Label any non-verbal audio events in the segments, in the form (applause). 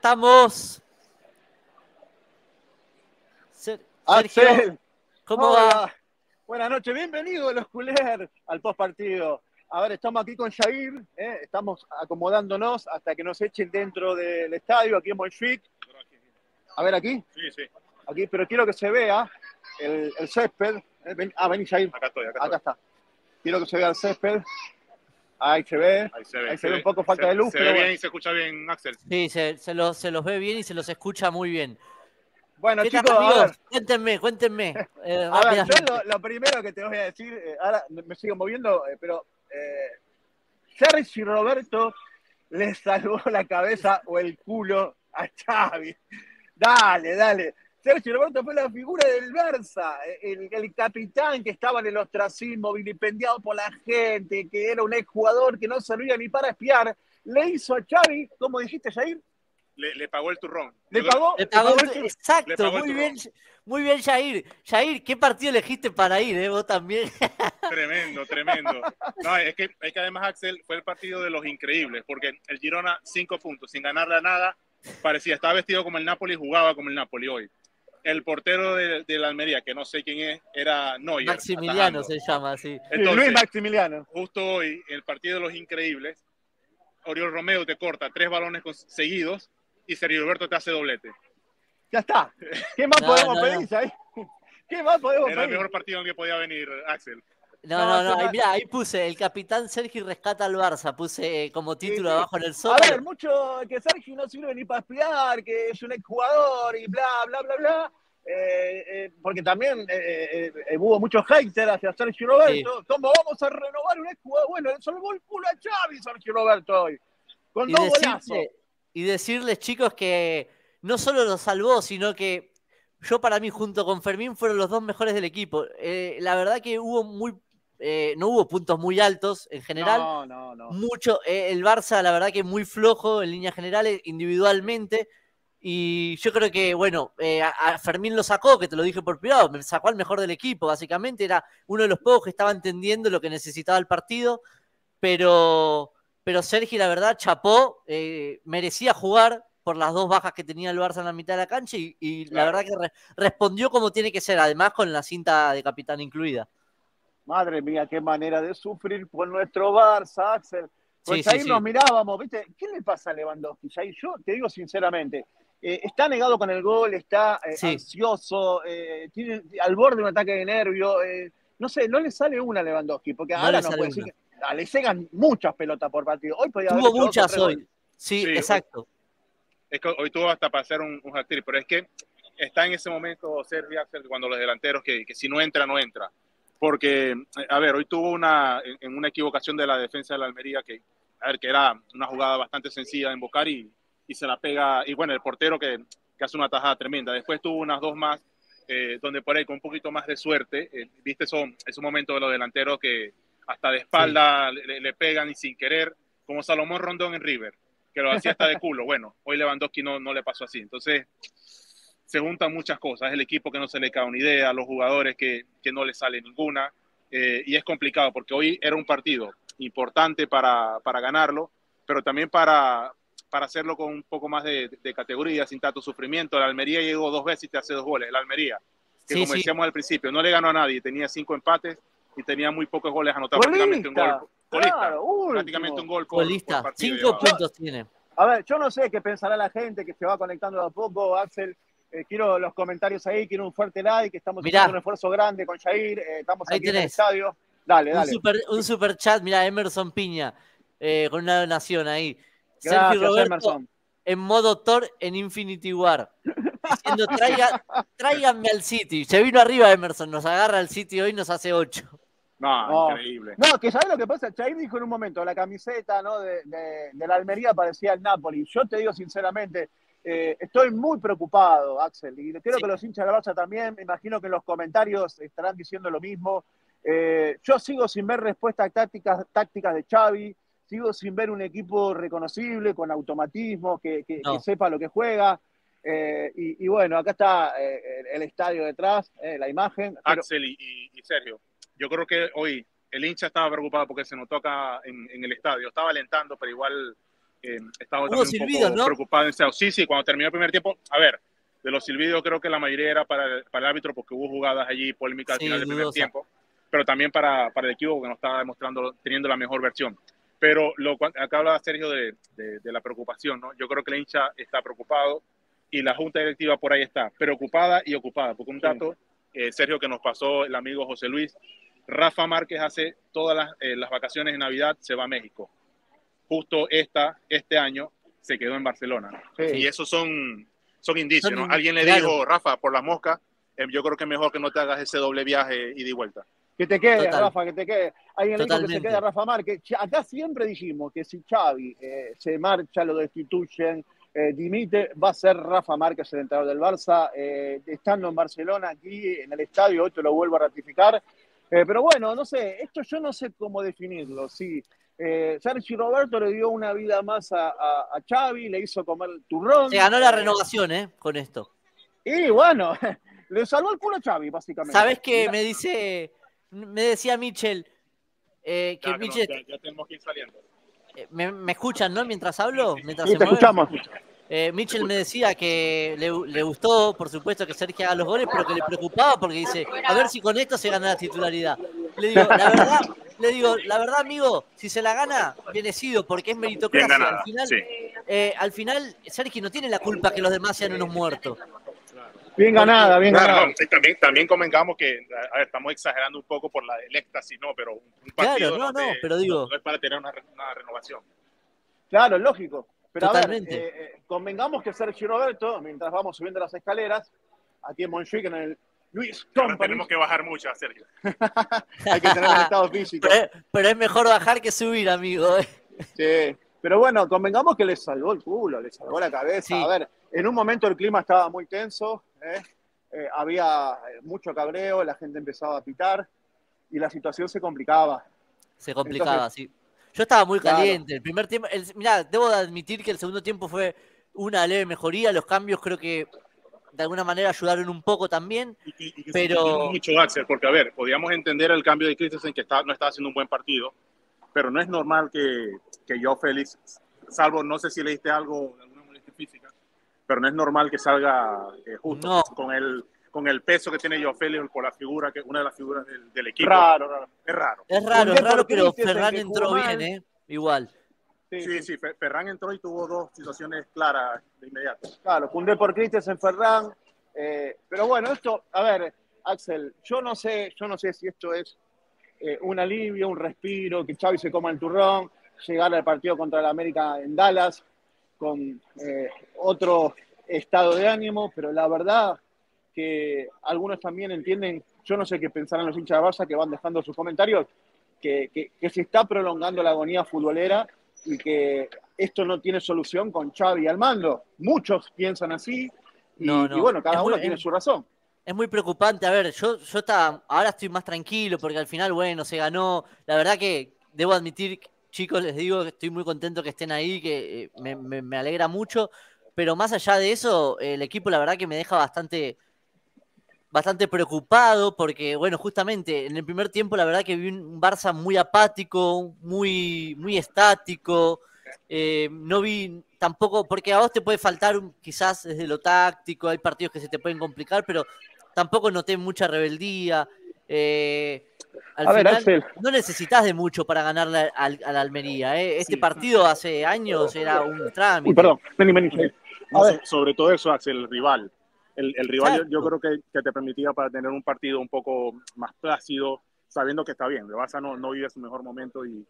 estamos. Sergio, ¿cómo va? Buenas noches, bienvenidos los culer al postpartido. A ver, estamos aquí con Jair, eh, estamos acomodándonos hasta que nos echen dentro del estadio, aquí en Montjuic. A ver, aquí. Sí, sí. Aquí, pero quiero que se vea el, césped. Eh, ah, vení, Jair. Acá estoy, acá, está. Quiero que se vea el césped. Ahí se ve. Ahí se ve, un poco falta de luz. Se ve bien y se escucha bien, Axel. Sí, se, los, ve bien y se los escucha muy bien. Bueno, chicos, cuéntenme, cuéntenme. (laughs) Eh, a ver, yo lo, primero que te voy a decir, eh, ahora me sigo moviendo, eh, pero eh, Sergio Roberto le salvó la cabeza o el culo a Xavi. Dale, dale. Sergio Roberto fue la figura del Versa, el, capitán que estaba en el ostracismo, vilipendiado por la gente, que era un exjugador que no servía ni para espiar, le hizo a Xavi, como dijiste, Jair, le, pagó el turrón. Le pagó, le pagó, exacto, muy, bien, muy bien, Jair. Jair, ¿qué partido elegiste para ir? Eh? Vos también. (laughs) Tremendo, tremendo. No, es que, es que además, Axel, fue el partido de los increíbles, porque el Girona, cinco puntos, sin ganarle a nada, parecía, estaba vestido como el Napoli, jugaba como el Napoli hoy el portero de, la Almería, que no sé quién es, era Neuer. Maximiliano se llama, sí. Luis Maximiliano. Justo hoy, en el partido de los increíbles, Oriol Romeo te corta tres balones seguidos y Sergio Alberto te hace doblete. Ya está. ¿Qué más podemos pedir, ¿Qué más podemos pedir? Era el mejor partido en el que podía venir Axel. No, no, no, Ahí, puse el capitán Sergio rescata al Barça, puse eh, como título abajo en el sol. A ver, mucho que Sergi no sirve ni para espiar, que es un exjugador y bla, bla, bla, bla. Eh, eh, porque también hubo muchos haters hacia Sergio Roberto. ¿Cómo vamos a renovar un exjugador? Bueno, le salvó el culo a Xavi Sergio Roberto hoy. Con y dos Y decirles, chicos, que no solo lo salvó, sino que yo para mí junto con Fermín fueron los dos mejores del equipo. la verdad que hubo muy eh, no hubo puntos muy altos en general. No, no, no. Mucho, eh, el Barça, la verdad que muy flojo en líneas generales, individualmente. Y yo creo que, bueno, eh, a Fermín lo sacó, que te lo dije por privado, me sacó al mejor del equipo, básicamente. Era uno de los pocos que estaba entendiendo lo que necesitaba el partido. Pero, pero Sergi, la verdad, chapó, merecía jugar por las dos bajas que tenía el Barça en la mitad de la cancha y, la verdad que respondió como tiene que ser, además con la cinta de capitán incluida. Madre mía, qué manera de sufrir por nuestro Barça, Axel. Pues ahí nos mirábamos, ¿viste? ¿Qué le pasa a Lewandowski? Y yo te digo sinceramente, eh, está negado con el gol, está eh, ansioso, eh, tiene al borde de un ataque de nervio. no sé, no le sale una a Lewandowski, porque ahora no puede decir ah, le llegan muchas pelotas por partido. Hoy Tuvo muchas hoy. Sí, exacto. Hoy, tuvo hasta para hacer un, un pero es que está en ese momento Sergio Axel cuando los delanteros que si no entra, no entra porque, eh, a ver, hoy tuvo una, en una equivocación de la defensa de la Almería que, a ver, que era una jugada bastante sencilla de invocar y, se la pega, y bueno, el portero que, hace una tajada tremenda. Después tuvo unas dos más, eh, donde por ahí con un poquito más de suerte, eh, viste, son, es un momento de los delanteros que hasta de espalda le, pegan y sin querer, como Salomón Rondón en River, que lo hacía hasta de culo. Bueno, hoy Lewandowski no, no le pasó así. Entonces, se juntan muchas cosas. El equipo que no se le cae una idea, los jugadores que, que no le sale ninguna. Eh, y es complicado porque hoy era un partido importante para, para ganarlo, pero también para, para hacerlo con un poco más de, categoría, sin tanto sufrimiento. La Almería llegó dos veces y te hace dos goles. La Almería, que como decíamos al principio, no le ganó a nadie, tenía cinco empates y tenía muy pocos goles anotados. Prácticamente un gol. prácticamente un gol. cinco puntos tiene. A ver, yo no sé qué pensará la gente que se va conectando de a poco, Axel. Eh, quiero los comentarios ahí, quiero un fuerte like, estamos haciendo un esfuerzo grande con Jair, eh, estamos aquí en el estadio. Dale, dale. Un super, chat, mira, Emerson Piña, eh, con una donación ahí. Sergio Roberto, En modo Thor en Infinity War. Diciendo, (laughs) tráiganme al City. Se vino arriba Emerson, nos agarra al City hoy nos hace 8. No, increíble. No, que sabes lo que pasa, Jair dijo en un momento, la camiseta ¿no? de, de la Almería parecía el Napoli. Yo te digo sinceramente, eh, estoy muy preocupado, Axel, y quiero que los hinchas de la Barça también, me imagino que en los comentarios estarán diciendo lo mismo. Eh, yo sigo sin ver respuestas tácticas, tácticas de Xavi, sigo sin ver un equipo reconocible, con automatismo, que, sepa lo que juega. Eh, y, bueno, acá está el, estadio detrás, la imagen. Axel y, Sergio, yo creo que hoy el hincha estaba preocupado porque se notó acá en, en el estadio, estaba alentando, pero igual eh, estaba también un poco preocupado. sí, sí, cuando terminó el primer tiempo, a ver, de los silbidos creo que la mayoría era para el, árbitro porque hubo jugadas allí polémicas al final del primer tiempo, pero también para, para el equipo que no estaba demostrando, teniendo la mejor versión. Pero lo acá habla Sergio de, de, la preocupación, ¿no? Yo creo que la hincha está preocupado y la junta directiva por ahí está, preocupada y ocupada, porque un dato, eh, Sergio, que nos pasó el amigo José Luis, Rafa Márquez hace todas las, eh, las vacaciones de Navidad, se va a México justo esta, este año se quedó en Barcelona. Y esos son, son indicios, Alguien le dijo, Rafa, por la mosca, em, yo creo que mejor que no te hagas ese doble viaje y de vuelta. Que te quede, Rafa, que te quede. Alguien le dijo que se quede Rafa Márquez. Acá siempre dijimos que si Xavi eh, se marcha, lo destituyen, eh, dimite, va a ser Rafa Márquez el entrenador del Barça, eh, estando en Barcelona, aquí en el estadio, hoy te lo vuelvo a ratificar. pero bueno, no sé, esto yo no sé cómo definirlo, sí. Eh, Sergio Roberto le dio una vida más a, a, Xavi, le hizo comer turrón. Se ganó la renovación, ¿eh? Con esto. Y bueno, (laughs) le salvó el culo a Xavi, básicamente. ¿Sabes qué? Me dice, me decía Michel, eh, que Michel... ya, tenemos que ir saliendo. Eh, me, escuchan, no? Mientras hablo. Mientras escuchamos. Eh, Mitchell me decía que le, gustó, por supuesto, que Sergio haga los goles, pero que le preocupaba porque dice, a ver si con esto se gana la titularidad. Le digo, la verdad, amigo, si se la gana, sido porque es meritocracia. al final, eh, al final Sergio no tiene la culpa que los demás sean unos muertos. Bien ganada, bien ganada. también, también convengamos que estamos exagerando un poco por la, electa, éxtasis, no, pero un partido no, pero digo, es para tener una, una renovación. Claro, lógico. Pero eh, eh, convengamos que Sergio Roberto, mientras vamos subiendo las escaleras, aquí en Montjuic, en el Luis Company. Tenemos que bajar mucho, Sergio. (laughs) Hay que tener el estado físico. Pero, es mejor bajar que subir, amigo. Eh. Sí, pero bueno, convengamos que le salvó el culo, le salvó la cabeza. A ver, en un momento el clima estaba muy tenso, había mucho cabreo, la gente empezaba a pitar y la situación se complicaba. Se complicaba, sí yo estaba muy caliente. El primer tiempo, mira mirá, debo admitir que el segundo tiempo fue una leve mejoría. Los cambios creo que de alguna manera ayudaron un poco también. Y que, pero. Mucho Axel, porque a ver, podíamos entender el cambio de en que está, no está haciendo un buen partido, pero no es normal que, que yo, Félix, salvo no sé si le diste algo, alguna molestia física, pero no es normal que salga eh, justo con el con el peso que tiene Jofelio, con la figura, que una de las figuras del, equipo. Es raro. Es raro, es raro, pero Ferran entró bien, ¿eh? Igual. Sí, sí, Ferrán entró y tuvo dos situaciones claras de inmediato. Claro, Cundé por en Ferran. Eh, pero bueno, esto, a ver, Axel, yo no sé, yo no sé si esto es eh, un alivio, un respiro, que Xavi se coma el turrón, llegar al partido contra el América en Dallas con eh, otro estado de ánimo, pero la verdad, algunos también entienden, yo no sé qué pensarán los hinchas de Barça que van dejando sus comentarios, que, se está prolongando la agonía futbolera y que esto no tiene solución con Xavi al mando. Muchos piensan así y, bueno, cada uno tiene su razón. Es muy preocupante, a ver, yo, ahora estoy más tranquilo porque al final, bueno, se ganó. La verdad que debo admitir, chicos, les digo que estoy muy contento que estén ahí, que eh, me alegra mucho, pero más allá de eso, el equipo la verdad que me deja bastante bastante preocupado porque, bueno, justamente en el primer tiempo la verdad que vi un Barça muy apático, muy, muy estático. Eh, no vi tampoco, porque a vos te puede faltar quizás desde lo táctico, hay partidos que se te pueden complicar, pero tampoco noté mucha rebeldía. Eh, al final, No necesitas de mucho para ganar a, la Almería. ¿eh? Este partido hace años era un trámite. perdón, vení, vení. Sobre todo eso, Axel, el rival el, rival yo, creo que, te permitía para tener un partido un poco más plácido, sabiendo que está bien, de no, no vive su mejor momento, y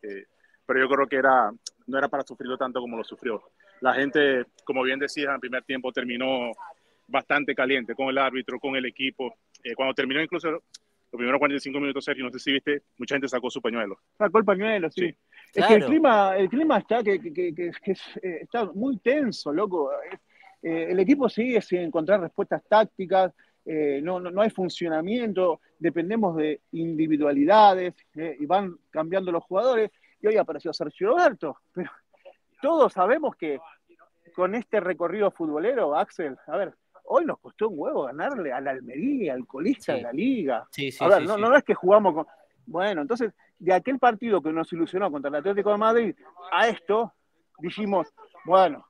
pero yo creo que era, no era para sufrirlo tanto como lo sufrió. La gente, como bien decías, en primer tiempo terminó bastante caliente con el árbitro, con el equipo. Eh, cuando terminó incluso los primeros 45 minutos, Sergio, no sé si viste, mucha gente sacó su pañuelo. Sacó el pañuelo, sí. el clima, el clima está, que, eh, está muy tenso, loco. Eh, el equipo sigue sin encontrar respuestas tácticas, eh, no, hay funcionamiento, dependemos de individualidades eh, y van cambiando los jugadores. Y hoy apareció Sergio Roberto, pero todos sabemos que con este recorrido futbolero, Axel, a ver, hoy nos costó un huevo ganarle al Almería, al colista de la liga. no, es que jugamos con... Bueno, entonces, de aquel partido que nos ilusionó contra el Atlético de Madrid a esto, dijimos, bueno,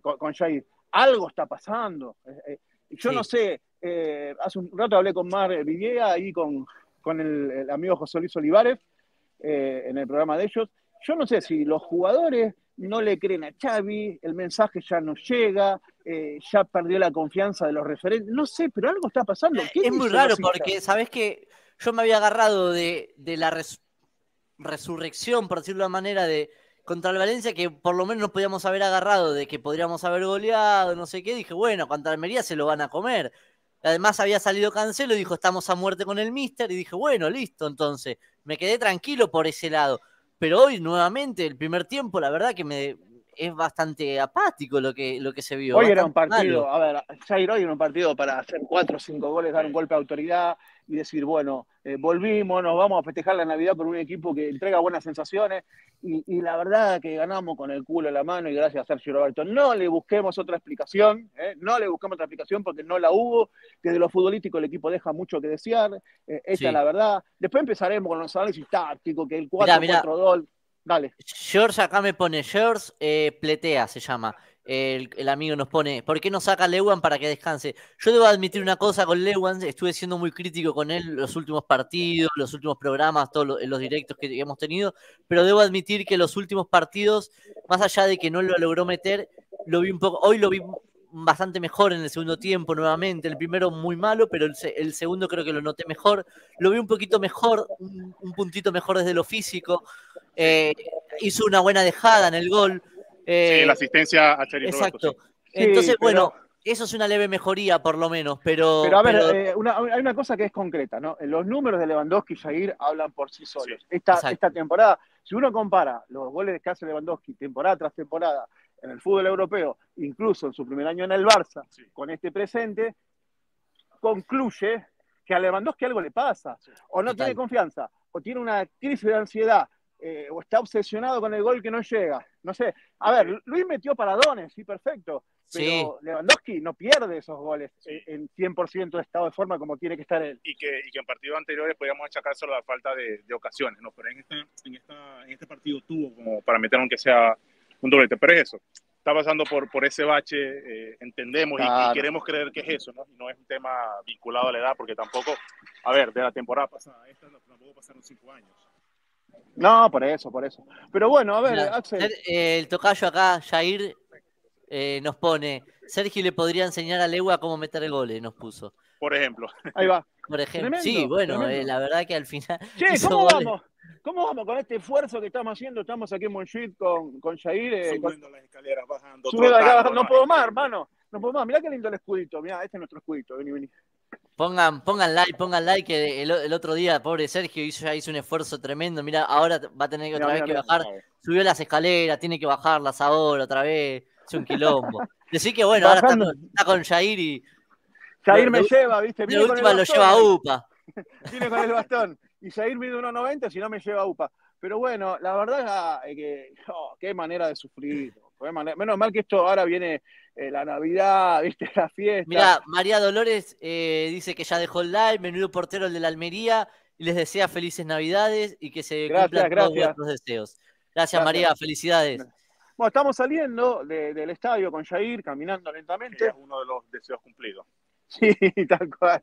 con, con Jair, algo está pasando. Eh, eh, yo no sé, eh, hace un rato hablé con Mar Viviega y con, el, amigo José Luis Olivares en el programa de ellos. Yo no sé si los jugadores no le creen a Xavi, el mensaje ya no llega, ya perdió la confianza de los referentes, no sé, pero algo está pasando. es muy raro porque, ¿sabes que Yo me había agarrado de, la resurrección, por decirlo de una manera, de, contra el Valencia que por lo menos nos podíamos haber agarrado de que podríamos haber goleado, no sé qué, dije, bueno, contra Almería se lo van a comer. Además había salido Cancelo y dijo, estamos a muerte con el Mister, y dije, bueno, listo, entonces, me quedé tranquilo por ese lado. Pero hoy nuevamente, el primer tiempo, la verdad que me, es bastante apático lo que, lo que se vio. Hoy era un partido, a ver, Jair era un partido para hacer cuatro o cinco goles, dar un golpe de autoridad y decir, bueno, eh, volvimos, nos vamos a festejar la Navidad por un equipo que entrega buenas sensaciones y, la verdad que ganamos con el culo en la mano y gracias a Sergio Roberto. No le busquemos otra explicación, ¿eh? no le busquemos otra explicación porque no la hubo, desde lo futbolístico el equipo deja mucho que desear, eh, es la verdad. Después empezaremos con los análisis tácticos, que el 4-4-2... George acá me pone, George eh, Pletea se llama. El, amigo nos pone, ¿por qué no saca Lewan para que descanse? Yo debo admitir una cosa con Lewand, estuve siendo muy crítico con él los últimos partidos, los últimos programas, todos los, los, directos que hemos tenido, pero debo admitir que los últimos partidos, más allá de que no lo logró meter, lo vi un poco, hoy lo vi bastante mejor en el segundo tiempo nuevamente. El primero muy malo, pero el, segundo creo que lo noté mejor. Lo vi un poquito mejor, un, puntito mejor desde lo físico. Eh, hizo una buena dejada en el gol. sí, eh, la asistencia a Charizard. Exacto. Entonces, bueno, eso es una leve mejoría, por lo menos, pero... Pero a ver, eh, hay una cosa que es concreta, ¿no? Los números de Lewandowski y Jair hablan por sí solos. esta, esta, temporada, si uno compara los goles que hace Lewandowski temporada tras temporada en el fútbol europeo, incluso en su primer año en el Barça, con este presente, concluye que a Lewandowski algo le pasa, o no tiene confianza, o tiene una crisis de ansiedad, eh, o está obsesionado con el gol que no llega. No sé, a ver, Luis metió paradones, sí, perfecto, pero Lewandowski no pierde esos goles en 100% de estado de forma como tiene que estar él. Y que, y que en partidos anteriores podíamos achacar solo la falta de, ocasiones, ¿no? Pero en este, en este partido tuvo como para meter aunque sea un doblete. Pero es eso, está pasando por, por ese bache, eh, entendemos y, queremos creer que es eso, ¿no? Y no es un tema vinculado a la edad, porque tampoco, a ver, de la temporada pasada, esta tampoco pasaron cinco años. No, por eso, por eso. Pero bueno, a ver, eh, El, tocayo acá, Jair, eh, nos pone, Sergio le podría enseñar a Legua cómo meter el gole, nos puso. Por ejemplo. Ahí va. Por ejemplo. sí, bueno, eh, la verdad que al final... Che, (laughs) ¿cómo vamos? ¿Cómo vamos con este esfuerzo que estamos haciendo? Estamos aquí en Monchit con, con Jair. Eh, Subiendo las escaleras, bajando. no, puedo más, hermano. No puedo más. Mirá qué lindo el escudito. Mirá, este es nuestro escudito. Vení, vení. Pongan, pongan like, pongan like, que el, otro día, pobre Sergio, hizo, ya hizo un esfuerzo tremendo. Mira, ahora va a tener que otra vez que bajar. Subió las escaleras, tiene que bajarlas ahora otra vez. Es un quilombo. Decir que bueno, ahora está, con, Jair y. Jair me lleva, ¿viste? Y última lo lleva a UPA. (laughs) Viene con el bastón y seguir viendo 1.90 si no me lleva UPA. Pero bueno, la verdad es ah, que oh, qué manera de sufrir. menos mal que esto ahora viene eh, la Navidad, (laughs) viste, la fiesta. Mira, María Dolores eh, dice que ya dejó el live, menudo portero el de la Almería, y les desea felices Navidades y que se cumplan todos vuestros deseos. Gracias, María, felicidades. Bueno, estamos saliendo del estadio con Jair, caminando lentamente. Es uno de los deseos cumplidos. (laughs) Sí, tal cual.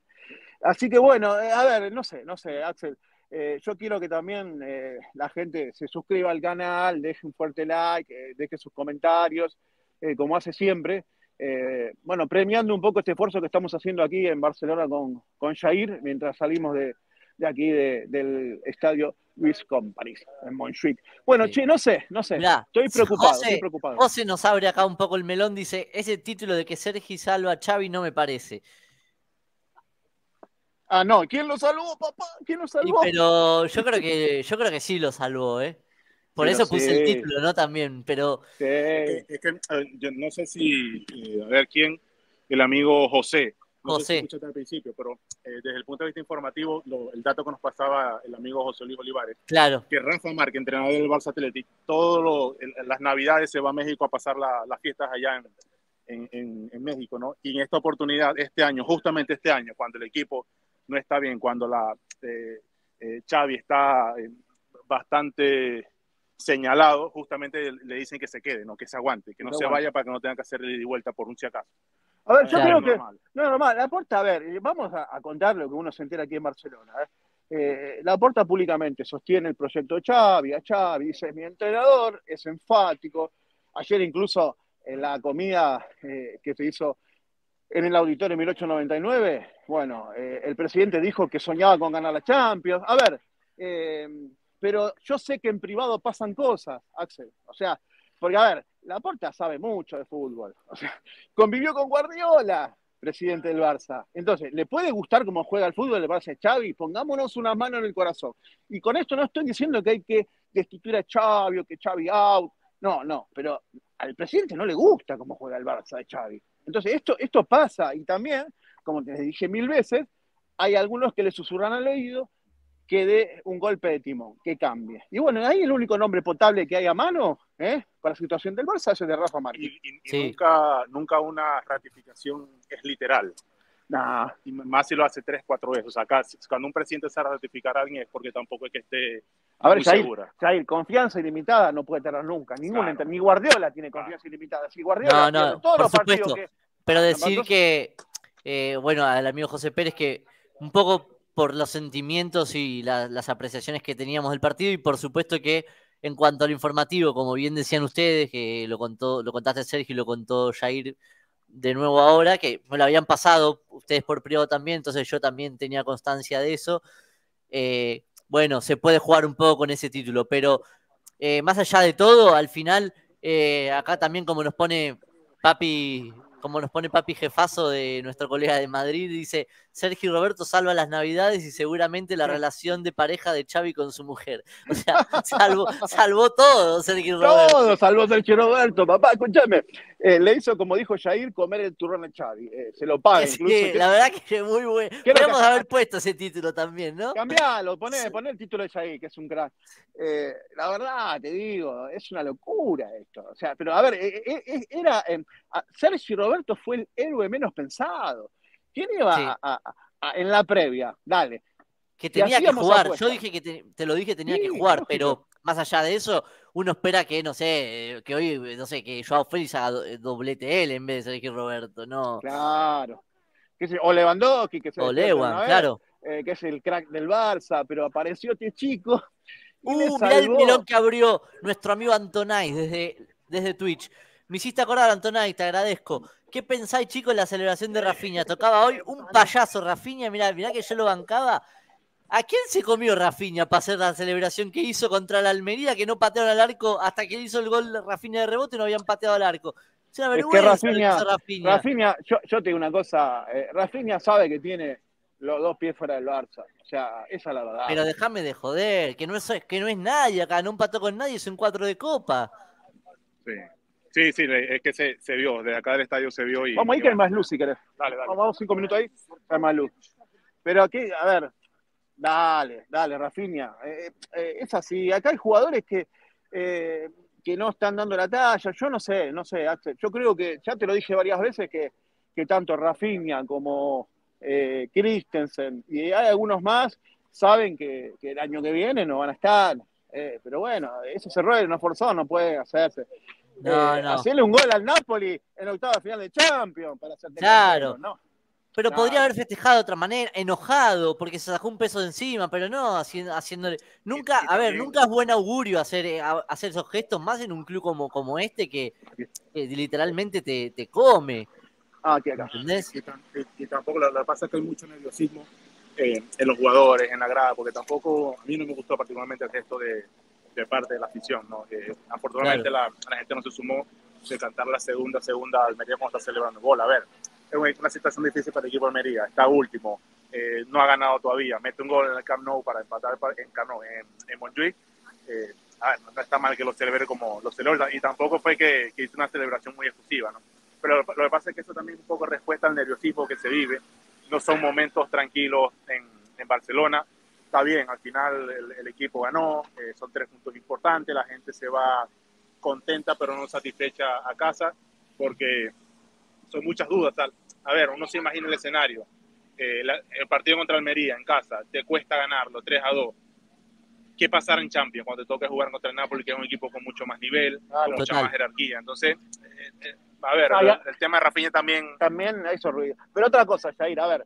Así que bueno, eh, a ver, no sé, no sé, Axel. Eh, yo quiero que también eh, la gente se suscriba al canal, deje un fuerte like, eh, deje sus comentarios, como hace siempre. bueno, premiando un poco este esfuerzo que estamos haciendo aquí en Barcelona con, con Jair, mientras salimos de, aquí del estadio Luis Companys, en Montjuic. Bueno, no sé, no sé. estoy preocupado, estoy preocupado. nos abre acá un poco el melón, dice, ese título de que Sergi salva a Xavi no me parece. Ah, no, ¿quién lo salvó, papá? ¿Quién lo salvó? pero yo creo que yo creo que sí lo salvó, ¿eh? Por eso puse el título, ¿no? También, pero... es que yo no sé si, eh, a ver, ¿quién? El amigo José. No José. Sé si al principio, pero eh, desde el punto de vista informativo, el dato que nos pasaba el amigo José Luis Olivares, claro. que Rafa Marque, entrenador del Barça Athletic, todas las navidades se va a México a pasar las fiestas allá en, México, ¿no? Y en esta oportunidad, este año, justamente este año, cuando el equipo no está bien cuando la eh, eh, está eh, bastante señalado, justamente le dicen que se quede, no que se aguante, que no, se vaya para que no tenga que hacerle de vuelta por un si acaso. A ver, yo creo que no es normal. La Porta, a ver, vamos a, contar lo que uno se entera aquí en Barcelona. la Porta públicamente sostiene el proyecto Xavi, a Xavi, dice mi entrenador, es enfático. Ayer incluso en la comida que se hizo en el auditorio en 1899, bueno, eh, el presidente dijo que soñaba con ganar la Champions. A ver, eh, pero yo sé que en privado pasan cosas, Axel. O sea, porque a ver, Laporta sabe mucho de fútbol. O sea, (laughs) convivió con Guardiola, presidente del Barça. Entonces, ¿le puede gustar cómo juega el fútbol el Barça Xavi? Pongámonos una mano en el corazón. Y con esto no estoy diciendo que hay que destituir a Xavi o que Xavi out. No, no, pero al presidente no le gusta cómo juega el Barça de Xavi. Entonces, esto, esto pasa y también, como te dije mil veces, hay algunos que le susurran al oído que dé un golpe de timón, que cambie. Y bueno, ahí el único nombre potable que hay a mano ¿eh? para la situación del Barça es el de Rafa Márquez. Y, nunca, nunca una ratificación es literal. Nah. Y más si lo hace tres, cuatro veces. acá, cuando un presidente se ratificar a alguien es porque tampoco es que esté a ver, Jair, confianza ilimitada no puede tener nunca. Ninguna, claro. Ni Guardiola tiene confianza ilimitada. Si Guardiola no, no, por supuesto. Pero decir que, eh, bueno, al amigo José Pérez que un poco por los sentimientos y las apreciaciones que teníamos del partido y por supuesto que en cuanto al informativo, como bien decían ustedes, que lo contó, lo contaste Sergio y lo contó Jair de nuevo ahora, que me lo habían pasado ustedes por privado también, entonces yo también tenía constancia de eso. Eh, bueno, se puede jugar un poco con ese título, pero eh, más allá de todo, al final, eh, acá también como nos pone papi, como nos pone papi jefazo de nuestro colega de Madrid, dice, Sergio Roberto salva las navidades y seguramente la relación de pareja de Xavi con su mujer. (laughs) O sea, salvó, todo Sergio Roberto. Todo salvó Sergio Roberto, papá, escúchame. Eh, le hizo, como dijo Jair, comer el turrón a Xavi. Eh, se lo paga incluso. Sí, la verdad que es muy bueno. Podríamos haber (laughs) puesto ese título también, ¿no? Cambialo, poné, el título de Jair, que es un crack. Eh, la verdad, te digo, es una locura esto. O sea, pero a ver, era... Sergio Roberto fue el héroe menos pensado. ¿Quién iba en la previa? Dale. Que tenía que jugar. Yo dije que te, lo dije, tenía que jugar, pero más allá de eso, uno espera que, no sé, eh, que hoy, eh, no sé, que Joao Félix haga eh, doblete él en vez de Sergio Roberto, ¿no? Claro. O Lewandowski, que se O claro. que es el crack del Barça, pero apareció este chico. ¡Uh! Mirá el melón que abrió nuestro amigo Antonay desde, desde Twitch. Me hiciste acordar, Antonay, te agradezco. ¿Qué pensáis, chicos, en la celebración de eh, Rafiña? (laughs) Tocaba hoy un payaso, Rafiña, mirá, mirá que yo lo bancaba. ¿A quién se comió Rafiña para hacer la celebración que hizo contra la Almería, que no patearon al arco hasta que hizo el gol Rafiña de rebote y no habían pateado al arco? Es, una que Rafinha... yo, te digo una cosa, eh, Rafinha sabe que tiene los dos pies fuera del Barça. O sea, esa es la verdad. Pero déjame de joder, que no es, que no es nadie acá, no pato con nadie, es un cuatro de copa. Sí. Sí, sí, es que se, vio, de acá del estadio se vio. Y, vamos ahí que hay más luz si querés. Dale, dale. Vamos cinco minutos ahí, hay más luz. Pero aquí, a ver, dale, dale, Rafinha. Eh, eh, eh, es así, acá hay jugadores que, que no están dando la talla. Yo no sé, no sé, Yo creo que, ya te lo dije varias veces, que, tanto Rafinha como Christensen y hay algunos más saben que, el año que viene no van a estar. pero bueno, eso se errores no forzado, no puede hacerse. No, eh, no. Hacerle un gol al Napoli en octava final de Champions para Claro. Pero podría haber festejado de otra manera, enojado, porque se sacó un peso de encima, pero no, haciéndole. Nunca, a ver, nunca es buen augurio hacer, eh, hacer esos gestos, más en un club como, como este que, literalmente te, come. Ah, que, acá. que, tampoco, lo pasa es que hay mucho nerviosismo eh, en los jugadores, en la grada, porque tampoco, a mí no me gustó particularmente el gesto de, de parte de la afición. ¿no? Eh, afortunadamente la, la, gente no se sumó de cantar la segunda, segunda Almería cuando está celebrando gol. A ver, es una situación difícil para el equipo de Almería, está último, eh, no ha ganado todavía, mete un gol en el Camp Nou para empatar en Camp en, Montjuic. Eh, no está mal que lo celebre como lo celebra, y tampoco fue que, que hizo una celebración muy exclusiva, ¿no? Pero lo, que pasa es que eso también es un poco respuesta al nerviosismo que se vive. No son momentos tranquilos en, en Barcelona, está bien, al final el, equipo ganó, eh, son tres puntos importantes, la gente se va contenta pero no satisfecha a casa porque son muchas dudas. Tal. A ver, uno se imagina el escenario, eh, el partido contra Almería en casa, te cuesta ganarlo 3 a 2. ¿Qué pasará en Champions cuando te toque jugar contra el Napoli, que es un equipo con mucho más nivel, con mucha más jerarquía? Entonces, eh, a ver, el, tema de Rafinha también. También hizo ruido. Pero otra cosa, Jair, a ver,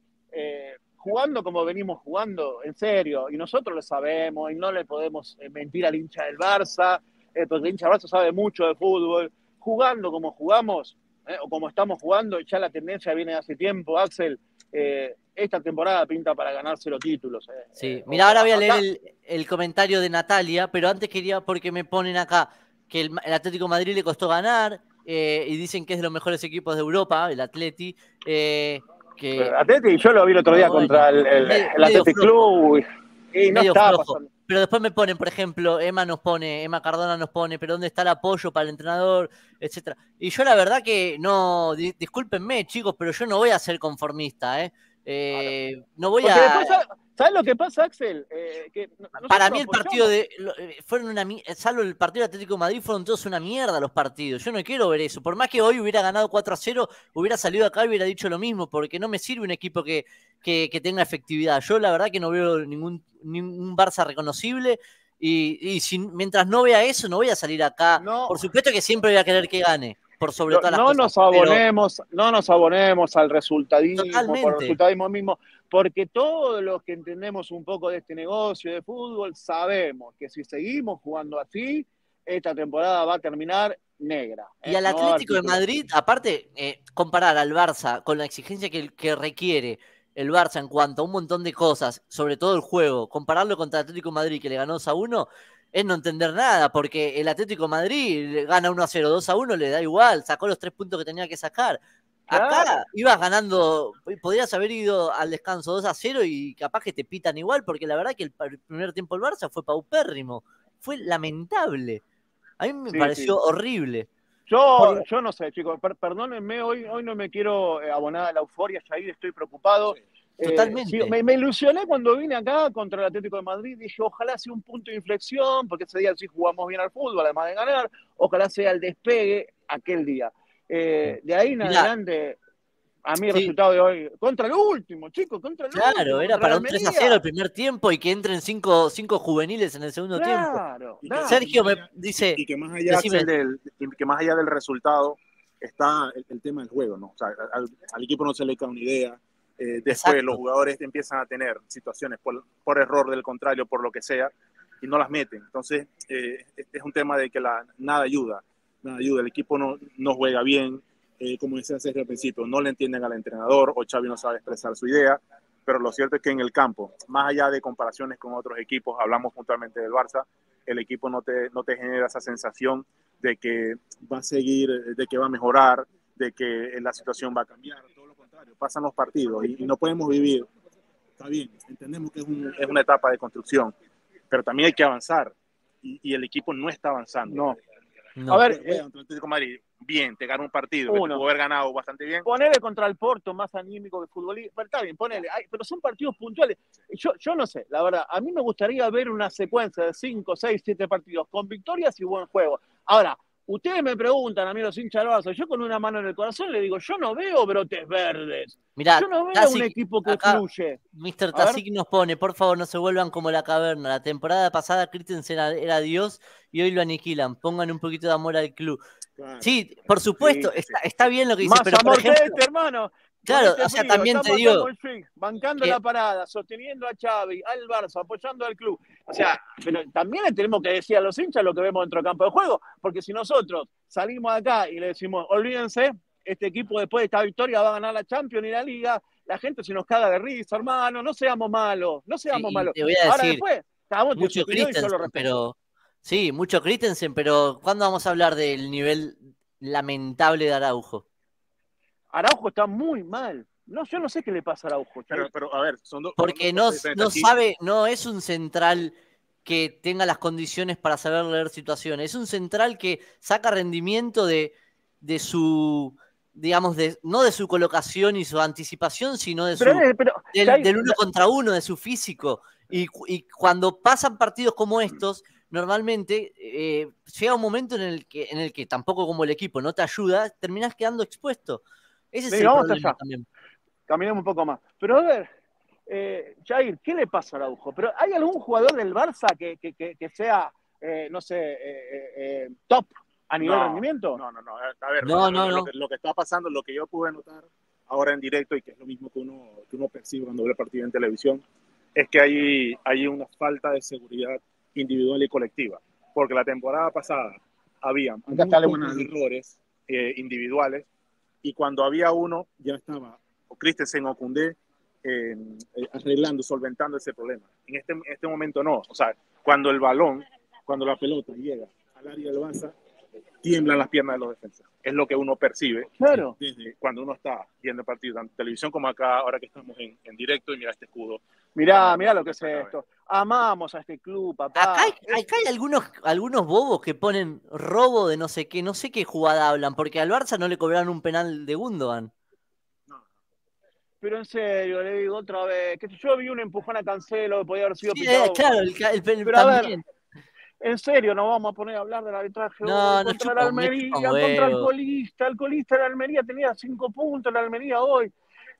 jugando como venimos jugando, en serio, y nosotros lo sabemos, y no le podemos eh, mentir al hincha del Barça, eh, porque el hincha del Barça sabe mucho de fútbol, jugando como jugamos, eh, o como estamos jugando, ya la tendencia viene de hace tiempo, Axel, esta temporada pinta para ganarse los títulos. Sí, mira, ahora voy a leer el, comentario de Natalia, pero antes quería, porque me ponen acá, que el, Atlético Madrid le costó ganar, y dicen que es de los mejores equipos de Europa, el Atleti, eh, que yo lo vi el otro día contra el, el, Club y, no Pero después me ponen, por ejemplo, Emma nos pone, Emma Cardona nos pone, pero ¿dónde está el apoyo para el entrenador, etcétera? Y yo la verdad que no, discúlpenme chicos, pero yo no voy a ser conformista, ¿eh? Eh, No voy a... ¿Sabes lo que pasa, Axel? Eh, Para mí el partido de. Eh, fueron una, eh, salvo el partido Atlético de Madrid, fueron todos una mierda los partidos. Yo no quiero ver eso. Por más que hoy hubiera ganado 4 a 0, hubiera salido acá y hubiera dicho lo mismo, porque no me sirve un equipo que, que, tenga efectividad. Yo la verdad que no veo ningún, ningún Barça reconocible. Y, y mientras no vea eso, no voy a salir acá. Por supuesto que siempre voy a querer que gane no Nos abonemos, No nos abonemos al resultadismo, mismo, porque todos los que entendemos un poco de este negocio de fútbol sabemos que si seguimos jugando así, esta temporada va a terminar negra. Y ¿eh? al Atlético de Madrid, aparte, eh, comparar al Barça con la exigencia que, requiere el Barça en cuanto a un montón de cosas, sobre todo el juego, compararlo contra Atlético de Madrid que le ganó a uno, es no entender nada, porque el Atlético Madrid gana 1 a 0, 2 a 1, le da igual, sacó los tres puntos que tenía que sacar. Acá ibas ganando, podrías haber ido al descanso 2 a 0 y capaz que te pitan igual, porque la verdad que el, primer tiempo el Barça fue paupérrimo, fue lamentable. A mí me pareció horrible. Yo, yo no sé, chicos, perdónenme, hoy, hoy no me quiero eh, abonar a la euforia, ya ahí estoy preocupado. Eh, Totalmente. me, ilusioné cuando vine acá contra el Atlético de Madrid. Dije, ojalá sea un punto de inflexión, porque ese día sí jugamos bien al fútbol, además de ganar. Ojalá sea el despegue aquel día. Eh, de ahí en adelante, a mí el resultado de hoy, contra el último, chicos, contra el último. Claro, era para un 3 a 0 el primer tiempo y que entren 5 cinco, cinco, juveniles en el segundo tiempo. Claro. Sergio me dice. que más allá, del, resultado está el, tema del juego, ¿no? O sea, al equipo no se le cae una idea eh, después los jugadores empiezan a tener situaciones por, error del contrario, por lo que sea, y no las meten. Entonces, eh, este es un tema de que la, nada ayuda, nada ayuda, el equipo no, no juega bien, eh, como decía César al principio, no le entienden al entrenador o Xavi no sabe expresar su idea, pero lo cierto es que en el campo, más allá de comparaciones con otros equipos, hablamos puntualmente del Barça, el equipo no te, no te genera esa sensación de que va a seguir, de que va a mejorar, de que la situación va a cambiar, todo pasan los partidos y, no podemos vivir. Está bien, entendemos que es, una etapa de construcción, pero también hay que avanzar y, el equipo no está avanzando. No. A ver, eh, bien, te ganó un partido, bueno pudo haber ganado bastante bien. Ponele contra el Porto, más anímico que futbolista, está bien, ponele, pero son partidos puntuales. Yo, yo no sé, la verdad, a mí me gustaría ver una secuencia de 5, 6, 7 partidos con victorias y buen juego. Ahora, Ustedes me preguntan, amigos mí yo con una mano en el corazón le digo, yo no veo brotes verdes. Mirá, yo no veo un equipo que fluye. Mr. Tazik nos pone, por favor, no se vuelvan como la caverna. La temporada pasada Christensen era, Dios y hoy lo aniquilan. Pongan un poquito de amor al club. sí, por supuesto, Está, bien lo que dice. Más amor por este, hermano. Claro, este o sea, también te digo. bancando la parada, sosteniendo a Xavi, al Barça, apoyando al club. O sea, pero también le tenemos que decir a los hinchas lo que vemos dentro del campo de juego, porque si nosotros salimos acá y le decimos, olvídense, este equipo después de esta victoria va a ganar la Champions y la Liga, la gente se nos caga de risa, hermano, no seamos malos, no seamos malos. Ahora después, mucho Christensen, pero Sí, mucho Christensen, pero ¿cuándo vamos a hablar del nivel lamentable de Araujo? Araujo está muy mal. No, yo no sé qué le pasa a Araujo. Pero, a ver, Porque no, no sabe, no es un central que tenga las condiciones para saber leer situaciones. Es un central que saca rendimiento de, de su, digamos, de, no de su colocación y su anticipación, sino de su, del, uno contra uno, de su físico. Y, cuando pasan partidos como estos, normalmente eh, llega un momento en el, que, en el que tampoco como el equipo no te ayuda, terminás quedando expuesto. Ese vamos allá. Caminemos un poco más. Pero a ver, eh, Jair, ¿qué le pasa a Araujo? ¿Pero ¿Hay algún jugador del Barça que, que, que, sea, eh, no sé, eh, eh, top a nivel rendimiento? No, no, no. A ver, lo, que está pasando, lo que yo pude notar ahora en directo y que es lo mismo que uno, que uno percibe cuando ve el partido en televisión, es que hay, hay una falta de seguridad individual y colectiva. Porque la temporada pasada había algunos errores individuales y cuando había uno, ya estaba o Christensen o eh, eh, arreglando, solventando ese problema. En este, este momento no, o sea, cuando el balón, cuando la pelota llega al área del Barça, tiemblan las piernas de los defensas. Es lo que uno percibe claro. cuando uno está viendo el partido, tanto en televisión como acá, ahora que estamos en, directo y mira este escudo. Mirá, mira lo que es esto. Amamos a este club, papá. Acá hay, algunos, algunos bobos que ponen robo de no sé qué, no sé qué jugada hablan, porque al Barça no le cobraron un penal de Gundogan. Pero en serio, le digo otra vez, que yo vi un empujón a Cancelo, podía haber sido sí, eh, Claro, el, el, en serio, no vamos a poner a hablar del arbitraje no, contra no Almería, contra el colista. El colista de Almería tenía cinco puntos, la Almería hoy.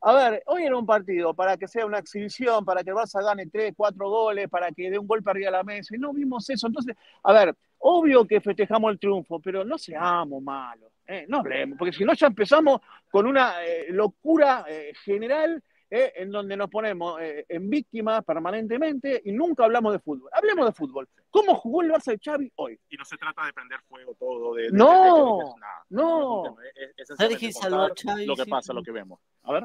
A ver, hoy era un partido para que sea una exhibición, para que el Barça gane tres, cuatro goles, para que dé un golpe arriba a la mesa. Y no vimos eso. Entonces, a ver, obvio que festejamos el triunfo, pero no seamos malos. ¿eh? no hablemos, porque si no ya empezamos con una eh, locura eh, general ¿eh? en donde nos ponemos eh, en víctimas permanentemente y nunca hablamos de fútbol. Hablemos de fútbol. ¿Cómo jugó el Barça de Xavi hoy? Y no se trata de prender fuego todo. De, no, no. salvó a Lo que pasa, lo que vemos. A ver.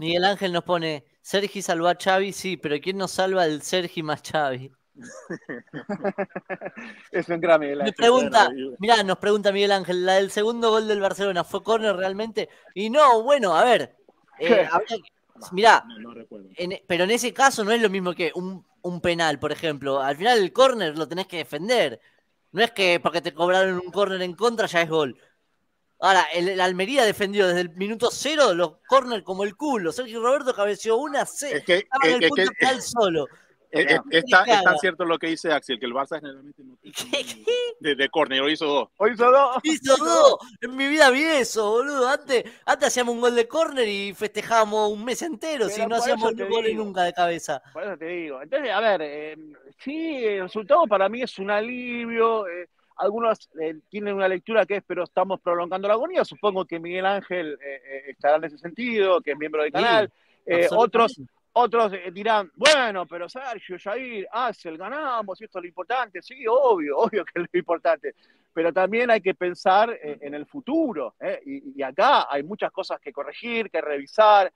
Miguel Ángel nos pone, Sergi salvó a Xavi, sí, pero ¿quién nos salva el Sergi más Xavi? (laughs) es un gran Miguel Ángel. Pregunta, mirá, nos pregunta Miguel Ángel, ¿la del segundo gol del Barcelona fue córner realmente? Y no, bueno, a ver, eh, (laughs) Mirá, e, pero en ese caso no es lo mismo que un, penal, por ejemplo. Al final el córner lo tenés que defender. No es que porque te cobraron un córner en contra ya es gol. Ahora, el, Almería defendió desde el minuto cero los córner como el culo. Sergio Roberto cabeció una, C, estaba en el punto tal solo. Eh, eh, está, es tan cierto lo que dice Axel, que el Barça generalmente no tiene de, córner, hoy hizo dos. Hoy hizo dos. Hizo dos. En mi vida vi eso, boludo. Antes, antes hacíamos un gol de córner y festejábamos un mes entero, si no hacíamos un gol nunca de cabeza. Por eso te digo. Entonces, a ver, eh, sí, el resultado para mí es un alivio. algunos tienen una lectura que es, pero estamos prolongando la agonía. Supongo que Miguel Ángel estará en ese sentido, que es miembro del canal. otros otros eh, dirán, bueno, pero Sergio, Jair, Axel, ganamos, esto es lo importante. Sí, obvio, (laughs) obvio que es lo importante. Pero también hay que pensar eh, en el futuro. Eh, y, acá hay muchas cosas que corregir, que revisar.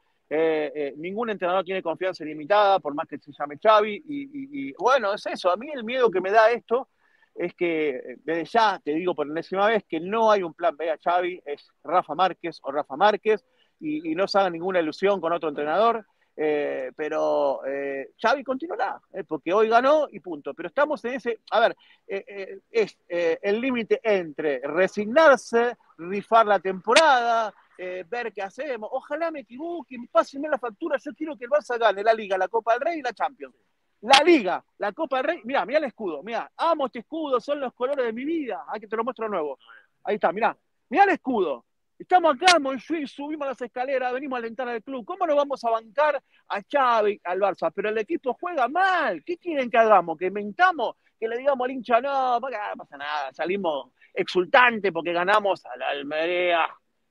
ningún entrenador tiene confianza ilimitada, por más que se llame Xavi. Y, bueno, es eso. A mí el miedo que me da esto es que, desde ya, te digo por enésima vez, que no hay un plan B a Xavi. Es Rafa Márquez o Rafa Márquez. Y, y no se haga ninguna ilusión con otro entrenador. Eh, pero eh, Xavi continuará, eh, porque hoy ganó y punto. Pero estamos en ese, a ver, es el límite entre resignarse, rifar la temporada, ver qué hacemos. Ojalá me equivoquen, pásenme la factura. Yo quiero que el Barça gane la Liga, la Copa del Rey y la Champions. La Liga, la Copa del Rey, mira, mira el escudo, mira, amo este escudo, son los colores de mi vida. Ah, que te lo muestro nuevo. Ahí está, mira, mira el escudo. Estamos acá en subimos las escaleras, venimos a alentar al club. ¿Cómo nos vamos a bancar a Xavi, al Barça? Pero el equipo juega mal. ¿Qué quieren que hagamos? ¿Que mentamos? ¿Que le digamos al hincha, no, ah, no pasa nada, salimos exultantes porque ganamos a la Almería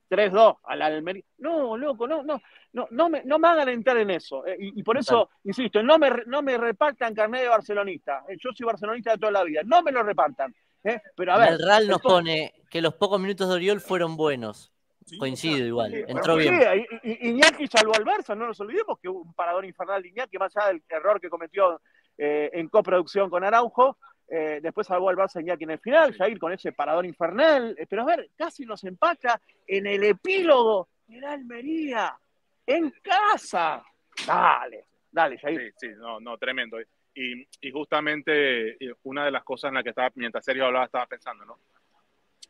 3-2, al Almería? No, loco, no, no, no, no me, no me hagan entrar en eso. Eh, y, por eso, insisto, no me, no me repartan carnet de barcelonista. Eh, yo soy barcelonista de toda la vida, no me lo repartan. ¿eh? Pero a ver, el RAL nos pone que los pocos minutos de Oriol fueron buenos Coincido igual, entró bien y Iñaki salvo al no nos olvidemos que un parador infernal de Iñaki, más allá del error que cometió eh, en coproducción con Araujo, eh, después salvó al Barça Iñaki en el final, Jair con ese parador infernal, eh, pero a ver, casi nos empacha en el epílogo en Almería, en casa. Dale, dale, Jair. Sí, sí, no, no, tremendo. Y, justamente una de las cosas en la que estaba, mientras Sergio hablaba, estaba pensando, ¿no?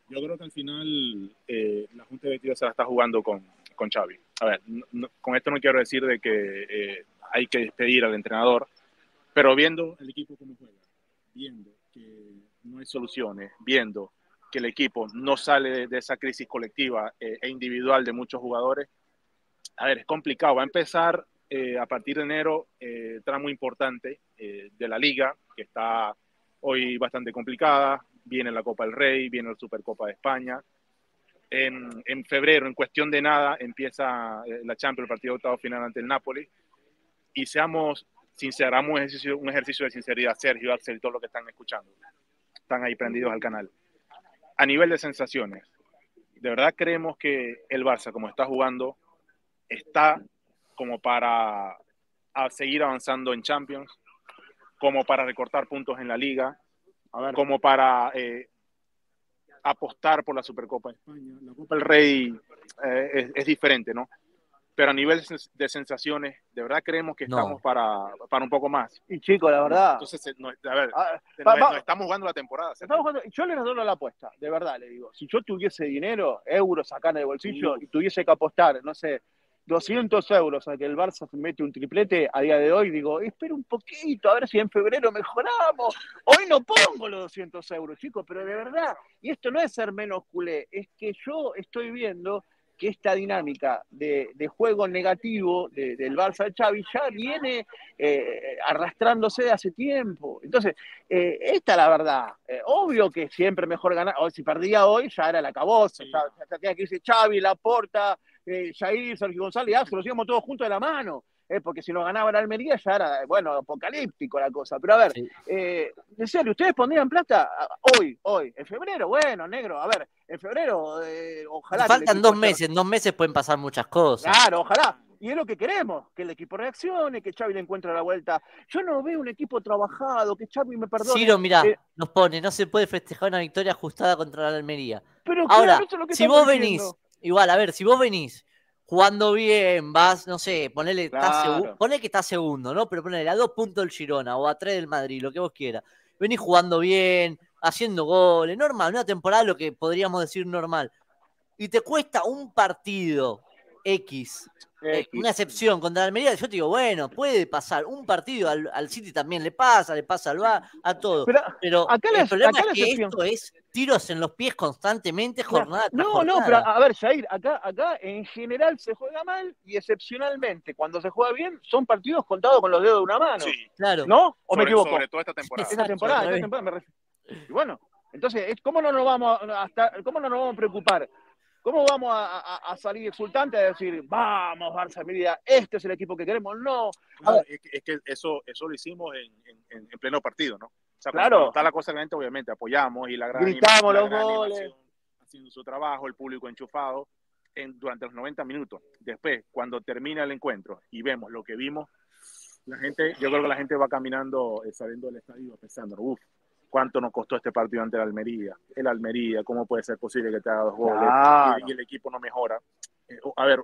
Yo creo que al final eh, la Junta Directiva se la está jugando con, con Xavi. A ver, con esto no quiero decir de que eh, hay que despedir al entrenador, pero viendo el equipo como juega, viendo que no hay soluciones, viendo que el equipo no sale de, esa crisis colectiva eh, e individual de muchos jugadores, a ver, es complicado. Va a empezar a partir de enero tramo importante de la liga, que está hoy bastante complicada, viene la Copa del Rey, viene la Supercopa de España. En, febrero, en cuestión de nada, empieza eh, la Champions, el partido de octavo final ante el Napoli. Y seamos sinceros, un ejercicio, un ejercicio de sinceridad, Sergio, Axel, todos los que están escuchando, están ahí prendidos al canal. A nivel de sensaciones, de verdad creemos que el Barça, como está jugando, está como para seguir avanzando en Champions, como para recortar puntos en la liga, como para eh, apostar por la Supercopa el España. La Copa del Rey eh, es, diferente, ¿no? Pero a nivel de sensaciones, de verdad creemos que estamos para, un poco más. Y chicos, la verdad. Entonces, eh, a ver, ah, estamos jugando la temporada. yo le doy la apuesta, de verdad le digo. Si yo tuviese dinero, euros acá en el bolsillo, y tuviese que apostar, no sé, 200 euros a que el Barça mete un triplete a día de hoy, digo, espera un poquito, a ver si en febrero mejoramos. Hoy no pongo los 200 euros, chicos, pero de verdad, y esto no es ser menos culé, es que yo estoy viendo que esta dinámica de, juego negativo del Barça de Xavi ya viene eh, arrastrándose de hace tiempo. Entonces, eh, esta la verdad. Eh, obvio que siempre mejor ganar. O si perdía hoy, ya era la caboza. Ya, tenía que irse Xavi, porta Jair, Sergio González y Astro, los íbamos todos juntos de la mano. Eh, porque si lo ganaba la Almería ya era, bueno, apocalíptico la cosa. Pero a ver, eh, en serio, ¿ustedes pondrían plata hoy, hoy, en febrero? Bueno, negro, a ver, en febrero, eh, ojalá. Faltan dos meses, en dos meses pueden pasar muchas cosas. Claro, ojalá. Y es lo que queremos, que el equipo reaccione, que Xavi le encuentre la vuelta. Yo no veo un equipo trabajado, que Xavi me perdone. Ciro, mirá, nos pone, no se puede festejar una victoria ajustada contra la Almería. Pero Ahora, si vos venís Igual, a ver, si vos venís jugando bien, vas, no sé, ponele, que está segundo, ¿no? Pero ponele a dos puntos del Girona o a tres del Madrid, lo que vos quieras. Venís jugando bien, haciendo goles, normal, una temporada lo que podríamos decir normal. Y te cuesta un partido X eh, una excepción contra la Almería, yo te digo, bueno, puede pasar un partido al, City también le pasa, le pasa al va, a todo. Pero, el problema es que esto es tiros en los pies constantemente, jornada No, no, pero a ver, Jair, acá, acá en general se juega mal y excepcionalmente, cuando se juega bien, son partidos contados con los dedos de una mano. claro. ¿No? ¿O me equivoco? Sobre todo esta temporada. Esta temporada, Y bueno, entonces, ¿cómo no nos vamos cómo no nos vamos a preocupar ¿Cómo vamos a, salir exultantes a decir, vamos, Barça, mira, este es el equipo que queremos? No. no es, que, eso, eso lo hicimos en, en, pleno partido, ¿no? O sea, claro. Está la cosa realmente, obviamente, apoyamos y la gran. Gritamos los goles. Haciendo su trabajo, el público enchufado durante los 90 minutos. Después, cuando termina el encuentro y vemos lo que vimos, la gente, yo creo que la gente va caminando, eh, saliendo del estadio, pensando, uff, cuánto nos costó este partido ante el Almería, el Almería, cómo puede ser posible que te haga dos goles y, el equipo no mejora. Eh, a ver,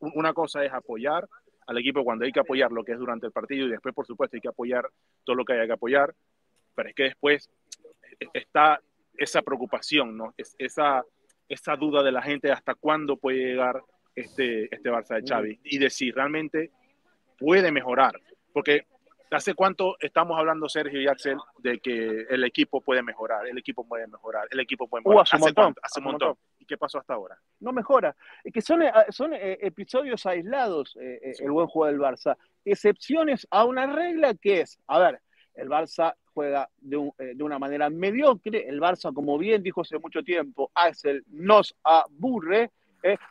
una cosa es apoyar al equipo cuando hay que apoyar lo que es durante el partido y después, por supuesto, hay que apoyar todo lo que haya que apoyar, pero es que después eh, eh, está esa preocupación, ¿no? esa, duda de la gente de hasta cuándo puede llegar este, este Barça de mm. Xavi y de si realmente puede mejorar, porque ¿Hace cuánto estamos hablando, Sergio y Axel, de que el equipo puede mejorar, el equipo puede mejorar, el equipo puede uh, mejorar? hace, montón, hace, un montón. ¿Y qué pasó hasta ahora? No mejora. Es que son, eh, ah, son eh, episodios aislados eh, el buen juego del Barça. Excepciones a una regla que es, a ver, el Barça juega de, de una manera mediocre, el Barça, como bien dijo hace mucho tiempo, Axel nos aburre,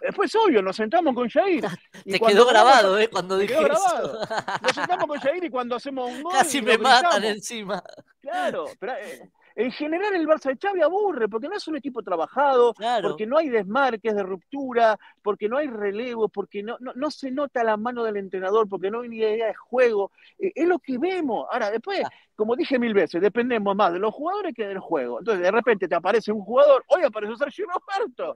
después, eh, obvio, nos sentamos con Jair. Te quedó grabado, ¿eh? Cuando dije grabado. Nos sentamos con Jair y cuando hacemos un gol. Casi me matan encima. Claro, pero. Eh, en general el Barça de Xavi aburre, porque no es un equipo trabajado, porque no hay desmarques de ruptura, porque no hay relevo porque no, no, se nota la mano del entrenador, porque no hay ni idea de juego. Eh, es lo que vemos. Ahora, después, ah. como dije mil veces, dependemos más de los jugadores que del juego. Entonces, de repente te aparece un jugador, hoy apareció Sergio Roberto,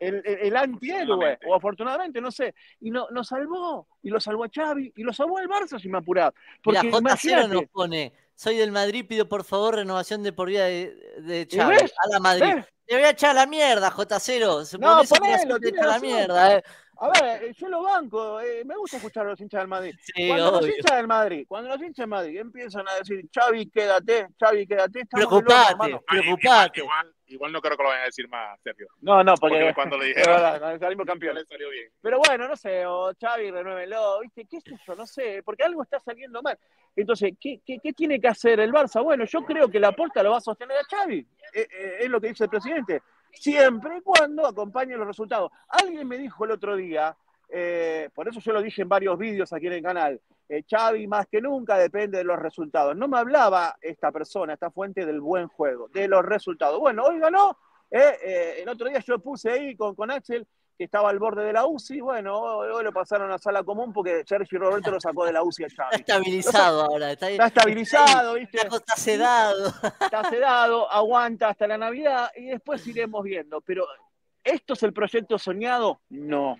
el, el, antihéroe, o afortunadamente, no sé, y no, nos salvó, y lo salvó a Xavi, y lo salvó al Barça, si me apurás. Porque la J0 nos pone, soy del Madrid, pido por favor renovación de por vida de, de Xavi, a la Madrid. Te voy a echar la mierda, J0, no, ponelo, la mierda, eh. A ver, eh, yo lo banco, eh, me gusta escuchar a los hinchas del Madrid. cuando los hinchas del Madrid, cuando los hinchas del Madrid empiezan a decir, Xavi, quédate, Xavi, quédate, preocupate, ah, preocupate. Igual, no creo que lo vayan a decir más, Sergio. No, no, porque, cuando le (laughs) dijeron, salimos campeones. Salió bien. Pero bueno, no sé, o Xavi, renuévelo, ¿viste? ¿Qué es eso? No sé, porque algo está saliendo mal. Entonces, ¿qué, qué, qué tiene que hacer el Barça? Bueno, yo creo que la puerta lo va a sostener a Xavi, eh, eh, es lo que dice el presidente siempre y cuando acompañe los resultados. Alguien me dijo el otro día, eh, por eso yo lo dije en varios vídeos aquí en el canal, eh, Xavi más que nunca depende de los resultados. No me hablaba esta persona, esta fuente del buen juego, de los resultados. Bueno, hoy ganó, eh, el otro día yo puse ahí con, con Axel, que estaba al borde de la UCI, bueno, hoy lo pasaron a sala común porque Sergio Roberto lo sacó de la UCI Está estabilizado ahora, está, está estabilizado, ¿viste? Está sedado. Está sedado, aguanta hasta la Navidad y después iremos viendo. Pero, ¿esto es el proyecto soñado? No,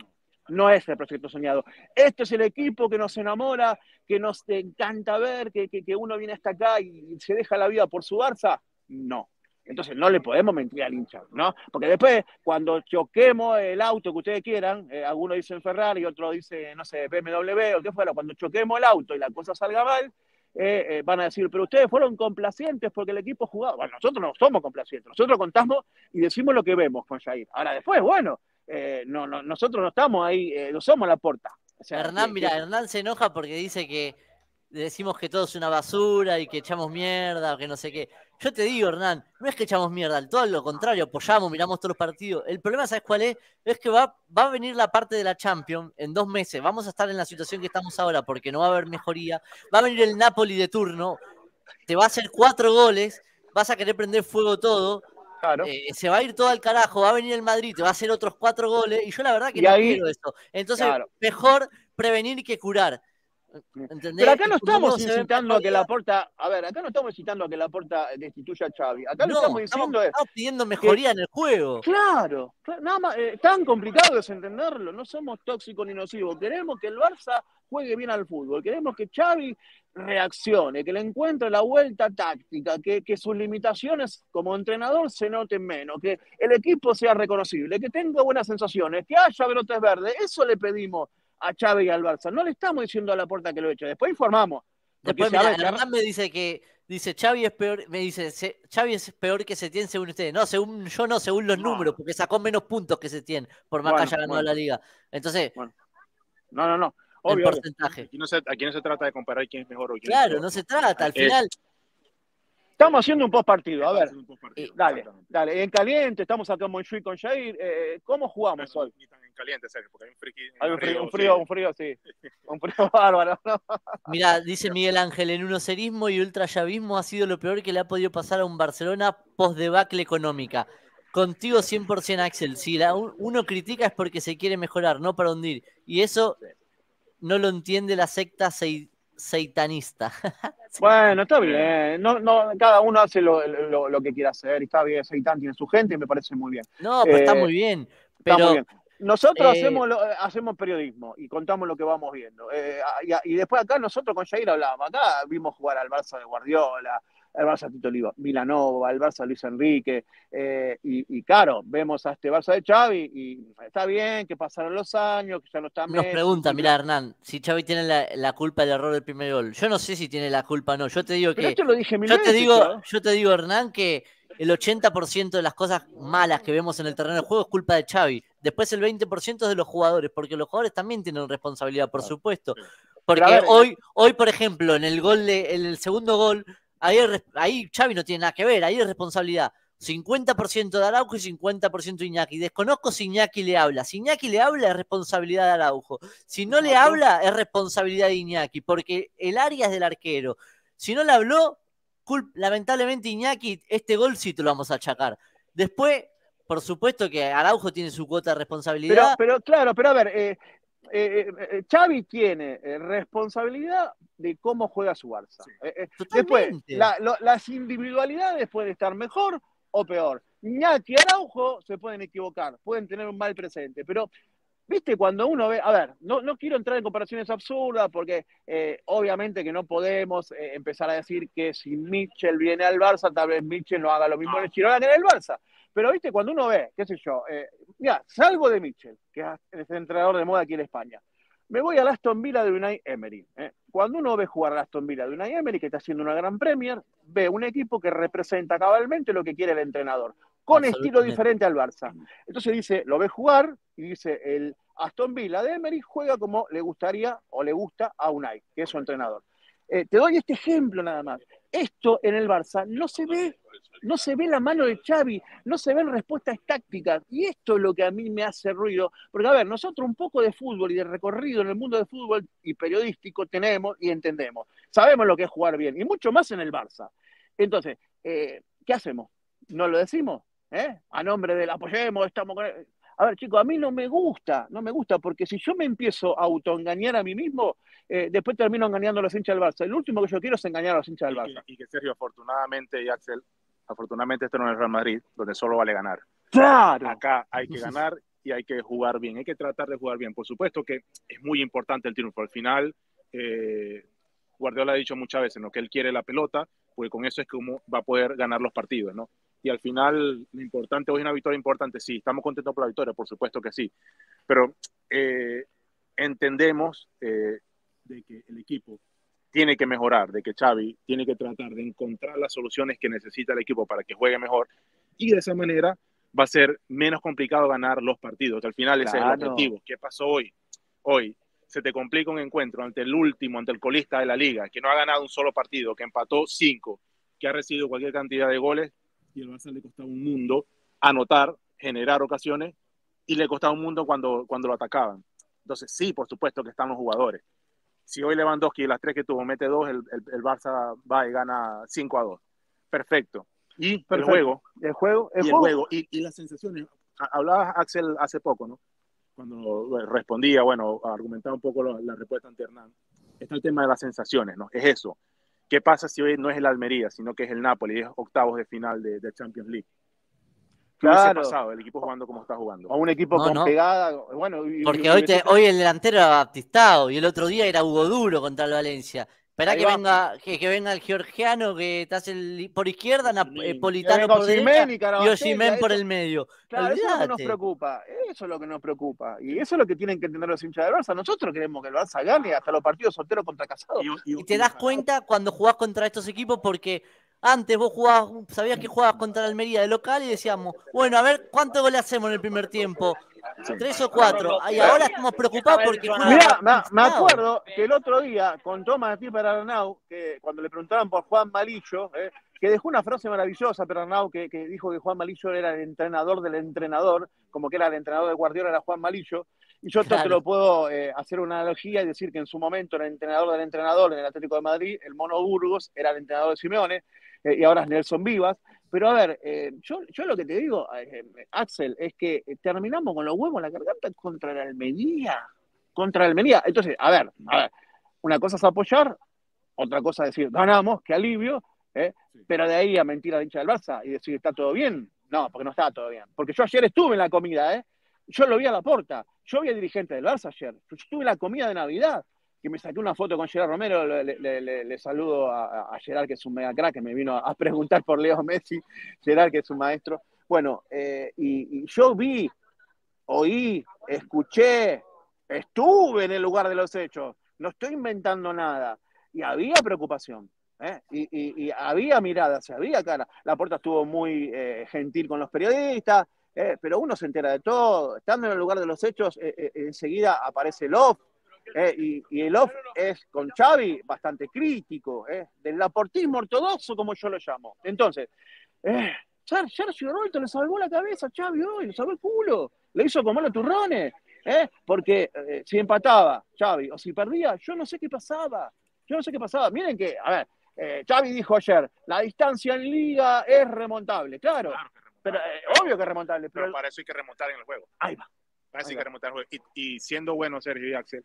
no es el proyecto soñado. ¿Esto es el equipo que nos enamora, que nos encanta ver, que, que, que uno viene hasta acá y se deja la vida por su Barça. No. Entonces no le podemos mentir al hincha, ¿no? Porque después, cuando choquemos el auto que ustedes quieran, eh, algunos dicen Ferrari, otro dice, no sé, BMW o qué fuera, cuando choquemos el auto y la cosa salga mal, eh, eh, van a decir, pero ustedes fueron complacientes porque el equipo jugaba. Bueno, nosotros no somos complacientes, nosotros contamos y decimos lo que vemos con Jair. Ahora después, bueno, no, no, nosotros no estamos ahí, no somos la puerta. Hernán, mira, Hernán se enoja porque dice que decimos que todo es una basura y que echamos mierda, o que no sé qué. Yo te digo, Hernán, no es que echamos mierda, todo lo contrario, apoyamos, miramos todos los partidos. El problema, ¿sabes cuál es? Es que va, va a venir la parte de la Champions en dos meses. Vamos a estar en la situación que estamos ahora porque no va a haber mejoría. Va a venir el Napoli de turno, te va a hacer cuatro goles, vas a querer prender fuego todo. Eh, se va a ir todo al carajo, va a venir el Madrid, te va a hacer otros cuatro goles. Y yo la verdad que no quiero eso. Entonces, mejor prevenir que curar. Pero acá no estamos no a que la porta, a ver, acá no estamos incitando a que la porta destituya a Xavi. Acá no, lo estamos diciendo es, pidiendo mejoría en el juego. Claro, nada más, eh, tan complicado es entenderlo, no somos tóxicos ni nocivos. Queremos que el Barça juegue bien al fútbol, queremos que Xavi reaccione, que le encuentre la vuelta táctica, que, que sus limitaciones como entrenador se noten menos, que el equipo sea reconocible, que tenga buenas sensaciones, que haya brotes verdes, eso le pedimos a Chávez y al Barça. No le estamos diciendo a la puerta que lo hecho, Después informamos. Después, me dice que dice Xavi es peor, me dice Xavi es peor que Setién según ustedes. No, según yo no, según los números, porque sacó menos puntos que Setién por más que haya ganado la liga. Entonces, no, no, no. el porcentaje. Aquí no, se, se, trata de comparar quién es mejor o quién Claro, es no se trata. Al final, Estamos haciendo un post partido, a ver. Eh, dale, dale. En caliente, estamos acá en Monchuy con Jair. Eh, ¿Cómo jugamos hoy? en caliente, porque hay un, hay un frío, un frío, sí. un frío, sí. (laughs) bárbaro. Mira, dice Miguel Ángel, en unocerismo y ultrayavismo ha sido lo peor que le ha podido pasar a un Barcelona post-debacle económica. Contigo 100% Axel, si uno critica es porque se quiere mejorar, no para hundir. Y eso no lo entiende la secta seitanista. (laughs) Bueno, está bien. Eh. No, no, cada uno hace lo, lo, que quiera hacer. Está bien, Seitan tiene su gente y me parece muy bien. No, pero está eh, muy bien. Pero, Nosotros eh, hacemos, hacemos periodismo y contamos lo que vamos viendo. y, y, después acá nosotros con Jair hablábamos. Acá vimos jugar al Barça de Guardiola, el Barça Tito Oliva, Milanova, el Barça Luis Enrique, eh, y, claro, vemos a este Barça de Xavi y está bien que pasaron los años, que ya no está Nos pregunta, mira Hernán, si Xavi tiene la, culpa del error del primer gol. Yo no sé si tiene la culpa o no, yo te digo que... Yo, lo dije te digo, ¿eh? yo te digo, Hernán, que el 80% de las cosas malas que vemos en el terreno de juego es culpa de Xavi. Después el 20% es de los jugadores, porque los jugadores también tienen responsabilidad, por supuesto. Porque hoy, eh, hoy, por ejemplo, en el gol de, en el segundo gol, Ahí, ahí Xavi no tiene nada que ver, ahí es responsabilidad. 50% de Araujo y 50% de Iñaki. Desconozco si Iñaki le habla. Si Iñaki le habla es responsabilidad de Araujo. Si no le habla es responsabilidad de Iñaki, porque el área es del arquero. Si no le habló, lamentablemente Iñaki, este gol sí te lo vamos a achacar. Después, por supuesto que Araujo tiene su cuota de responsabilidad. Pero, claro, pero a ver, eh, eh, eh, eh, eh, Xavi tiene responsabilidad de cómo juega su Barça. después, las individualidades pueden estar mejor o peor. Iñaki Araujo se pueden equivocar, pueden tener un mal presente, pero viste cuando uno ve, a ver, no, no quiero entrar en comparaciones absurdas porque obviamente que no podemos empezar a decir que si Mitchell viene al Barça, tal vez Mitchell no haga lo mismo en el que en el Barça. Pero viste, cuando uno ve, qué sé yo, eh, mira, salvo de Mitchell, que es el entrenador de moda aquí en España, me voy a Aston Villa de Unai Emery. Eh. Cuando uno ve jugar a Aston Villa de Unai Emery, que está haciendo una gran Premier, ve un equipo que representa cabalmente lo que quiere el entrenador, con estilo diferente al Barça. Entonces dice, lo ve jugar y dice, el Aston Villa de Emery juega como le gustaría o le gusta a Unai, que es su entrenador. Eh, te doy este ejemplo nada más. Esto en el Barça no se ve, no se ve la mano de Xavi, no se ven respuestas tácticas. Y esto es lo que a mí me hace ruido, porque a ver, nosotros un poco de fútbol y de recorrido en el mundo de fútbol y periodístico tenemos y entendemos. Sabemos lo que es jugar bien, y mucho más en el Barça. Entonces, eh, ¿qué hacemos? ¿No lo decimos? ¿Eh? A nombre del apoyemos, estamos con... A ver, chicos, a mí no me gusta, no me gusta, porque si yo me empiezo a autoengañar a mí mismo, eh, después termino engañando a los hinchas del Barça. El último que yo quiero es engañar a los hinchas del Barça. Y que, Sergio, afortunadamente, y Axel, afortunadamente esto no es el Real Madrid, donde solo vale ganar. ¡Claro! Acá hay que ganar y hay que jugar bien, hay que tratar de jugar bien. Por supuesto que es muy importante el triunfo. Al final, eh, Guardiola ha dicho muchas veces, ¿no? Que él quiere la pelota, porque con eso es como va a poder ganar los partidos, ¿no? y al final lo importante, hoy es una victoria importante, sí, estamos contentos por la victoria, por supuesto que sí, pero eh, entendemos eh, de que el equipo tiene que mejorar, de que Xavi tiene que tratar de encontrar las soluciones que necesita el equipo para que juegue mejor y de esa manera va a ser menos complicado ganar los partidos, al final ese es el objetivo. ¿Qué pasó hoy? Hoy se te complica un encuentro ante el último, ante el colista de la liga, que no ha ganado un solo partido, que empató cinco, que ha recibido cualquier cantidad de goles, y el Barça le costaba un mundo anotar, generar ocasiones y le costaba un mundo cuando, cuando lo atacaban. Entonces, sí, por supuesto que están los jugadores. Si hoy Lewandowski, las tres que tuvo, mete dos, el, el, Barça va y gana 5 a 2. Perfecto. Y el juego. El juego. El juego. y, y, las sensaciones. Hablabas, Axel, hace poco, ¿no? Cuando respondía, bueno, argumentaba un poco la, la respuesta ante Hernán. Está el tema de las sensaciones, ¿no? Es eso. ¿Qué pasa si hoy no es el Almería, sino que es el Napoli, es octavos de final de, Champions League? ¿Qué claro. pasado? El equipo jugando como está jugando. A un equipo con pegada. Bueno, Porque hoy, el delantero era Baptistado y el otro día era Hugo Duro contra el Valencia. Espera que venga, que, que, venga el georgiano que estás el, por izquierda, Napolitano eh, por y Oshimen por el medio. Claro, eso es lo que nos preocupa. Eso es lo que nos preocupa. Y eso es lo que tienen que entender los hinchas del Barça. Nosotros queremos que el Barça gane hasta los partidos solteros contra casados. Y, y, te das cuenta cuando jugás contra estos equipos porque antes vos jugabas, sabías que jugabas contra la Almería de local y decíamos, bueno, a ver cuántos goles hacemos en el primer tiempo. Tres o cuatro. Y ahora estamos preocupados porque. Mira, me, acuerdo que el otro día contó Martín Perarnau, que cuando le preguntaban por Juan Malillo, ¿eh? que dejó una frase maravillosa, Perarnau, que, que dijo que Juan Malillo era el entrenador del entrenador, como que era el entrenador de Guardiola, era Juan Malillo. Y yo te lo puedo eh, hacer una analogía y decir que en su momento el entrenador del entrenador en el Atlético de Madrid, el Mono Burgos, era el entrenador de Simeone. Eh, y ahora Nelson Vivas. Pero a ver, eh, yo, lo que te digo, eh, Axel, es que terminamos con los huevos en la garganta contra la Almería. Contra la Almería. Entonces, a ver, una cosa es apoyar, otra cosa es decir, ganamos, qué alivio, pero de ahí a mentir a la hincha del Barça y decir, está todo bien. No, porque no está todo bien. Porque yo ayer estuve en la comida, ¿eh? Yo lo vi a la puerta. Yo vi al dirigente del Barça ayer. Yo estuve en la comida de Navidad que me saqué una foto con Gerard Romero, le, saludo a, Gerard, que es un mega crack, que me vino a, (laughs) preguntar por Leo Messi, Gerard, que es un maestro. Bueno, eh, y, yo vi, oí, escuché, estuve en el lugar de los hechos, no estoy inventando nada. Y había preocupación, ¿eh? y, había miradas, había cara. La puerta estuvo muy eh, gentil con los periodistas, pero uno se entera de todo. Estando en el lugar de los hechos, enseguida aparece el off, eh, y, el off es con Xavi bastante crítico, eh, del aportismo ortodoxo, como yo lo llamo. Entonces, eh, Sergio Rolto le salvó la cabeza a Xavi hoy, le salvó el culo, le hizo comer los turrones, eh, porque si empataba Xavi o si perdía, yo no sé qué pasaba, yo no sé qué pasaba. Miren que, a ver, Xavi dijo ayer, la distancia en liga es remontable, claro. obvio que es remontable. Pero, para eso hay que remontar en el juego. Ahí va. Para eso hay que remontar en el juego. Y, y siendo bueno, Sergio y Axel,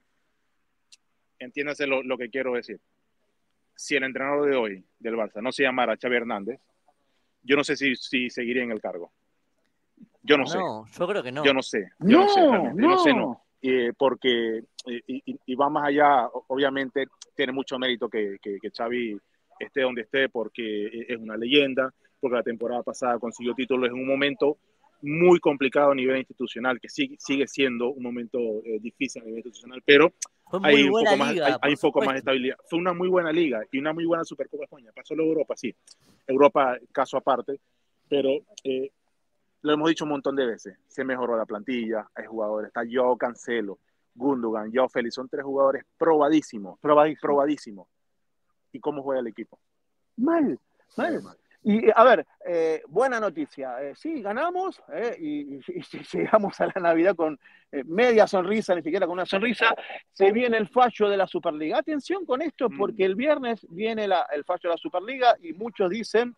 entiéndase lo, que quiero decir. Si el entrenador de hoy del Barça no se llamara Xavi Hernández, yo no sé si, si seguiría en el cargo. Yo no, sé. yo creo que no. Yo no sé. Yo no, sé, porque, y, va más allá, obviamente, tiene mucho mérito que, que, que Xavi esté donde esté, porque eh, es una leyenda, porque la temporada pasada consiguió títulos en un momento muy complicado a nivel institucional, que sigue, sigue siendo un momento eh, difícil a nivel institucional, pero hay un, poco más, hay, un poco más de estabilidad. Fue una muy buena liga y una muy buena Supercopa España. Pasó lo Europa, sí. Europa, caso aparte, pero eh, lo hemos dicho un montón de veces. Se mejoró la plantilla, hay jugadores. Está yo Cancelo, Gundogan, yo Félix. Son tres jugadores probadísimos. Probadísimos. Probadísimo. ¿Y cómo juega el equipo? Mal, mal. mal. Y eh, a ver, eh, buena noticia. Eh, sí, ganamos y, (laughs) llegamos a la Navidad con media sonrisa, ni siquiera con una sonrisa. Se viene el fallo de la Superliga. Atención con esto, mm. porque el viernes viene el fallo de la Superliga y muchos dicen,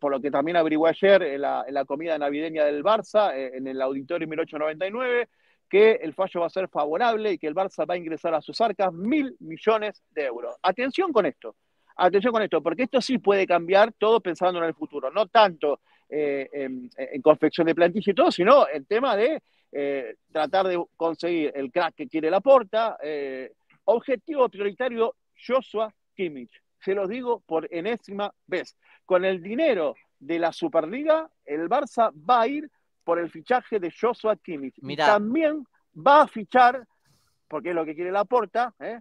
por lo que también averigué ayer en la, la comida navideña del Barça, en el auditorio 1899, que el fallo va a ser favorable y que el Barça va a ingresar a sus arcas mil millones de euros. Atención con esto atención con esto, porque esto sí puede cambiar todo pensando en el futuro, no tanto eh, en, confección de plantilla y todo, sino el tema de eh, tratar de conseguir el crack que quiere la porta. Eh, objetivo prioritario, Joshua Kimmich. Se los digo por enésima vez. Con el dinero de la Superliga, el Barça va a ir por el fichaje de Joshua Kimmich. también va a fichar, porque es lo que quiere la porta, ¿eh?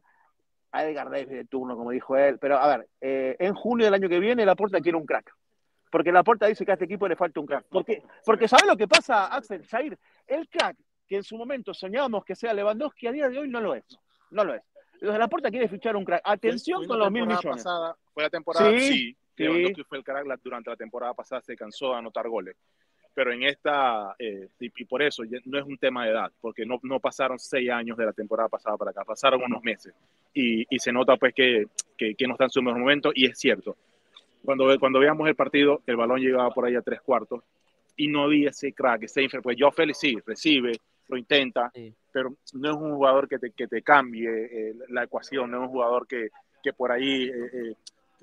a Edgar de turno, como dijo él. Pero a ver, eh, en junio del año que viene, la quiere un crack. Porque la dice que a este equipo le falta un crack. Porque, porque ¿sabes lo que pasa, Axel Jair? El crack que en su momento soñábamos que sea Lewandowski, a día de hoy no lo es. No lo es. Entonces, la puerta quiere fichar un crack. Atención con los mil millones. fue la temporada, sí. Lewandowski fue el crack durante la temporada pasada, se cansó de anotar goles pero en esta, eh, y, por eso no es un tema de edad, porque no, pasaron seis años de la temporada pasada para acá, pasaron unos meses y, y se nota pues que, no está en su mejor momento y es cierto. Cuando, cuando veamos el partido, el balón llegaba por ahí a tres cuartos y no había ese crack, ese infer, pues yo sí, recibe, lo intenta, pero no es un jugador que te, que te cambie eh, la ecuación, no es un jugador que, por ahí... Eh, eh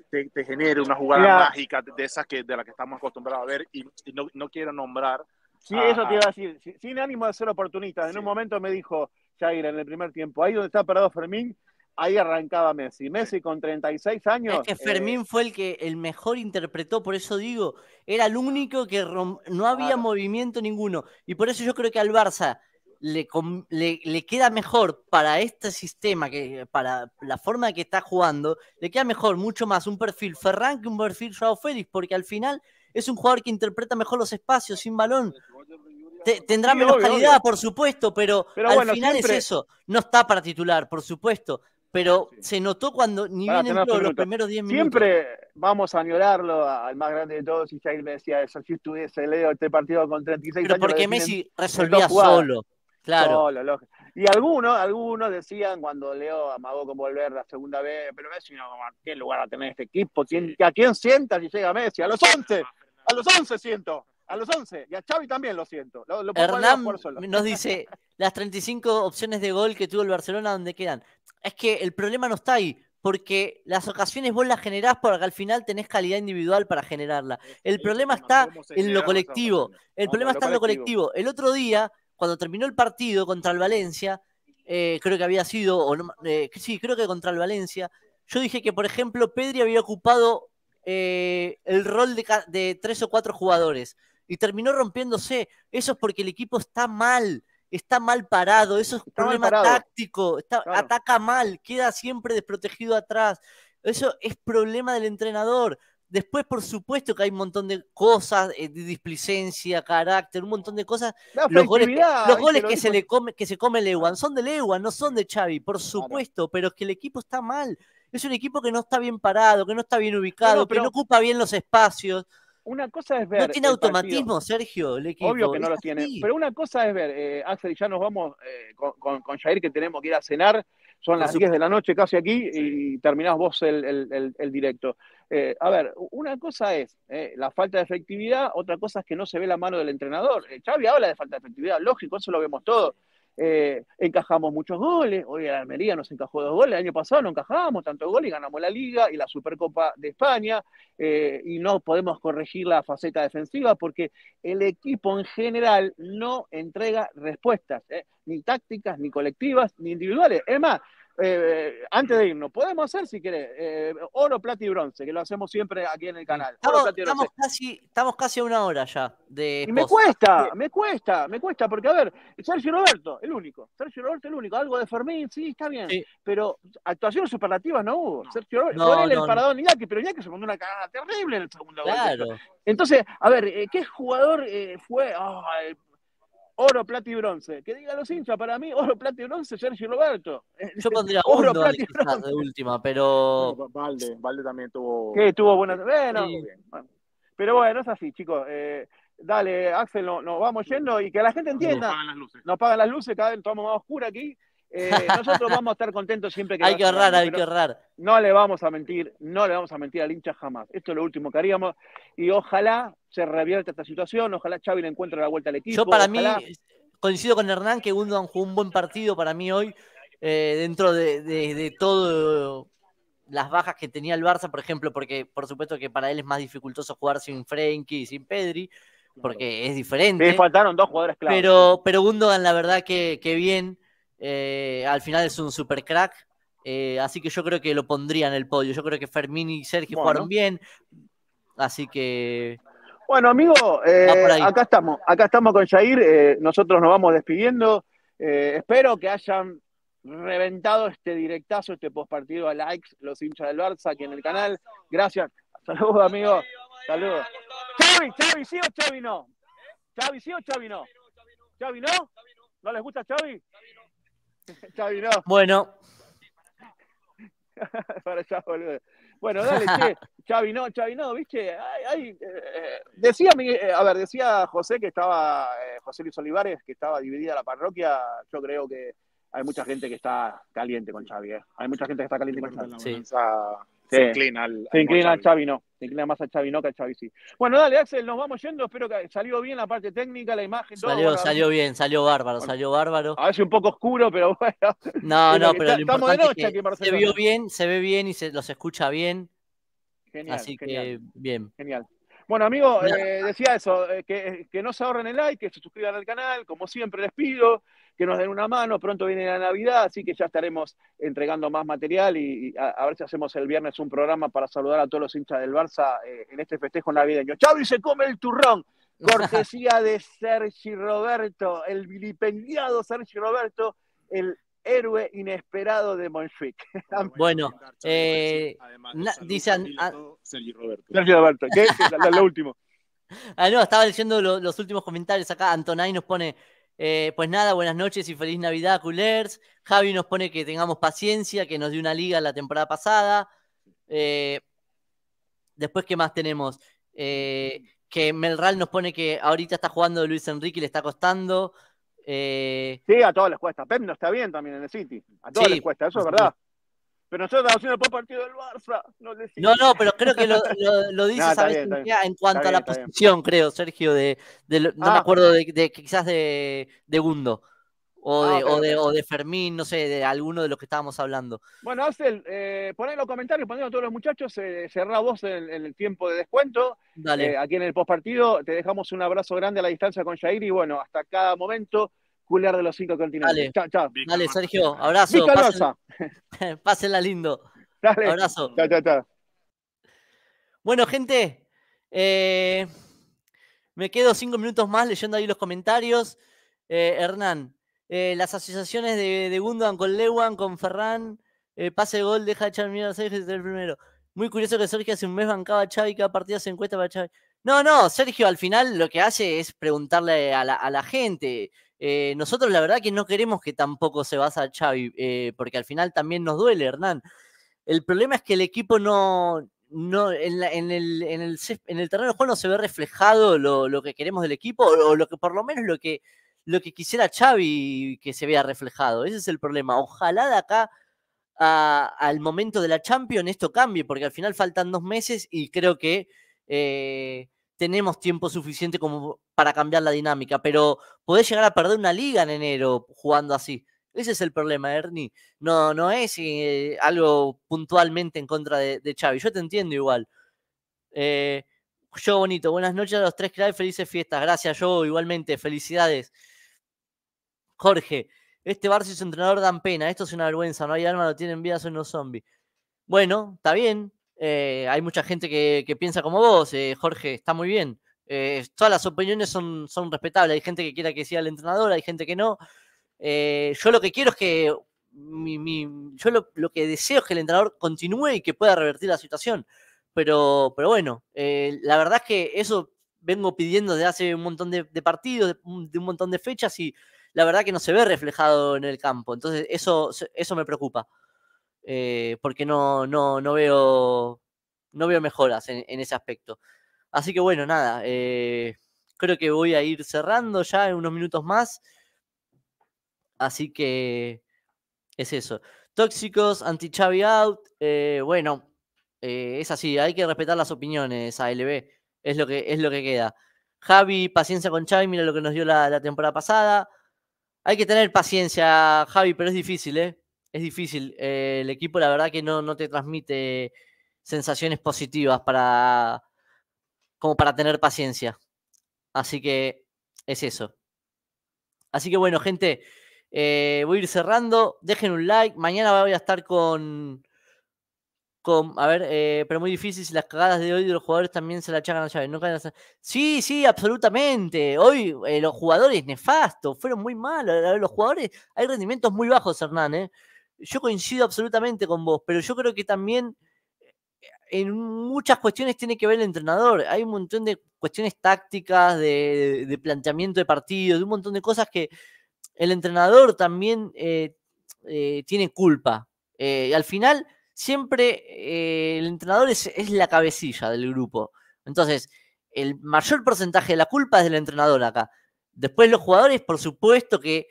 te, genere una jugada mágica de esas que, de las que estamos acostumbrados a ver y, no, quiero nombrar. Sí, eso te iba a ah, decir, sin, ánimo de ser oportunista. En un momento me dijo Jair en el primer tiempo, ahí donde está parado Fermín, ahí arrancaba Messi. Messi con 36 años. Es que eh, Fermín fue el que el mejor interpretó, por eso digo, era el único que no había movimiento ninguno. Y por eso yo creo que al Barça le, le, le, queda mejor para este sistema, que para la forma que está jugando, le queda mejor mucho más un perfil Ferran que un perfil Joao Félix, porque al final es un jugador que interpreta mejor los espacios sin balón. tendrá menos calidad, por supuesto, pero, al final es eso. No está para titular, por supuesto, pero se notó cuando ni bien entró los primeros 10 minutos. Siempre vamos a añorarlo al más grande de todos. Y Jair me decía eso: si estuviese Leo este partido con 36 Pero porque Messi resolvía solo. Claro. Y algunos, algunos decían cuando Leo amagó con volver la segunda vez, pero Messi no, ¿qué lugar va a tener este equipo? ¿A quién sienta si llega Messi? A los 11, a los 11 siento, a los 11. Y a Xavi también lo siento. Hernán nos dice, las 35 opciones de gol que tuvo el Barcelona, ¿dónde quedan? Es que el problema no está ahí, porque las ocasiones vos las generás porque al final tenés calidad individual para generarla. El problema está en lo colectivo. El problema está en lo colectivo. El otro día cuando terminó el partido contra el Valencia, eh, creo que había sido, eh, sí, creo que contra el Valencia, yo dije que, por ejemplo, Pedri había ocupado eh, el rol de, tres o cuatro jugadores y terminó rompiéndose. Eso es porque el equipo está mal, está mal parado, eso es problema táctico, ataca mal, queda siempre desprotegido atrás. Eso es problema del entrenador. Después, por supuesto, que hay un montón de cosas, eh, de displicencia, carácter, un montón de cosas. los goles, que, se le come, que se come Lewan son de Lewan, no son de Xavi, por supuesto, pero es que el equipo está mal. Es un equipo que no está bien parado, que no está bien ubicado, que no ocupa bien los espacios una cosa es ver. No tiene automatismo, Sergio, el equipo. Obvio que no lo tiene. Pero una cosa es ver, eh, Axel, ya nos vamos eh, con, con, Jair, que tenemos que ir a cenar. Son las 10 de la noche casi aquí y terminás vos el, directo. Eh, a ver, una cosa es eh, la falta de efectividad, otra cosa es que no se ve la mano del entrenador. Eh, Xavi habla de falta de efectividad, lógico, eso lo vemos todo. Eh, encajamos muchos goles. Hoy en Almería nos encajó dos goles, el año pasado no encajábamos tantos goles y ganamos la Liga y la Supercopa de España. Eh, y no podemos corregir la faceta defensiva porque el equipo en general no entrega respuestas, eh, ni tácticas, ni colectivas, ni individuales. Es más, eh, antes de irnos, podemos hacer, si querés, eh, oro, plata y bronce, que lo hacemos siempre aquí en el canal. Estamos, casi, estamos casi a una hora ya. De y me cuesta, me cuesta, me cuesta, porque a ver, Sergio Roberto, el único, Sergio Roberto, el único, algo de Fermín, sí, está bien, pero actuaciones superlativas no hubo. Sergio Roberto, el paradón no. pero Iñaki se mandó una cagada terrible en el segundo claro. Entonces, a ver, eh, ¿qué jugador fue? Ah, oro, plata y bronce. Que digan los hinchas, para mí, oro, plata y bronce, Sergio Roberto. Yo pondría oro, plata y bronce. de última, pero. Valde, Valde también tuvo. Que tuvo buenas. Bueno, pero bueno, es así, chicos. Eh, dale, Axel, nos vamos yendo y que la gente entienda. Nos pagan las luces. Nos pagan las luces, cada vez estamos más oscura aquí. Eh, nosotros vamos a estar contentos siempre que... Hay que ahorrar, hay que ahorrar. No le vamos a mentir, no le vamos a mentir al hincha jamás. Esto es lo último que haríamos y ojalá se revierta esta situación, ojalá Xavi le encuentre la vuelta al equipo. Yo para mí, coincido con Hernán que Gundogan jugó un buen partido para mí hoy, eh, dentro de, de, todo las bajas que tenía el Barça, por ejemplo, porque por supuesto que para él es más dificultoso jugar sin Frenkie y sin Pedri, porque es diferente. faltaron dos jugadores Pero, pero Gundogan, la verdad que, que bien, eh, al final es un super crack. Eh, así que yo creo que lo pondría en el podio. Yo creo que Fermín y Sergio fueron jugaron bien. Así que. Bueno, amigo, eh, acá estamos. Acá estamos con Jair. nosotros nos vamos despidiendo. espero que hayan reventado este directazo, este postpartido a likes, los hinchas del Barça aquí en el canal. Gracias. Saludos, amigo. Saludos. Chavi, Chavi, sí o Chavi no. Chavi, sí o Chavi no. Chavi no. ¿No les gusta Chavi? Chavi, (laughs) Bueno. (laughs) Bueno, dale, che. Chavi, (laughs) no, Chavi, no, viste. Ay, ay, eh, decía, eh, a ver, decía José que estaba, eh, José Luis Olivares, que estaba dividida la parroquia. Yo creo que hay mucha gente que está caliente con Chavi, Hay mucha gente que está caliente con Chavi se inclina al, inclina Xavi. no. Se inclina más a Xavi no que a Xavi sí. Bueno, dale, Axel, nos vamos yendo. Espero que salió bien la parte técnica, la imagen. Salió, salió bien, salió bárbaro, salió bárbaro. A veces un poco oscuro, pero (laughs) bueno. No, no, pero lo importante es que se vio bien, se ve bien y se los escucha bien. Genial, Así que, bien. Genial. Bueno, amigo, eh, decía eso, eh, que, que, no se ahorren el like, que se suscriban al canal, como siempre les pido, que nos den una mano. Pronto viene la Navidad, así que ya estaremos entregando más material y, a, ver si hacemos el viernes un programa para saludar a todos los hinchas del Barça eh, en este festejo navideño. ¡Chavi y se come el turrón. Cortesía de Sergi Roberto, el vilipendiado Sergi Roberto, el héroe inesperado de Montjuic. (laughs) Bueno, pues, eh, Además, ah, Sergi Roberto. Sergi Roberto, ¿qué? (laughs) lo, último. Ah, no, estaba leyendo los últimos comentarios acá. Antonay nos pone, eh, pues nada, buenas noches y feliz Navidad, culers. Javi nos pone que tengamos paciencia, que nos dio una liga la temporada pasada. Eh, después, ¿qué más tenemos? Eh, que Melral nos pone que ahorita está jugando Luis Enrique y le está costando. Eh, sí, a todos les cuesta. Pep no está bien también en el City. A todos les cuesta, eso es verdad. Pero nosotros estamos haciendo el partido del Barça. No, no, pero creo que lo, dices a veces en cuanto a la posición, creo, Sergio, de, no me ah. acuerdo de, quizás de, de Gundo. Ah, o, de, Fermín, no sé, de alguno de los que estábamos hablando. Bueno, Axel, eh, poné en los comentarios, poné a todos los muchachos, eh, cerrá vos en, el tiempo de descuento. Eh, aquí en el post-partido te dejamos un abrazo grande a la distancia con Jair y bueno, hasta cada momento de los cinco continentes. Dale, chao, chao. Dale Sergio, abrazo. (laughs) Pásenla, lindo. Dale. Abrazo. Chao, chao, chao. Bueno, gente, eh, me quedo cinco minutos más leyendo ahí los comentarios. Eh, Hernán, eh, las asociaciones de, de, Gundogan con Lewan, con Ferran, pase gol, deja de echar miedo a Sergio el primero. Muy curioso que Sergio hace un mes bancaba a Xavi, cada partida se encuesta para Xavi. No, no, Sergio al final lo que hace es preguntarle a la gente. Eh, nosotros la verdad que no queremos que tampoco se vaya a Xavi, eh, porque al final también nos duele, Hernán. El problema es que el equipo no, en, el, terreno de juego no se ve reflejado lo, que queremos del equipo, o, lo que por lo menos lo que, lo que quisiera Xavi que se vea reflejado. Ese es el problema. Ojalá de acá al momento de la Champions esto cambie, porque al final faltan dos meses y creo que eh, tenemos tiempo suficiente como para cambiar la dinámica, pero podés llegar a perder una liga en enero jugando así. Ese es el problema, Ernie. No, no es eh, algo puntualmente en contra de, de, Xavi. Yo te entiendo igual. Eh, yo bonito, buenas noches a los tres hay felices fiestas. Gracias, yo igualmente, felicidades. Jorge, este Barça y su entrenador dan pena. Esto es una vergüenza, no hay alma, no tienen vida, son unos zombies. Bueno, está bien, eh, hay mucha gente que, piensa como vos, eh, Jorge, está muy bien. Eh, todas las opiniones son, respetables. Hay gente que quiera que sea el entrenador, hay gente que no. yo lo que quiero es que. yo lo, que deseo es que el entrenador continúe y que pueda revertir la situación. Pero, pero bueno, la verdad es que eso vengo pidiendo desde hace un montón de, partidos, de, de, un montón de fechas y la verdad que no se ve reflejado en el campo. Entonces, eso, eso me preocupa. Eh, porque no, no, veo, no veo mejoras en, ese aspecto. Así que bueno, nada, eh, creo que voy a ir cerrando ya en unos minutos más. Así que es eso. Tóxicos, anti-Chavi out. Eh, bueno, es así, hay que respetar las opiniones, ALB. Es lo que, es lo que queda. Javi, paciencia con Chavi, mira lo que nos dio la, la temporada pasada. Hay que tener paciencia, Javi, pero es difícil, ¿eh? es difícil. Eh, el equipo, la verdad, que no, no te transmite sensaciones positivas para como para tener paciencia. Así que es eso. Así que bueno, gente, eh, voy a ir cerrando. Dejen un like. Mañana voy a estar con. con a ver, eh, pero muy difícil si las cagadas de hoy de los jugadores también se la echan a Chávez. Sí, sí, absolutamente. Hoy los jugadores nefasto, fueron muy malos. Los jugadores, hay rendimientos muy bajos, Hernán. eh yo coincido absolutamente con vos, pero yo creo que también eh, en muchas cuestiones tiene que ver el entrenador. Hay un montón de cuestiones tácticas, de, planteamiento de partidos, de un montón de cosas que el entrenador también eh, eh, tiene culpa. al final, siempre el entrenador es, es, la cabecilla del grupo. Entonces, el mayor porcentaje de la culpa es del entrenador acá. Después los jugadores, por supuesto que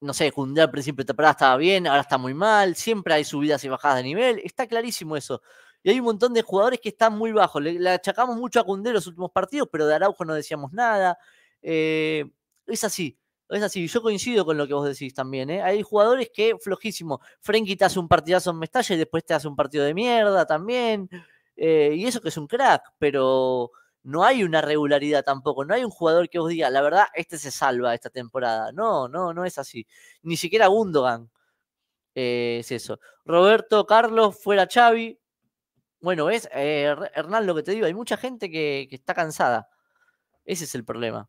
no sé, Cundé al principio de temporada estaba bien, ahora está muy mal, siempre hay subidas y bajadas de nivel, está clarísimo eso. Y hay un montón de jugadores que están muy bajos. Le, achacamos mucho a Cundé los últimos partidos, pero de Araujo no decíamos nada. Eh, es así, es así. Yo coincido con lo que vos decís también. ¿eh? Hay jugadores que, flojísimo, Frenkie te hace un partidazo en Mestalla y después te hace un partido de mierda también. Eh, y eso que es un crack, pero no hay una regularidad tampoco, no hay un jugador que os diga, la verdad, este se salva esta temporada. No, no, no es así. Ni siquiera Gundogan eh, es eso. Roberto Carlos fuera Xavi. Bueno, es, eh, Hernán, lo que te digo, hay mucha gente que, que, está cansada. Ese es el problema.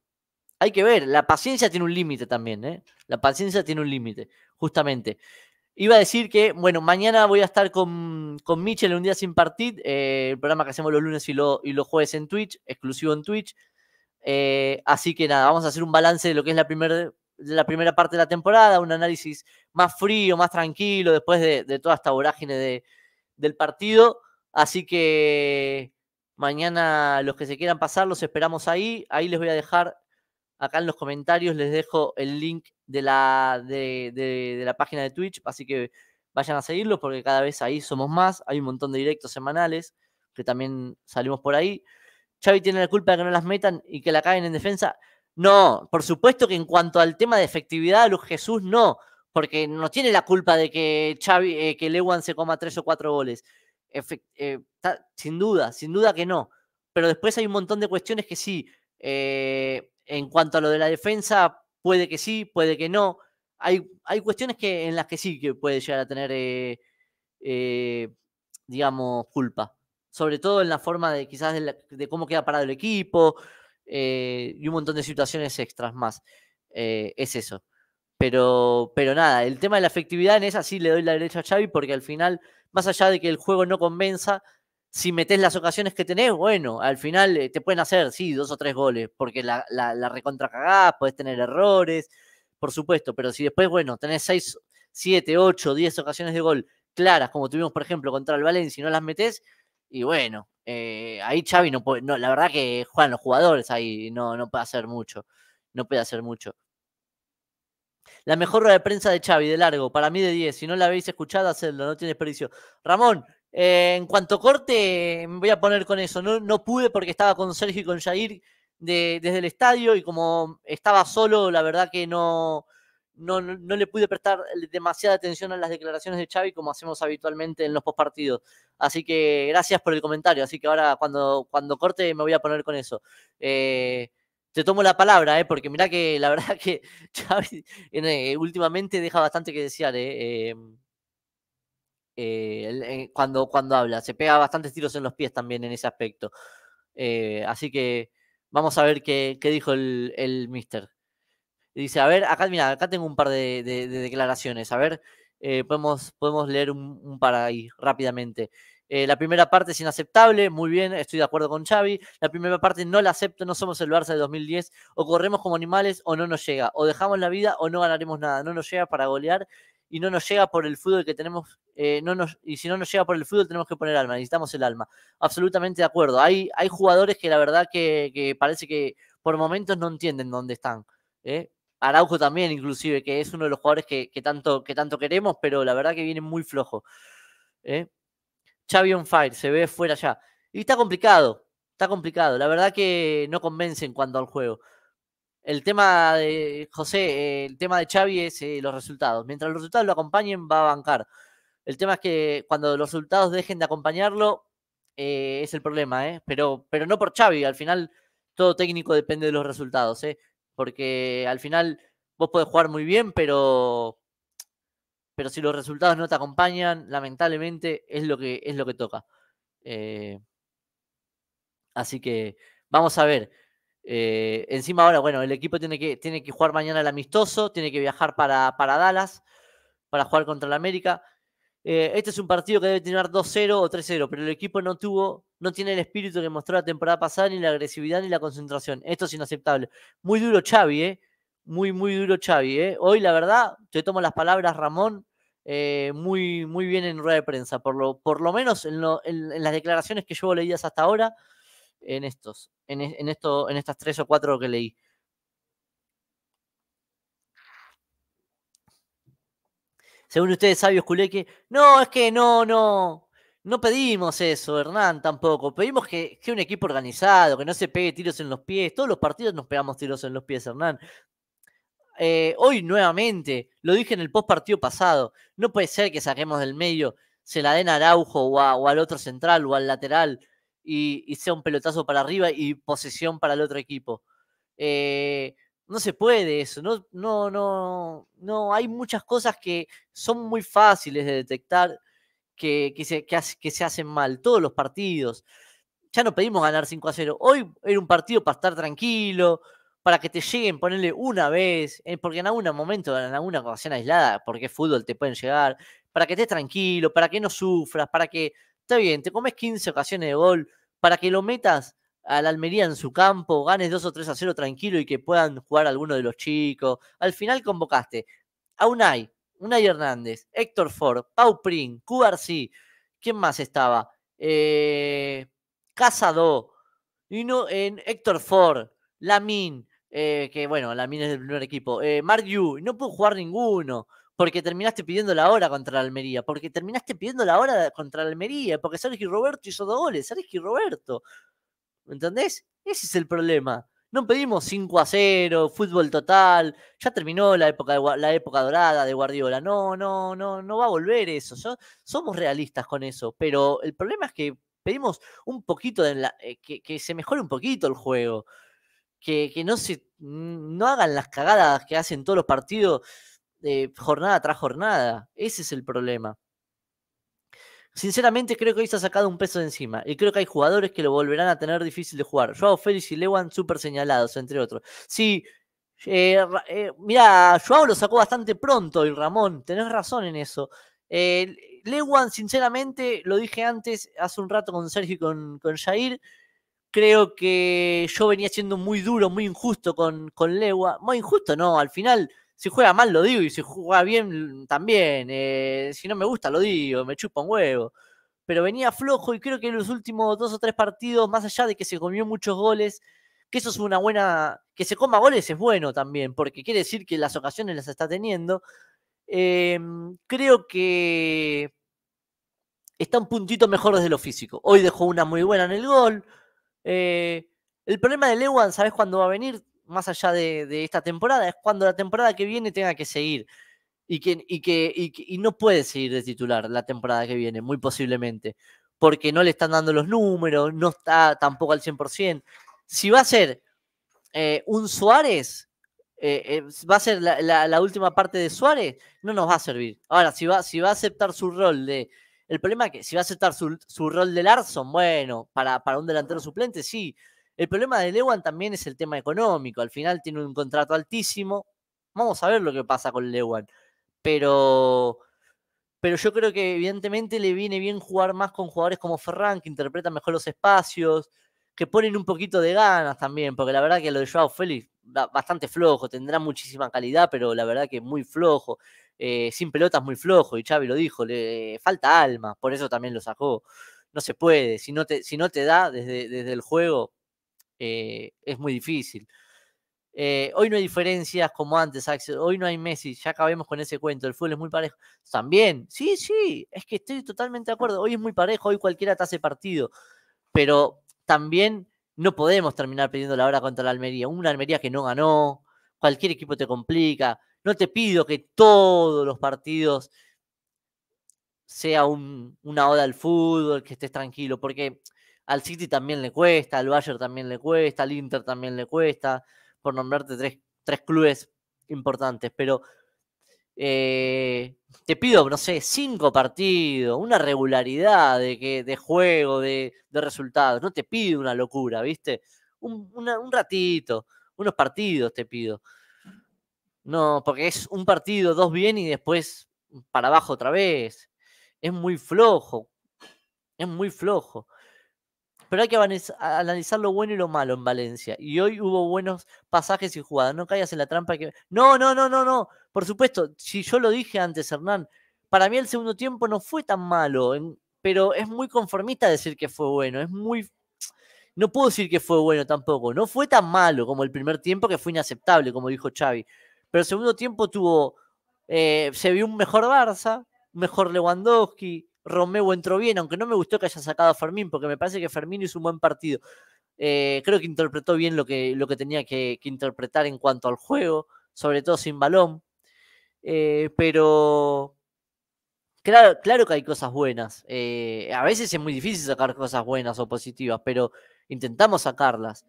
Hay que ver, la paciencia tiene un límite también, ¿eh? La paciencia tiene un límite, justamente. Iba a decir que, bueno, mañana voy a estar con, con en un día sin partir, eh, el programa que hacemos los lunes y, y los jueves en Twitch, exclusivo en Twitch. Eh, así que nada, vamos a hacer un balance de lo que es la, la primera parte de la temporada, un análisis más frío, más tranquilo, después de, toda esta vorágine del partido. Así que mañana los que se quieran pasar los esperamos ahí. Ahí les voy a dejar Acá en los comentarios les dejo el link de la, de, la página de Twitch, así que vayan a seguirlos porque cada vez ahí somos más. Hay un montón de directos semanales que también salimos por ahí. Xavi tiene la culpa de que no las metan y que la caen en defensa. No, por supuesto que en cuanto al tema de efectividad, Luz Jesús no, porque no tiene la culpa de que Xavi, eh, que Lewan se coma tres o cuatro goles. Eh, sin duda, sin duda que no. Pero después hay un montón de cuestiones que sí. Eh, en cuanto a lo de la defensa, puede que sí, puede que no. Hay, hay cuestiones que, en las que sí que puede llegar a tener, eh, eh, digamos, culpa. Sobre todo en la forma de quizás de, cómo queda parado el equipo eh, y un montón de situaciones extras más. es eso. Pero, pero nada, el tema de la efectividad en esa sí le doy la derecha a Xavi porque al final, más allá de que el juego no convenza, si metes las ocasiones que tenés, bueno, al final eh, te pueden hacer, sí, dos o tres goles, porque la, la, recontra cagás, podés tener errores, por supuesto, pero si después, bueno, tenés seis, siete, ocho, diez ocasiones de gol claras, como tuvimos, por ejemplo, contra el Valencia, y no las metes, y bueno, eh, ahí Xavi no puede, la verdad que Juan, los jugadores ahí, no, no puede hacer mucho, no puede hacer mucho. La mejor rueda de prensa de Xavi, de largo, para mí de 10. Si no la habéis escuchado, hacedlo, no tiene desperdicio. Ramón, eh, en cuanto corte, me voy a poner con eso. No, pude porque estaba con Sergio y con Jair desde el estadio y como estaba solo, la verdad que no, no, le pude prestar demasiada atención a las declaraciones de Xavi como hacemos habitualmente en los postpartidos. Así que gracias por el comentario. Así que ahora cuando, cuando corte me voy a poner con eso. Eh, te tomo la palabra, eh, porque mirá que la (laughs) verdad que Xavi eh, últimamente deja bastante que desear. Eh, em, eh, eh, cuando, cuando habla. Se pega bastantes tiros en los pies también en ese aspecto. Eh, así que vamos a ver qué, dijo el, el mister. Dice, a ver, acá, mira, acá tengo un par de, declaraciones. A ver, podemos, podemos leer un, par ahí rápidamente. la primera parte es inaceptable, muy bien, estoy de acuerdo con Xavi. La primera parte no la acepto, no somos el Barça de 2010. O corremos como animales o no nos llega. O dejamos la vida o no ganaremos nada. No nos llega para golear y no nos llega por el fútbol que tenemos, eh, no nos, y si no nos llega por el fútbol tenemos que poner alma, necesitamos el alma. Absolutamente de acuerdo. Hay, hay jugadores que la verdad que, parece que por momentos no entienden dónde están. ¿eh? Araujo también, inclusive, que es uno de los jugadores que, tanto, que tanto queremos, pero la verdad que viene muy flojo. ¿eh? Xavi on fire, se ve fuera ya. Y está complicado, está complicado. La verdad que no convence en cuanto al juego el tema de José, el tema de Xavi es eh, los resultados. Mientras los resultados lo acompañen, va a bancar. El tema es que cuando los resultados dejen de acompañarlo, eh, es el problema, ¿eh? Pero, pero no por Xavi, al final todo técnico depende de los resultados, ¿eh? Porque al final vos podés jugar muy bien, pero, pero si los resultados no te acompañan, lamentablemente es lo que, es lo que toca. Eh. así que vamos a ver. Eh, encima ahora, bueno, el equipo tiene que, tiene que jugar mañana el amistoso, tiene que viajar para, para Dallas para jugar contra el América. Eh, este es un partido que debe tener 2-0 o 3-0, pero el equipo no tuvo, no tiene el espíritu que mostró la temporada pasada, ni la agresividad ni la concentración. Esto es inaceptable. Muy duro Xavi, eh. Muy, muy duro Xavi, eh. Hoy, la verdad, te tomo las palabras, Ramón, eh, muy, muy bien en rueda de prensa, por lo, por lo menos en, las declaraciones que yo leídas hasta ahora en estos, en, esto, en estas tres o cuatro que leí. Según ustedes, sabios culeque, no, es que no, no, no pedimos eso, Hernán, tampoco. Pedimos que, un equipo organizado, que no se pegue tiros en los pies. Todos los partidos nos pegamos tiros en los pies, Hernán. Eh, hoy nuevamente, lo dije en el post partido pasado, no puede ser que saquemos del medio, se la den a Araujo o al otro central o al lateral y, sea un pelotazo para arriba y posesión para el otro equipo. Eh, no se puede eso, no, no, no, no, hay muchas cosas que son muy fáciles de detectar que, que se, hacen mal, todos los partidos. Ya no pedimos ganar 5 a 0, hoy era un partido para estar tranquilo, para que te lleguen, ponerle una vez, eh, porque en algún momento, en alguna ocasión aislada, porque fútbol te pueden llegar, para que estés tranquilo, para que no sufras, para que Está bien, te comes 15 ocasiones de gol para que lo metas a la Almería en su campo, ganes 2 o 3 a 0 tranquilo y que puedan jugar alguno de los chicos. Al final convocaste a Unai, Unai Hernández, Héctor Ford, Pau Pring, QRC, ¿quién más estaba? Eh, Casado, y no, Héctor Ford, Lamin, eh, que bueno, Lamin es del primer equipo, eh, Mark Yu, no pudo jugar ninguno porque terminaste pidiendo la hora contra la Almería, porque terminaste pidiendo la hora contra la Almería, porque Sergio Roberto hizo dos goles, Sergio Roberto. ¿Entendés? Ese es el problema. No pedimos 5 a 0, fútbol total, ya terminó la época, la época dorada de Guardiola. No, no, no, no va a volver eso. somos realistas con eso, pero el problema es que pedimos un poquito de la, eh, que, se mejore un poquito el juego. Que, no hagan las cagadas que hacen todos los partidos eh, jornada tras jornada. Ese es el problema. Sinceramente creo que hoy se ha sacado un peso de encima y creo que hay jugadores que lo volverán a tener difícil de jugar. Joao Félix y Lewan súper señalados, entre otros. Sí, eh, eh, mira, Joao lo sacó bastante pronto y Ramón, tenés razón en eso. Eh, Lewan, sinceramente, lo dije antes, hace un rato con Sergio y con, con Jair, creo que yo venía siendo muy duro, muy injusto con, con Muy injusto, no, al final si juega mal, lo digo, y si juega bien, mm, también. Eh, si no me gusta, lo digo, me chupa un huevo. Pero venía flojo y creo que en los últimos dos o tres partidos, más allá de que se comió muchos goles, que eso es una buena. Que se coma goles es bueno también, porque quiere decir que las ocasiones las está teniendo. Em, creo que está un puntito mejor desde lo físico. Hoy dejó una muy buena en el gol. Eh, el problema de Lewan, ¿sabes cuándo va a venir? más allá de, esta temporada, es cuando la temporada que viene tenga que seguir. Y que, y que, y no puede seguir de titular la temporada que viene, muy posiblemente, porque no le están dando los números, no está tampoco al 100%. Si va a ser eh, un Suárez, eh, eh, va a ser la, última parte de Suárez, no nos va a servir. Ahora, si va, si va a aceptar su rol de... El problema es que si va a aceptar su, rol de Larson, bueno, para, para un delantero suplente, sí, el problema de Lewan también es el tema económico. Al final tiene un contrato altísimo. Vamos a ver lo que pasa con Lewan. Pero, pero yo creo que evidentemente le viene bien jugar más con jugadores como Ferran, que interpreta mejor los espacios, que ponen un poquito de ganas también, porque la verdad que lo de Joao Félix, bastante flojo, tendrá muchísima calidad, pero la verdad que muy flojo. Eh, sin pelotas muy flojo, y Xavi lo dijo, le falta alma, por eso también lo sacó. No se puede, si no te, si no te da desde, desde el juego, eh, es muy difícil. Eh, hoy no hay diferencias como antes, Hoy no hay Messi. Ya acabemos con ese cuento. El fútbol es muy parejo. También, sí, sí, es que estoy totalmente de acuerdo. Hoy es muy parejo. Hoy cualquiera te hace partido. Pero también no podemos terminar pidiendo la hora contra la Almería. Una Almería que no ganó. Cualquier equipo te complica. No te pido que todos los partidos sea una oda al fútbol, que estés tranquilo. Porque al City también le cuesta, al Bayern también le cuesta, al Inter también le cuesta, por nombrarte tres, clubes importantes, pero eh, te pido, no sé, cinco partidos, una regularidad de, de juego, de, resultados, no te pido una locura, ¿viste? Un, un ratito, unos partidos te pido. No, porque es un partido, dos bien y después para abajo otra vez. Es muy flojo. Es muy flojo. Pero hay que analizar lo bueno y lo malo en Valencia. Y hoy hubo buenos pasajes y jugadas. No caigas en la trampa que. No, no, no, no, no. Por supuesto, si yo lo dije antes, Hernán, para mí el segundo tiempo no fue tan malo. Pero es muy conformista decir que fue bueno. Es muy. No puedo decir que fue bueno tampoco. No fue tan malo como el primer tiempo, que fue inaceptable, como dijo Xavi. Pero el segundo tiempo tuvo. Eh, se vio un mejor Barça, mejor Lewandowski, Romeo entró bien, aunque no me gustó que haya sacado a Fermín, porque me parece que Fermín hizo un buen partido. Eh, creo que interpretó bien lo que, lo que tenía que, interpretar en cuanto al juego, sobre todo sin balón. Eh, pero claro, claro que hay cosas buenas. Eh, a veces es muy difícil sacar cosas buenas o positivas, pero intentamos sacarlas.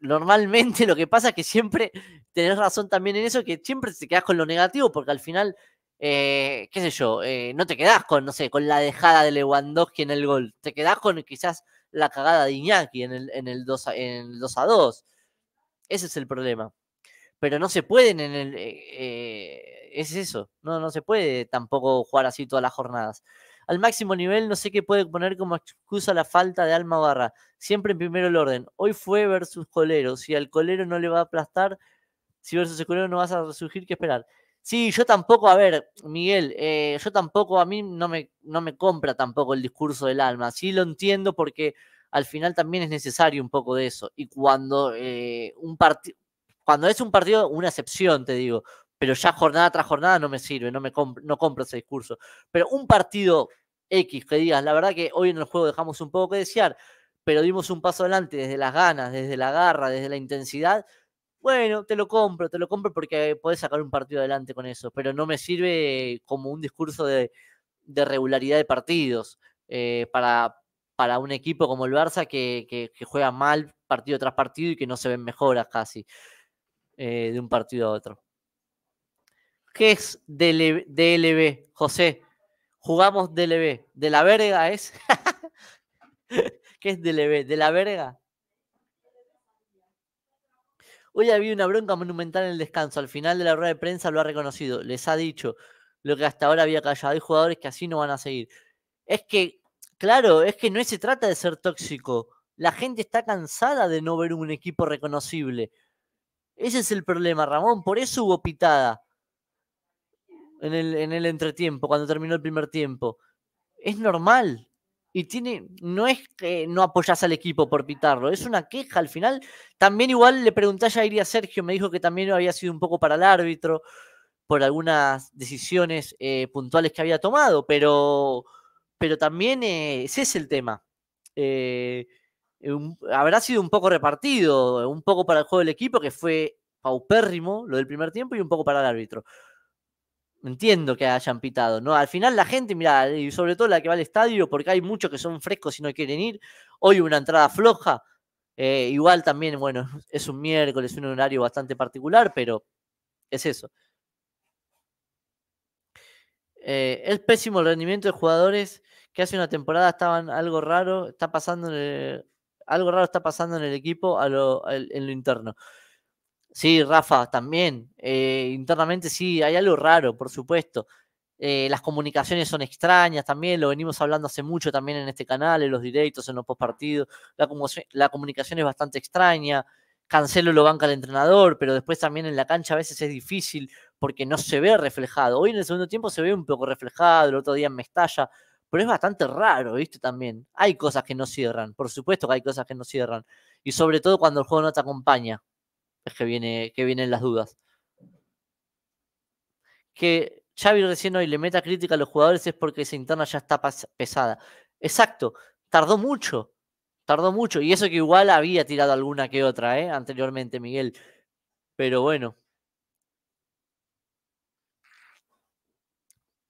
normalmente (laughs) lo que pasa es que siempre tenés razón también en eso, que siempre te quedas con lo negativo, porque al final eh, qué sé yo, eh, no te quedás con, no sé, con la dejada de Lewandowski en el gol, te quedás con quizás la cagada de Iñaki en el, 2 a, en 2, a 2. Ese es el problema. Pero no se pueden en el... Eh, es eso, no, no se puede tampoco jugar así todas las jornadas. Al máximo nivel no sé qué puede poner como excusa la falta de alma barra. Siempre en primero el orden. Hoy fue versus colero. Si al colero no le va a aplastar, si versus el colero no vas a resurgir, ¿qué esperar? Sí, yo tampoco, a ver, Miguel, eh, yo tampoco, a mí no me, no me compra tampoco el discurso del alma. Sí lo entiendo porque al final también es necesario un poco de eso. Y cuando, eh, cuando es un partido, una excepción, te digo, pero ya jornada tras jornada no me sirve, no, me no compro ese discurso. Pero un partido X que digas, la verdad que hoy en el juego dejamos un poco que desear, pero dimos un paso adelante desde las ganas, desde la garra, desde la intensidad, bueno, te lo compro, te lo compro porque podés sacar un partido adelante con eso, pero no me sirve como un discurso de, regularidad de partidos eh, para, un equipo como el Barça que, juega mal partido tras partido y que no se ven mejoras casi eh, de un partido a otro. ¿Qué es DLB, José? Jugamos DLB. ¿De la verga es? (laughs) ¿Qué es DLB? ¿De la verga? Hoy había una bronca monumental en el descanso. Al final de la rueda de prensa lo ha reconocido. Les ha dicho lo que hasta ahora había callado. Hay jugadores que así no van a seguir. Es que, claro, es que no se trata de ser tóxico. La gente está cansada de no ver un equipo reconocible. Ese es el problema, Ramón. Por eso hubo pitada en el, en el entretiempo, cuando terminó el primer tiempo. Es normal y tiene, no es que no apoyas al equipo por pitarlo, es una queja al final. También igual le pregunté a a Sergio, me dijo que también había sido un poco para el árbitro por algunas decisiones eh, puntuales que había tomado, pero, pero también eh, ese es el tema. Eh, habrá sido un poco repartido, un poco para el juego del equipo, que fue paupérrimo lo del primer tiempo, y un poco para el árbitro. Entiendo que hayan pitado, ¿no? Al final la gente, mira, y sobre todo la que va al estadio, porque hay muchos que son frescos y no quieren ir. Hoy una entrada floja. Eh, igual también, bueno, (laughs) es un miércoles, un horario bastante particular, pero es eso. Eh, es pésimo el rendimiento de jugadores que hace una temporada estaban algo raro, está pasando algo raro está pasando en el equipo a lo, en lo interno. Sí, Rafa, también. Eh, internamente sí, hay algo raro, por supuesto. Eh, las comunicaciones son extrañas también, lo venimos hablando hace mucho también en este canal, en los directos, en los postpartidos. La, la comunicación es bastante extraña. Cancelo lo banca el entrenador, pero después también en la cancha a veces es difícil porque no se ve reflejado. Hoy en el segundo tiempo se ve un poco reflejado, el otro día me estalla, pero es bastante raro, ¿viste? También hay cosas que no cierran, por supuesto que hay cosas que no cierran, y sobre todo cuando el juego no te acompaña que, viene, que vienen las dudas. Que Xavi recién hoy le meta crítica a los jugadores es porque esa interna ya está pesada. Exacto, tardó mucho, tardó mucho. Y eso que igual había tirado alguna que otra, ¿eh? Anteriormente, Miguel. Pero bueno.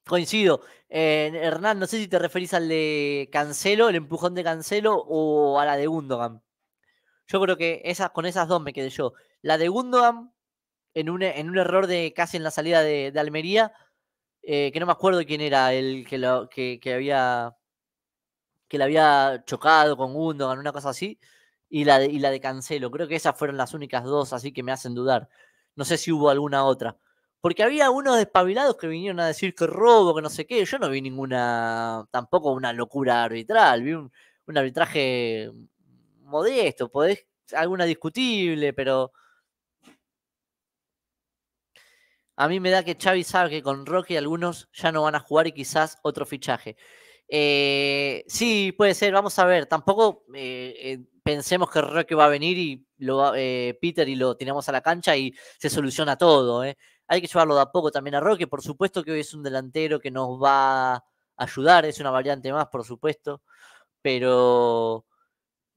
Coincido. Eh, Hernán, no sé si te referís al de Cancelo, el empujón de Cancelo o a la de Gundogan. Yo creo que esas, con esas dos me quedé yo. La de Gundogan, en un, en un error de casi en la salida de, Almería, eh, que no me acuerdo quién era el que, lo, que, había que le había chocado con Gundogan, una cosa así, y la, de, la de Cancelo. Creo que esas fueron las únicas dos, así que me hacen dudar. No sé si hubo alguna otra. Porque había unos despabilados que vinieron a decir que robo, que no sé qué. Yo no vi ninguna, tampoco una locura arbitral. Vi un, arbitraje modesto, podés, alguna discutible, pero A mí me da que Xavi sabe que con Rocky algunos ya no van a jugar y quizás otro fichaje. Eh, sí, puede ser, vamos a ver. Tampoco eh, eh, pensemos que Roque va a venir y lo, Peter y lo tiramos a la cancha y se soluciona todo. Hay que llevarlo de a poco también a Rocky. Por supuesto que hoy es un delantero que nos va a ayudar, es una variante más, por supuesto. Pero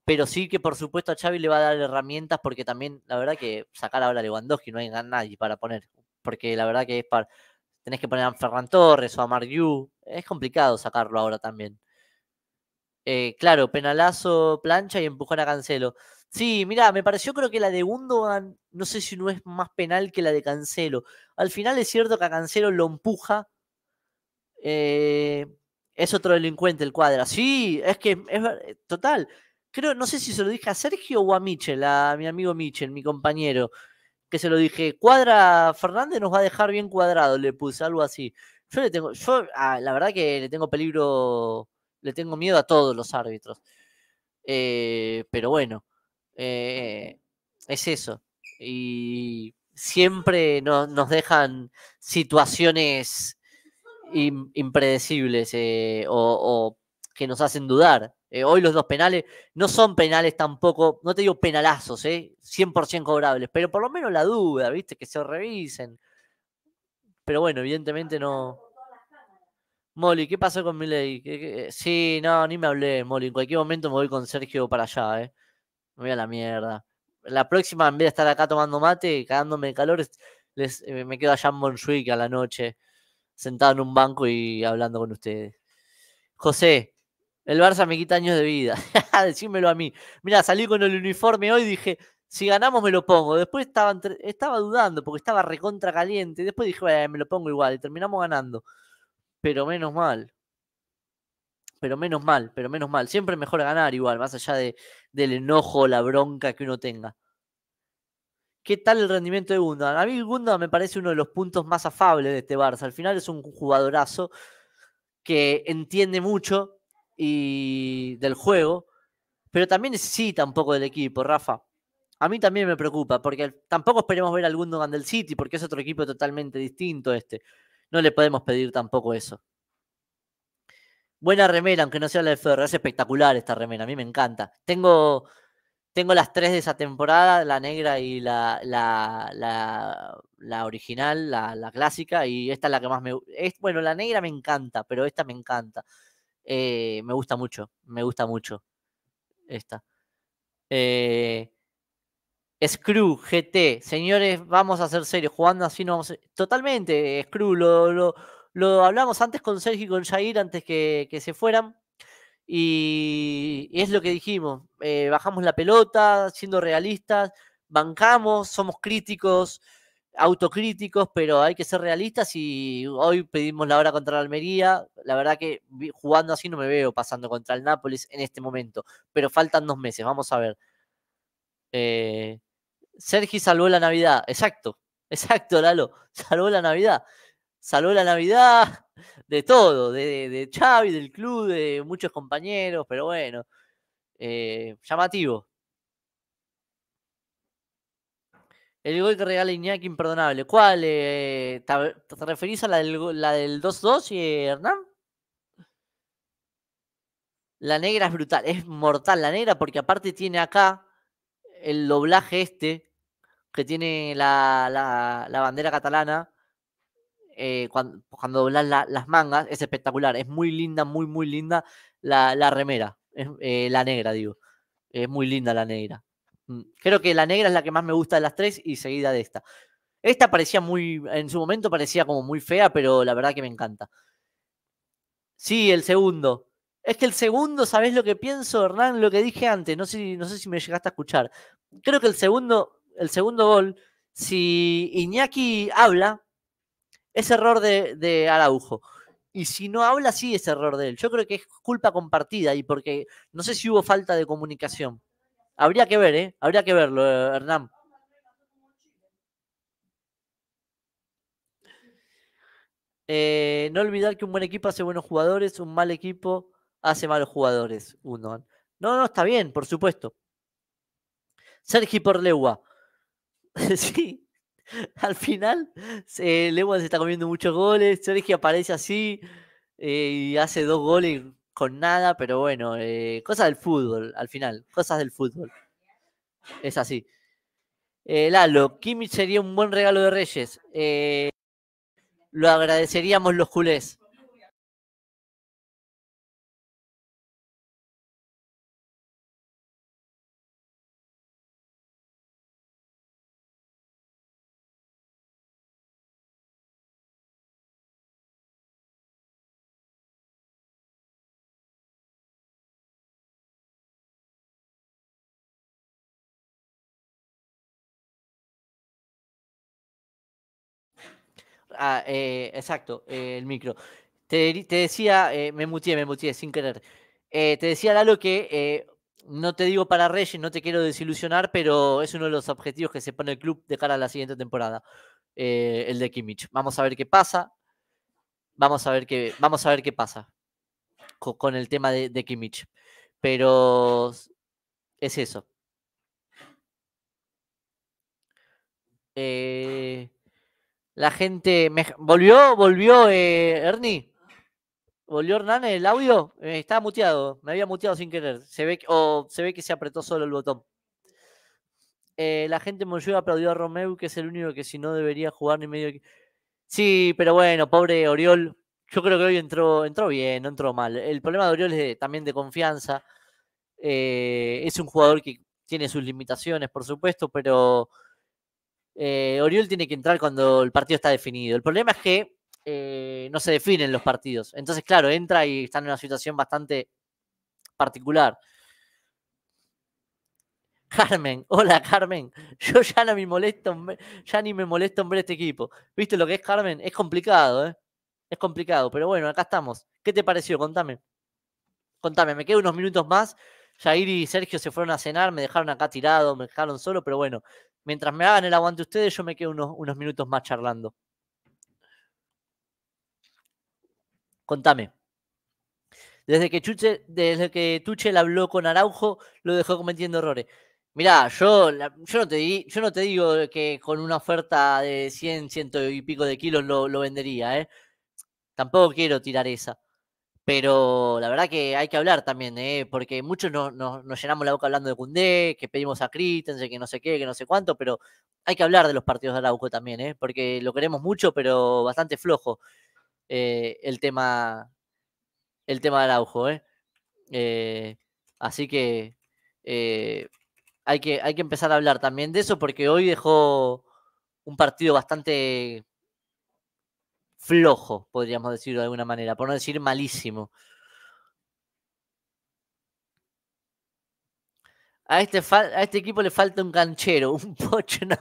pero sí que por supuesto a Xavi le va a dar herramientas porque también la verdad que sacar ahora a Lewandowski no hay nadie para poner porque la verdad que es Tenés que poner a Ferran Torres o a Mark Yu. Es complicado sacarlo ahora también. Eh, claro, penalazo, plancha y empujar a Cancelo. Sí, mira, me pareció creo que la de Gundogan, no sé si no es más penal que la de Cancelo. Al final es cierto que a Cancelo lo empuja. Eh, es otro delincuente el cuadra. Sí, es que es eh, total. Creo, no sé si se lo dije a Sergio o a Michel, a mi amigo Michel, mi compañero que se lo dije, cuadra, Fernández nos va a dejar bien cuadrado, le puse algo así. Yo le tengo, yo ah, la verdad que le tengo peligro, le tengo miedo a todos los árbitros. Eh, pero bueno, eh, es eso. Y siempre nos dejan situaciones impredecibles eh, o que nos hacen dudar. Eh, hoy los dos penales no son penales tampoco, no te digo penalazos, eh, 100% cobrables, pero por lo menos la duda, ¿viste? Que se revisen. Pero bueno, evidentemente no. Molly, ¿qué pasó con mi ley? Sí, no, ni me hablé, Molly. En cualquier momento me voy con Sergio para allá, eh. Me voy a la mierda. La próxima, en vez de estar acá tomando mate, cagándome de calor, les, eh, me quedo allá en Montjuic a la noche, sentado en un banco y hablando con ustedes. José, el Barça me quita años de vida. (laughs) Decímelo a mí. Mira, salí con el uniforme hoy y dije, si ganamos me lo pongo. Después estaba, estaba dudando porque estaba recontra caliente. Después dije, me lo pongo igual y terminamos ganando. Pero menos mal. Pero menos mal, pero menos mal. Siempre mejor ganar igual, más allá de, del enojo la bronca que uno tenga. ¿Qué tal el rendimiento de Gundogan? A mí Gundogan me parece uno de los puntos más afables de este Barça. Al final es un jugadorazo que entiende mucho, y del juego, pero también necesita un poco del equipo, Rafa. A mí también me preocupa, porque tampoco esperemos ver al Gundogan del City, porque es otro equipo totalmente distinto este. No le podemos pedir tampoco eso. Buena remera, aunque no sea la de Ferrer. Es espectacular esta remera, a mí me encanta. Tengo, tengo las tres de esa temporada, la negra y la, la, la, original, la, clásica, y esta es la que más me... Es, bueno, la negra me encanta, pero esta me encanta. Eh, me gusta mucho, me gusta mucho esta. Eh, Screw GT, señores, vamos a ser serios, jugando así no vamos Totalmente, Screw, lo, lo, lo, hablamos antes con Sergio y con Jair antes que, se fueran. Y, es lo que dijimos, eh, bajamos la pelota, siendo realistas, bancamos, somos críticos, autocríticos, pero hay que ser realistas y hoy pedimos la hora contra la Almería. La verdad que jugando así no me veo pasando contra el Nápoles en este momento, pero faltan dos meses, vamos a ver. Eh, Sergi salvó la Navidad, exacto, (laughs) exacto, Lalo, salvó la Navidad. Salvó la Navidad de todo, de, de Xavi, del club, de muchos compañeros, pero bueno, eh, llamativo, El gol que regala Iñaki, imperdonable. ¿Cuál? Eh, te, referís a la del, 2-2, eh, Hernán? La negra es brutal, es mortal la negra porque aparte tiene acá el doblaje este que tiene la, bandera catalana. Eh, cuando, cuando las mangas es espectacular, es muy linda, muy, muy linda la, remera, la negra, digo. Es muy linda la negra. Mm, creo que la negra es la que más me gusta de las tres y seguida de esta. Esta parecía muy, en su momento parecía como muy fea, pero la verdad que me encanta. Sí, el segundo. Es que el segundo, sabes lo que pienso, Hernán? Lo que dije antes, no sé, no sé si me llegaste a escuchar. Creo que el segundo, el segundo gol, si Iñaki habla, es error de, de Araujo. Y si no habla, sí es error de él. Yo creo que es culpa compartida y porque no sé si hubo falta de comunicación. Habría que ver, ¿eh? Habría que verlo, Hernán. Eh, no olvidar que un buen equipo hace buenos jugadores, un mal equipo hace malos jugadores. Uno. ¿eh? No, no, está bien, por supuesto. Sergi por Lewa. (laughs) sí, al final Lewa se está comiendo muchos goles. Sergi aparece así eh, y hace dos goles con nada, pero bueno, eh, cosas del fútbol, al final, cosas del fútbol. Es así. Eh, Lalo, Kimmich sería un buen regalo de Reyes. Eh, lo agradeceríamos los culés. Ah, eh, exacto, eh, el micro. Te, decía, eh, me mutié, me mutié sin querer. te decía, Lalo, que no te digo para Reyes, no te quiero desilusionar, pero es uno de los objetivos que se pone el club de cara a la siguiente temporada, el de Kimmich. Vamos a ver qué pasa. Vamos a ver qué, vamos a ver qué pasa con, el tema de, de Kimmich. Pero es eso la gente. Me... ¿Volvió? ¿Volvió eh, Ernie? ¿Volvió Hernán el audio? Eh, estaba muteado, me había muteado sin querer. Se ve que, o se ve que se apretó solo el botón. Eh, la gente en aplaudió a Romeu, que es el único que si no debería jugar ni medio. Sí, pero bueno, pobre Oriol. Yo creo que hoy entró, entró bien, no entró mal. El problema de Oriol es también de confianza. Eh, es un jugador que tiene sus limitaciones, por supuesto, pero eh, Oriol tiene que entrar cuando el partido está definido. El problema es que eh, no se definen los partidos. Entonces, claro, entra y está en una situación bastante particular. Carmen, (laughs) hola Carmen. Yo ya no me molesto, ya ni me molesto en ver este equipo. ¿Viste lo que es Carmen? Es complicado, ¿eh? Es complicado, pero bueno, acá estamos. ¿Qué te pareció? Contame. Contame, me quedo unos minutos más. Jair y Sergio se fueron a cenar, me dejaron acá tirado, me dejaron solo, pero bueno, mientras me hagan el aguante ustedes, yo me quedo unos, minutos más charlando. Contame. Desde que, Chuche, desde que Tuchel habló con Araujo, lo dejó cometiendo errores. Mirá, yo, yo, no te, yo no te digo que con una oferta de 100, ciento y pico de kilos lo, lo vendería, ¿eh? Tampoco quiero tirar esa. Pero la verdad que hay que hablar también, ¿eh? porque muchos nos llenamos la boca hablando de Cundé, que pedimos a Christensen, que no sé qué, que no sé cuánto, pero hay que hablar de los partidos de Arauco también, ¿eh? porque lo queremos mucho, pero bastante flojo eh, el, tema, el tema de Araujo. ¿eh? así que, hay que hay que empezar a hablar también de eso, porque hoy dejó un partido bastante flojo, podríamos decirlo de alguna manera, por no decir malísimo. A este, a este equipo le falta un canchero, un (laughs) pocho, no,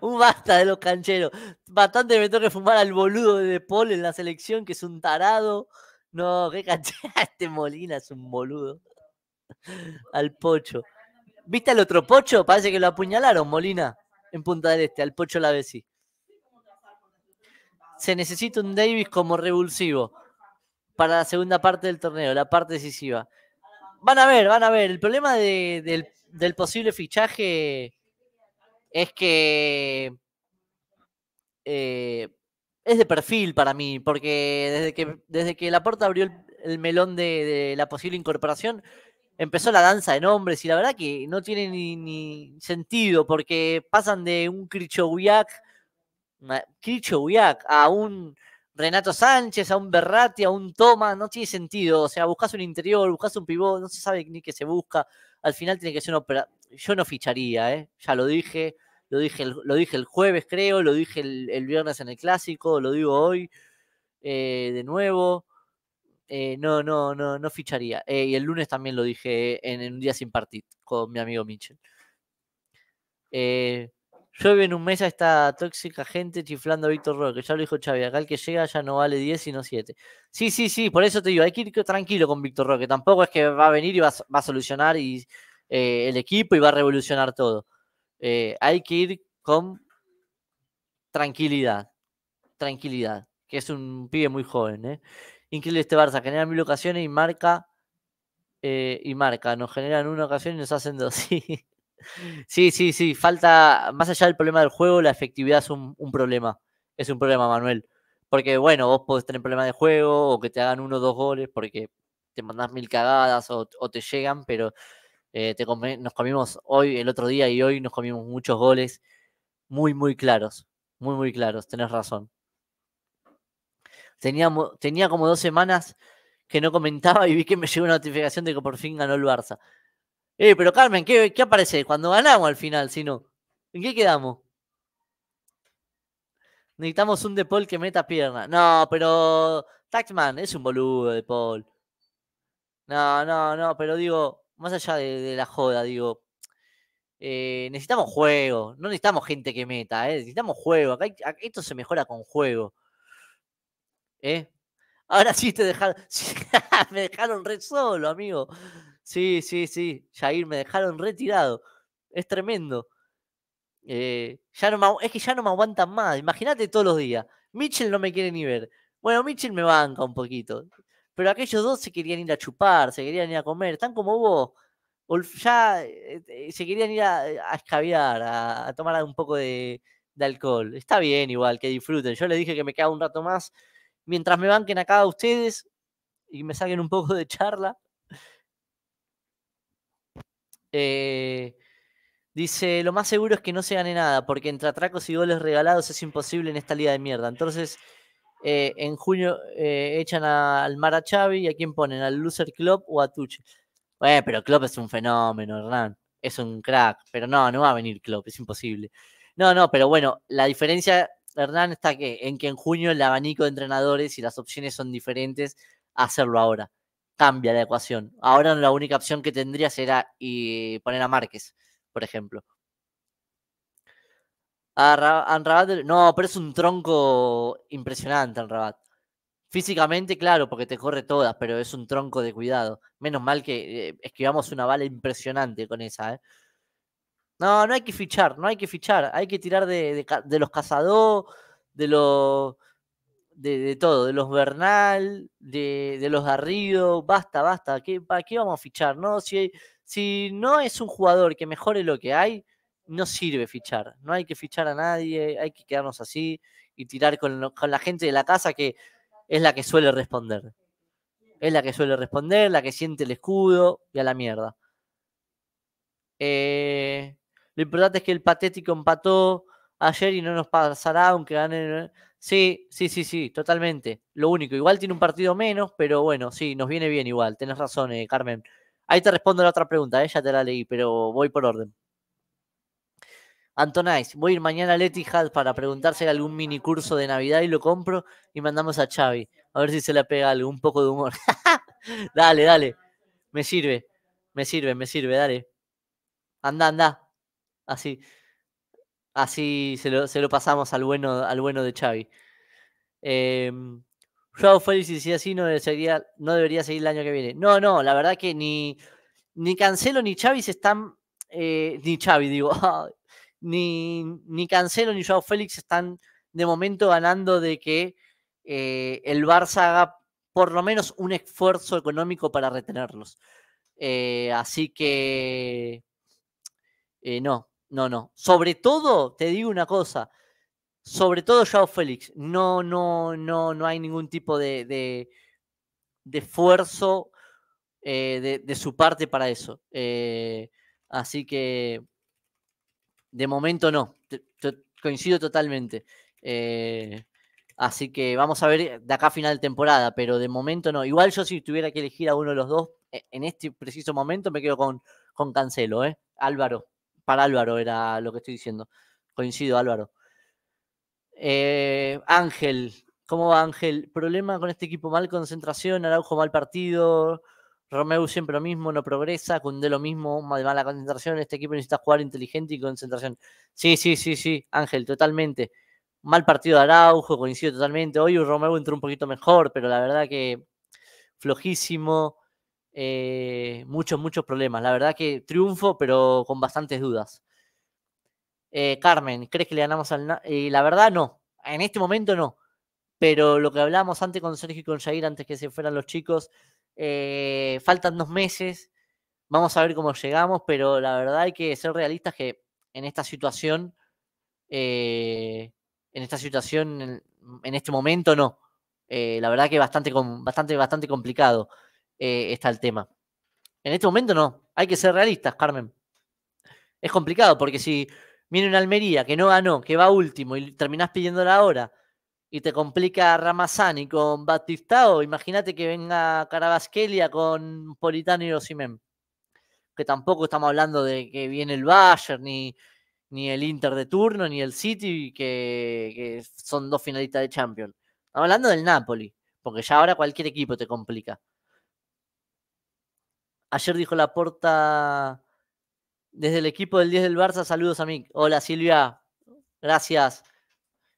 un basta de los cancheros. Bastante me toca fumar al boludo de Paul en la selección, que es un tarado. No, qué canchero, (laughs) este Molina es un boludo. Al pocho. ¿Viste al otro pocho? Parece que lo apuñalaron, Molina, en Punta del Este, al pocho la sí se necesita un Davis como revulsivo para la segunda parte del torneo, la parte decisiva. Van a ver, van a ver. El problema del, posible fichaje es que eh, es de perfil para mí, porque desde que, desde que la puerta abrió el, melón de, la posible incorporación, empezó la danza de nombres y la verdad que no tiene ni, sentido, porque pasan de un Krichowiak Kirchowiak, a un Renato Sánchez, a un Berratti, a un Toma, no tiene sentido. O sea, buscas un interior, buscas un pivot, no se sabe ni qué se busca. Al final tiene que ser una opera... Yo no ficharía, ¿eh? ya lo dije, lo dije, el, lo dije el jueves, creo, lo dije el, viernes en el clásico, lo digo hoy eh, de nuevo. Eh, no, no, no, no ficharía. y el lunes también lo dije en, un día sin partido con mi amigo Mitchell. Eh, Llueve en un mes a esta tóxica gente chiflando a Víctor Roque. Ya lo dijo Xavi, acá el que llega ya no vale 10 sino 7. Sí, sí, sí, por eso te digo, hay que ir tranquilo con Víctor Roque. Tampoco es que va a venir y va, a solucionar y, eh, el equipo y va a revolucionar todo. Eh, hay que ir con tranquilidad, tranquilidad, que es un pibe muy joven. ¿eh? Increíble este Barça, genera mil ocasiones y marca, eh, y marca, nos generan una ocasión y nos hacen dos. (laughs) Sí. Sí, sí, sí, falta, más allá del problema del juego, la efectividad es un, problema, es un problema, Manuel. Porque, bueno, vos podés tener problemas de juego o que te hagan uno o dos goles porque te mandás mil cagadas o, te llegan, pero eh, te nos comimos hoy, el otro día y hoy nos comimos muchos goles muy, muy claros, muy, muy claros, tenés razón. Teníamos tenía como dos semanas que no comentaba y vi que me llegó una notificación de que por fin ganó el Barça. Eh, pero Carmen, ¿qué, aparece? Cuando ganamos al final, si no. ¿En qué quedamos? Necesitamos un De Paul que meta pierna. No, pero Taxman es un boludo De Paul. No, no, no, pero digo, más allá de, la joda, digo, eh, necesitamos juego. No necesitamos gente que meta, eh, necesitamos juego. esto se mejora con juego. ¿Eh? Ahora sí te dejaron. (laughs) me dejaron re solo, amigo. Sí, sí, sí, Jair, me dejaron retirado. Es tremendo. Eh, ya no es que ya no me aguantan más. Imagínate todos los días. Mitchell no me quiere ni ver. Bueno, Mitchell me banca un poquito. Pero aquellos dos se querían ir a chupar, se querían ir a comer. Están como vos. Ya eh, eh, se querían ir a, a a, tomar un poco de, alcohol. Está bien, igual, que disfruten. Yo les dije que me queda un rato más. Mientras me banquen acá ustedes y me saquen un poco de charla, eh, dice, lo más seguro es que no se gane nada, porque entre atracos y goles regalados es imposible en esta liga de mierda. Entonces, eh, en junio eh, echan al al a Xavi y a quién ponen, al Loser Klopp o a Tuche. Bueno, pero Klopp es un fenómeno, Hernán. Es un crack, pero no, no va a venir Klopp, es imposible. No, no, pero bueno, la diferencia, Hernán, está que en que en junio el abanico de entrenadores y las opciones son diferentes a hacerlo ahora cambia la ecuación. Ahora la única opción que tendrías será y poner a Márquez, por ejemplo. no, pero es un tronco impresionante Rabat. Físicamente, claro, porque te corre todas, pero es un tronco de cuidado. Menos mal que eh, esquivamos una bala impresionante con esa. ¿eh? No, no hay que fichar, no hay que fichar. Hay que tirar de, de los cazadores, de los de, todo, de los Bernal, de, los Garrido, basta, basta, ¿qué, ¿para qué vamos a fichar? No? Si, si no es un jugador que mejore lo que hay, no sirve fichar, no hay que fichar a nadie, hay que quedarnos así y tirar con, la gente de la casa que es la que suele responder. Es la que suele responder, la que siente el escudo y a la mierda. Eh, lo importante es que el patético empató ayer y no nos pasará, aunque gane... Sí, sí, sí, sí, totalmente. Lo único, igual tiene un partido menos, pero bueno, sí, nos viene bien igual. Tenés razón, eh, Carmen. Ahí te respondo la otra pregunta, eh, ya te la leí, pero voy por orden. Antonais, voy a ir mañana a Hall para preguntarse algún mini curso de Navidad y lo compro y mandamos a Xavi. A ver si se le pega algo, un poco de humor. (laughs) dale, dale. Me sirve, me sirve, me sirve, dale. Anda, anda. Así. Así se lo, pasamos al bueno, al bueno de Xavi. Joao em, Félix, si así, no debería, no debería seguir el año que viene. No, no, la verdad que ni, ni Cancelo ni Xavi se están. Eh, ni Xavi, digo. (laughs) ni, ni Cancelo ni Joao Félix están de momento ganando de que eh, el Barça haga por lo menos un esfuerzo económico para retenerlos. Eh, así que. no, no, no. Sobre todo, te digo una cosa. Sobre todo Joao Félix. No, no, no, no hay ningún tipo de, de, esfuerzo eh, de, su parte para eso. Eh, así que de momento no. coincido totalmente. Eh, así que vamos a ver de acá a final de temporada, pero de momento no. Igual yo si tuviera que elegir a uno de los dos, en este preciso momento me quedo con, con Cancelo, ¿eh? Álvaro para Álvaro era lo que estoy diciendo. Coincido, Álvaro. Eh, Ángel, ¿cómo va Ángel? Problema con este equipo, mal concentración, Araujo mal partido, Romeu siempre lo mismo, no progresa, ¿Cunde lo mismo, de mala concentración, este equipo necesita jugar inteligente y concentración. Sí, sí, sí, sí, Ángel, totalmente. Mal partido de Araujo, coincido totalmente. Hoy Romeu entró un poquito mejor, pero la verdad que flojísimo. Eh, muchos, muchos problemas. La verdad que triunfo, pero con bastantes dudas. Eh, Carmen, ¿crees que le ganamos al... Y eh, la verdad no, en este momento no. Pero lo que hablábamos antes con Sergio y con Jair, antes que se fueran los chicos, faltan dos meses, vamos a ver cómo llegamos, pero la verdad hay que ser realistas que en esta situación, en esta situación, en, este momento no. la verdad que bastante, bastante, bastante complicado. Eh, está el tema. En este momento no, hay que ser realistas, Carmen. Es complicado porque si viene una Almería que no ganó, que va último y terminás la hora y te complica Ramazani con Batistao, imagínate que venga Carabasquelia con Politano y Rosimem. Que tampoco estamos hablando de que viene el Bayern, ni, el Inter de turno, ni el City, que son dos finalistas de Champions. Estamos hablando del Napoli, porque ya ahora cualquier equipo te complica. Ayer dijo la porta desde el equipo del 10 del Barça. Saludos a mí. Hola Silvia, gracias.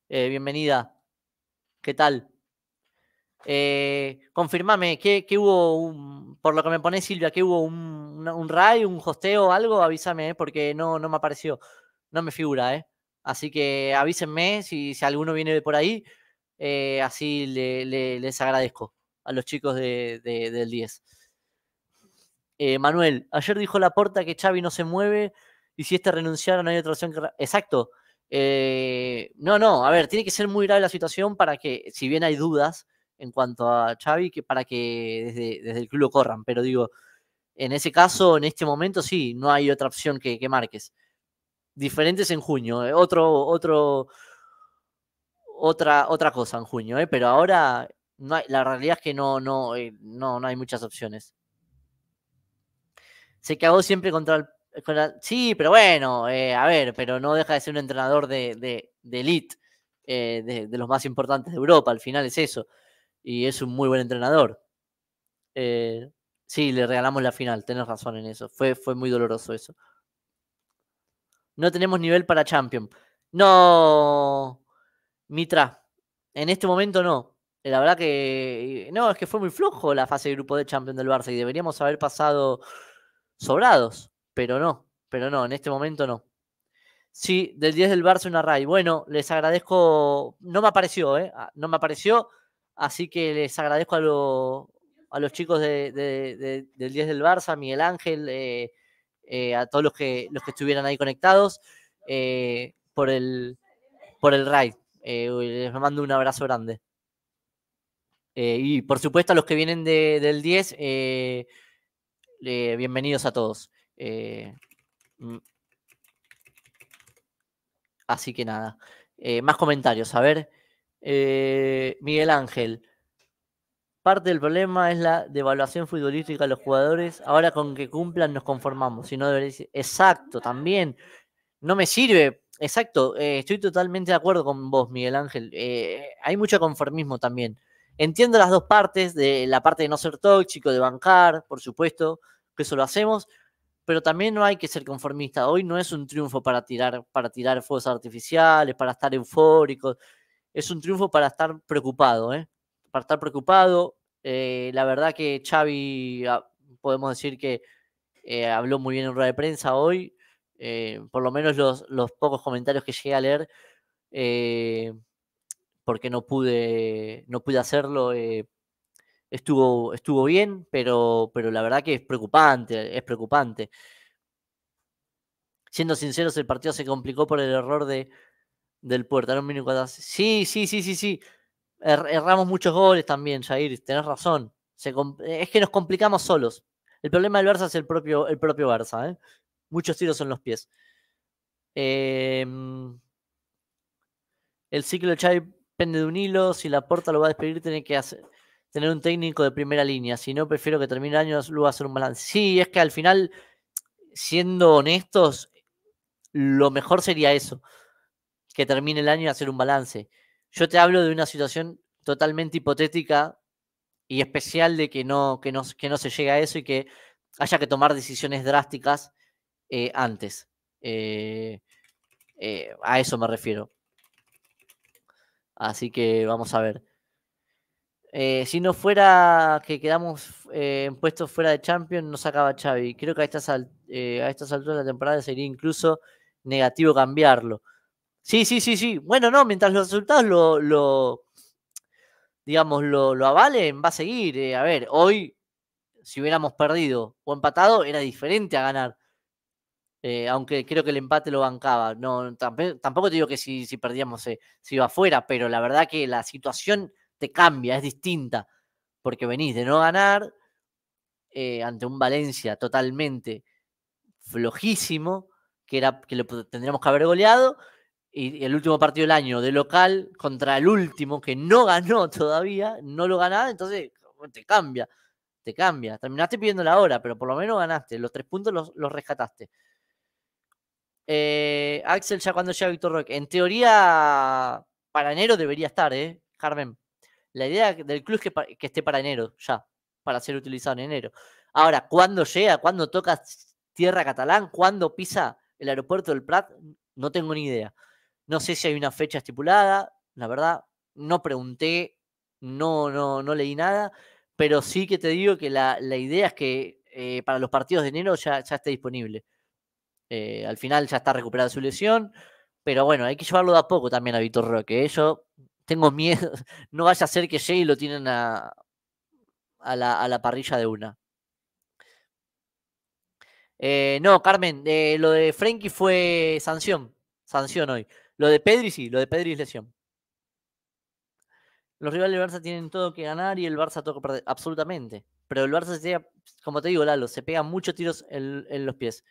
Eh, bienvenida. ¿Qué tal? Eh, confirmame, ¿qué, hubo? Un, por lo que me pone Silvia, ¿qué hubo? ¿Un, un un hosteo o algo? Avísame, ¿eh? porque no, no me apareció. No me figura, ¿eh? Así que avísenme si, si alguno viene por ahí. Eh, así le, les agradezco a los chicos de, del 10. Eh, Manuel, ayer dijo la porta que Xavi no se mueve y si este renunciara no hay otra opción que... Exacto. Eh, no, no, a ver, tiene que ser muy grave la situación para que, si bien hay dudas en cuanto a Xavi, que para que desde, desde el club corran, pero digo, en ese caso, en este momento sí, no hay otra opción que, marques. Diferentes en junio, eh, otro, otro, otra, otra cosa en junio, pero ahora no hay, la realidad es que no, no, no, no hay muchas opciones se cagó siempre contra el... sí, pero bueno, eh, a ver, pero no deja de ser un entrenador de, de, elite, eh, de, los más importantes de Europa, al final es eso. Y es un muy buen entrenador. Eh, sí, le regalamos la final, tenés razón en eso. Fue, fue muy doloroso eso. No tenemos nivel para Champion. No, Mitra, en este momento no. La verdad que no, es que fue muy flojo la fase de grupo de Champions del Barça y deberíamos haber pasado sobrados, pero no, pero no, en este momento no. Sí, del 10 del Barça una RAI. Bueno, les agradezco, no me apareció, ¿eh? Ah, no me apareció, así que les agradezco a, a los chicos del 10 del Barça, Miguel Ángel, eh, eh, a todos los que, los que estuvieran ahí conectados eh, por el por el raid. les mando un abrazo grande. y por supuesto a los que vienen del 10, eh, bienvenidos a todos. Eh, mm. así que nada, eh, más comentarios. A ver, Miguel Ángel. Parte del problema es la devaluación futbolística de los jugadores. Ahora con que cumplan nos conformamos. Si no debería... Exacto, también. No me sirve. Exacto, estoy totalmente de acuerdo con vos, Miguel Ángel. hay mucho conformismo también. Entiendo las dos partes, de la parte de no ser tóxico, de bancar, por supuesto, que eso lo hacemos, pero también no hay que ser conformista. Hoy no es un triunfo para tirar, para tirar fuegos artificiales, para estar eufóricos. Es un triunfo para estar preocupado, ¿eh? Para estar preocupado. Eh, la verdad que Xavi, ah, podemos decir que eh, habló muy bien en rueda de prensa hoy. por lo menos los, los, pocos comentarios que llegué a leer porque no pude, no pude hacerlo. Eh, estuvo, estuvo bien, pero, pero la verdad que es preocupante, es preocupante. Siendo sinceros, el partido se complicó por el error de, del puerto. Sí, sí, sí, sí, sí. erramos muchos goles también, Jair, tenés razón. es que nos complicamos solos. El problema del Barça es el propio, el propio Barça. ¿eh? Muchos tiros en los pies. Em, el ciclo de Xavi Depende de un hilo. Si la porta lo va a despedir, tiene que tener un técnico de primera línea. Si no, prefiero que termine el año luego hacer un balance. Sí, es que al final, siendo honestos, lo mejor sería eso. Que termine el año y hacer un balance. Yo te hablo de una situación totalmente hipotética y especial de que no, que no, que no se llegue a eso y que haya que tomar decisiones drásticas eh, antes. Eh, eh, a eso me refiero. Así que vamos a ver. Eh, si no fuera que quedamos eh, en puestos fuera de Champions, no sacaba Xavi. Creo que eh, a estas, alturas de la temporada sería incluso negativo cambiarlo. Sí, sí, sí, sí. Bueno, no, mientras los resultados lo, digamos, lo, avalen, va a seguir. a ver, hoy, si hubiéramos perdido o empatado, era diferente a ganar. Eh, aunque creo que el empate lo bancaba. No, tampoco te digo que si, perdíamos se si iba afuera, pero la verdad que la situación te cambia, es distinta, porque venís de no ganar eh, ante un Valencia totalmente flojísimo, que, era, que lo tendríamos que haber goleado, y el último partido del año de local contra el último que no ganó todavía, no lo ganaba, entonces te cambia, te cambia. Terminaste pidiendo la hora, pero por lo menos ganaste, los tres puntos los rescataste. Eh, Axel, ya cuando llega Víctor Roque? En teoría, para enero debería estar, ¿eh? Carmen, La idea del club es que, esté para enero, ya, para ser utilizado en enero. Ahora, ¿cuándo llega? ¿Cuándo toca tierra catalán? ¿Cuándo pisa el aeropuerto del Prat? No tengo ni idea. No sé si hay una fecha estipulada, la verdad, no pregunté, no, no, no leí nada, pero sí que te digo que la, idea es que eh, para los partidos de enero ya, ya esté disponible. Eh, al final ya está recuperada su lesión, pero bueno, hay que llevarlo de a poco también a Vitor Roque. ¿eh? Yo tengo (laughs) miedo, no vaya a ser que llegue lo tienen a, la, parrilla de una. Eh, no, Carmen, lo de Frenkie fue sanción. Sanción hoy. Lo de Pedri sí, lo de Pedri es lesión. Los rivales del Barça tienen todo que ganar y el Barça toca perder. Absolutamente. Pero el Barça se como te digo, Lalo, se pega muchos tiros en los pies.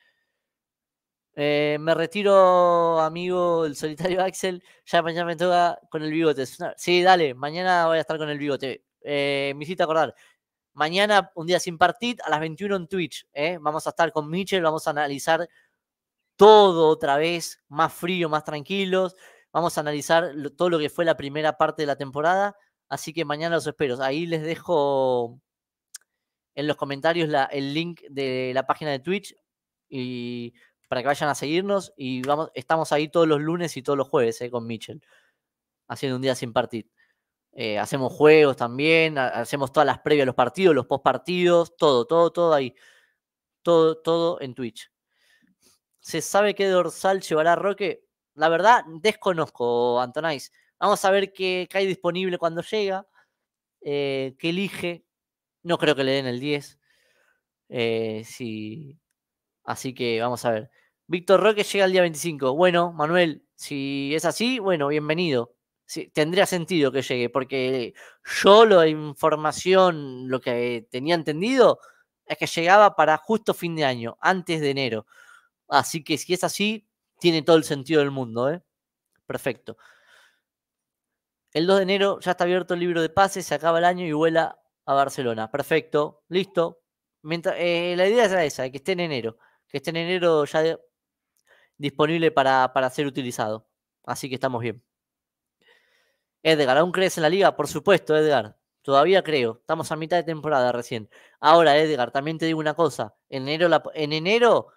Eh, me retiro, amigo, el solitario Axel. Ya mañana me toca con el bigote. Sí, dale, mañana voy a estar con el bigote. Eh, me hiciste acordar. Mañana, un día sin partid a las 21 en Twitch. Eh. vamos a estar con Mitchell, vamos a analizar todo otra vez, más frío, más tranquilos. Vamos a analizar todo lo que fue la primera parte de la temporada. Así que mañana los espero. Ahí les dejo en los comentarios el link de la página de Twitch. Y para que vayan a seguirnos y vamos, estamos ahí todos los lunes y todos los jueves eh, con Mitchell, haciendo un día sin partido eh, hacemos juegos también, hacemos todas las previas a los partidos, los post partidos, todo, todo, todo ahí. Todo, todo en Twitch. ¿Se sabe qué dorsal llevará Roque? La verdad, desconozco, Antonais. Vamos a ver qué, hay disponible cuando llega, eh, qué elige. No creo que le den el 10. Así que vamos a ver. Víctor Roque llega el día 25. Bueno, Manuel, si es así, bueno, bienvenido. tendría sentido que llegue, porque yo la información, lo que tenía entendido, es que llegaba para justo fin de año, antes de enero. Así que si es así, tiene todo el sentido del mundo, ¿eh? Perfecto. El 2 de enero ya está abierto el libro de pases, se acaba el año y vuela a Barcelona. Perfecto, listo. Eh, la idea era esa, que esté en enero. Que esté en enero ya disponible para, para ser utilizado. Así que estamos bien. Edgar, ¿aún crees en la liga? Por supuesto, Edgar. Todavía creo. Estamos a mitad de temporada recién. Ahora, Edgar, también te digo una cosa. En enero, en enero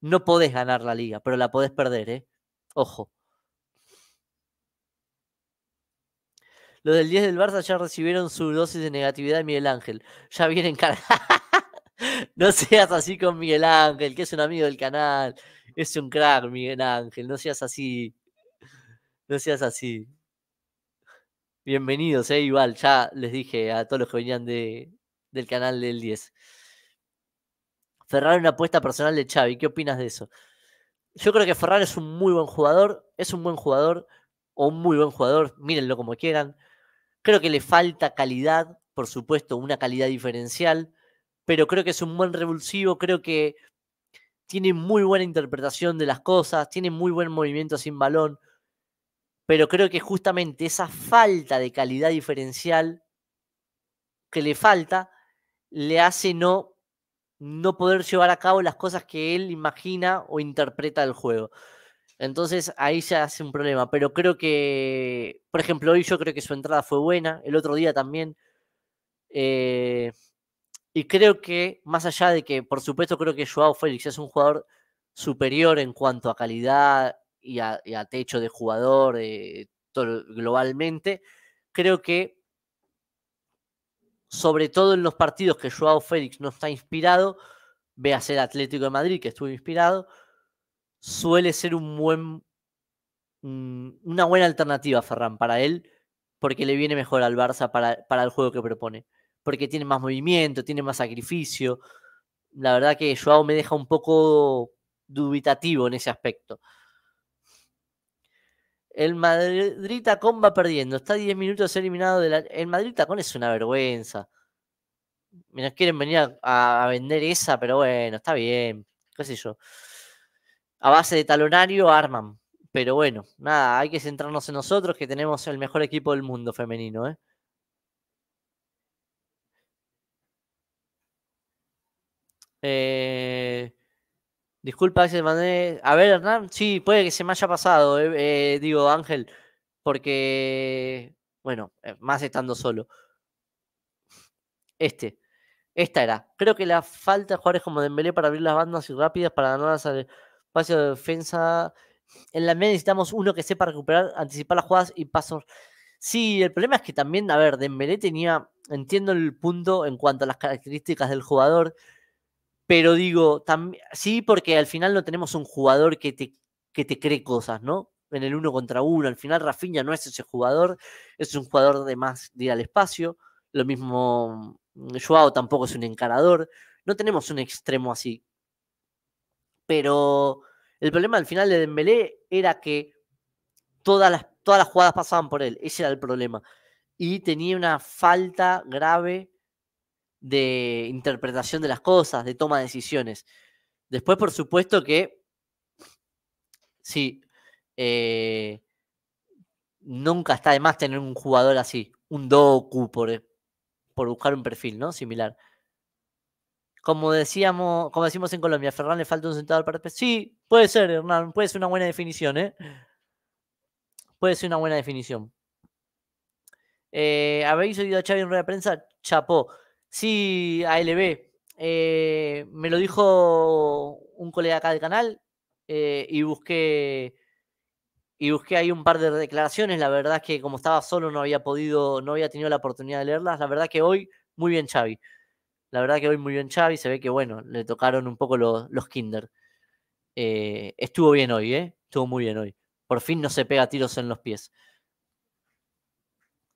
no podés ganar la liga, pero la podés perder, ¿eh? Ojo. Los del 10 del Barça ya recibieron su dosis de negatividad de Miguel Ángel. Ya vienen cargados. (laughs) No seas así con Miguel Ángel, que es un amigo del canal. Es un crack, Miguel Ángel. No seas así. No seas así. Bienvenidos, eh, igual. Ya les dije a todos los que venían de, del canal del 10. Ferrar una apuesta personal de Xavi. ¿Qué opinas de eso? Yo creo que Ferrar es un muy buen jugador. Es un buen jugador. O un muy buen jugador. Mírenlo como quieran. Creo que le falta calidad. Por supuesto, una calidad diferencial pero creo que es un buen revulsivo, creo que tiene muy buena interpretación de las cosas, tiene muy buen movimiento sin balón, pero creo que justamente esa falta de calidad diferencial que le falta le hace no, no poder llevar a cabo las cosas que él imagina o interpreta el juego. Entonces ahí se hace un problema, pero creo que, por ejemplo, hoy yo creo que su entrada fue buena, el otro día también. Eh, y creo que, más allá de que, por supuesto, creo que Joao Félix es un jugador superior en cuanto a calidad y a, techo de jugador eh, globalmente, creo que, sobre todo en los partidos que Joao Félix no está inspirado, ve a ser Atlético de Madrid, que estuvo inspirado, suele ser un buen, mm, una buena alternativa, Ferran, para él, porque le viene mejor al Barça para, para el juego que propone porque tiene más movimiento, tiene más sacrificio. La verdad que Joao me deja un poco dubitativo en ese aspecto. El Madrid Tacón va perdiendo. Está 10 minutos eliminado de El Madrid Tacón es una vergüenza. Nos quieren venir a, a, vender esa, pero bueno, está bien. Qué sé yo. A base de talonario arman. Pero bueno, nada, hay que centrarnos en nosotros que tenemos el mejor equipo del mundo femenino. ¿eh? Eh, disculpa, A ver, Hernán, sí, puede que se me haya pasado, eh, eh, digo, Ángel, porque, bueno, más estando solo. Este. Esta era. Creo que la falta de jugadores como Dembélé para abrir las bandas y rápidas para ganar el espacio de defensa. En la media necesitamos uno que sepa recuperar, anticipar las jugadas y pasos. Sí, el problema es que también, a ver, Dembélé tenía, entiendo el punto en cuanto a las características del jugador, pero digo, sí, porque al final no tenemos un jugador que te, que te cree cosas, ¿no? En el uno contra uno. Al final Rafinha no es ese jugador, es un jugador de más de ir al espacio. Lo mismo mm, Joao tampoco es un encarador. No tenemos un extremo así. Pero el problema al final de Dembélé era que todas las, todas las jugadas pasaban por él. Ese era el problema. Y tenía una falta grave de interpretación de las cosas, de toma de decisiones. Después, por supuesto que, sí, eh, nunca está de más tener un jugador así, un docu, por, eh, por buscar un perfil, ¿no? Similar. Como decíamos, como decimos en Colombia, a Ferran le falta un centavo para... Sí, puede ser, Hernán, puede ser una buena definición, ¿eh? Puede ser una buena definición. Eh, Habéis oído a Xavi en rueda de prensa, chapó. Sí, ALB. Eh, me lo dijo un colega acá del canal eh, y busqué y busqué ahí un par de declaraciones. La verdad es que como estaba solo no había podido, no había tenido la oportunidad de leerlas. La verdad que hoy muy bien Xavi. La verdad que hoy muy bien Xavi. Se ve que bueno, le tocaron un poco los, Kinder. Eh, estuvo bien hoy, ¿eh? Estuvo muy bien hoy. Por fin no se pega tiros en los pies.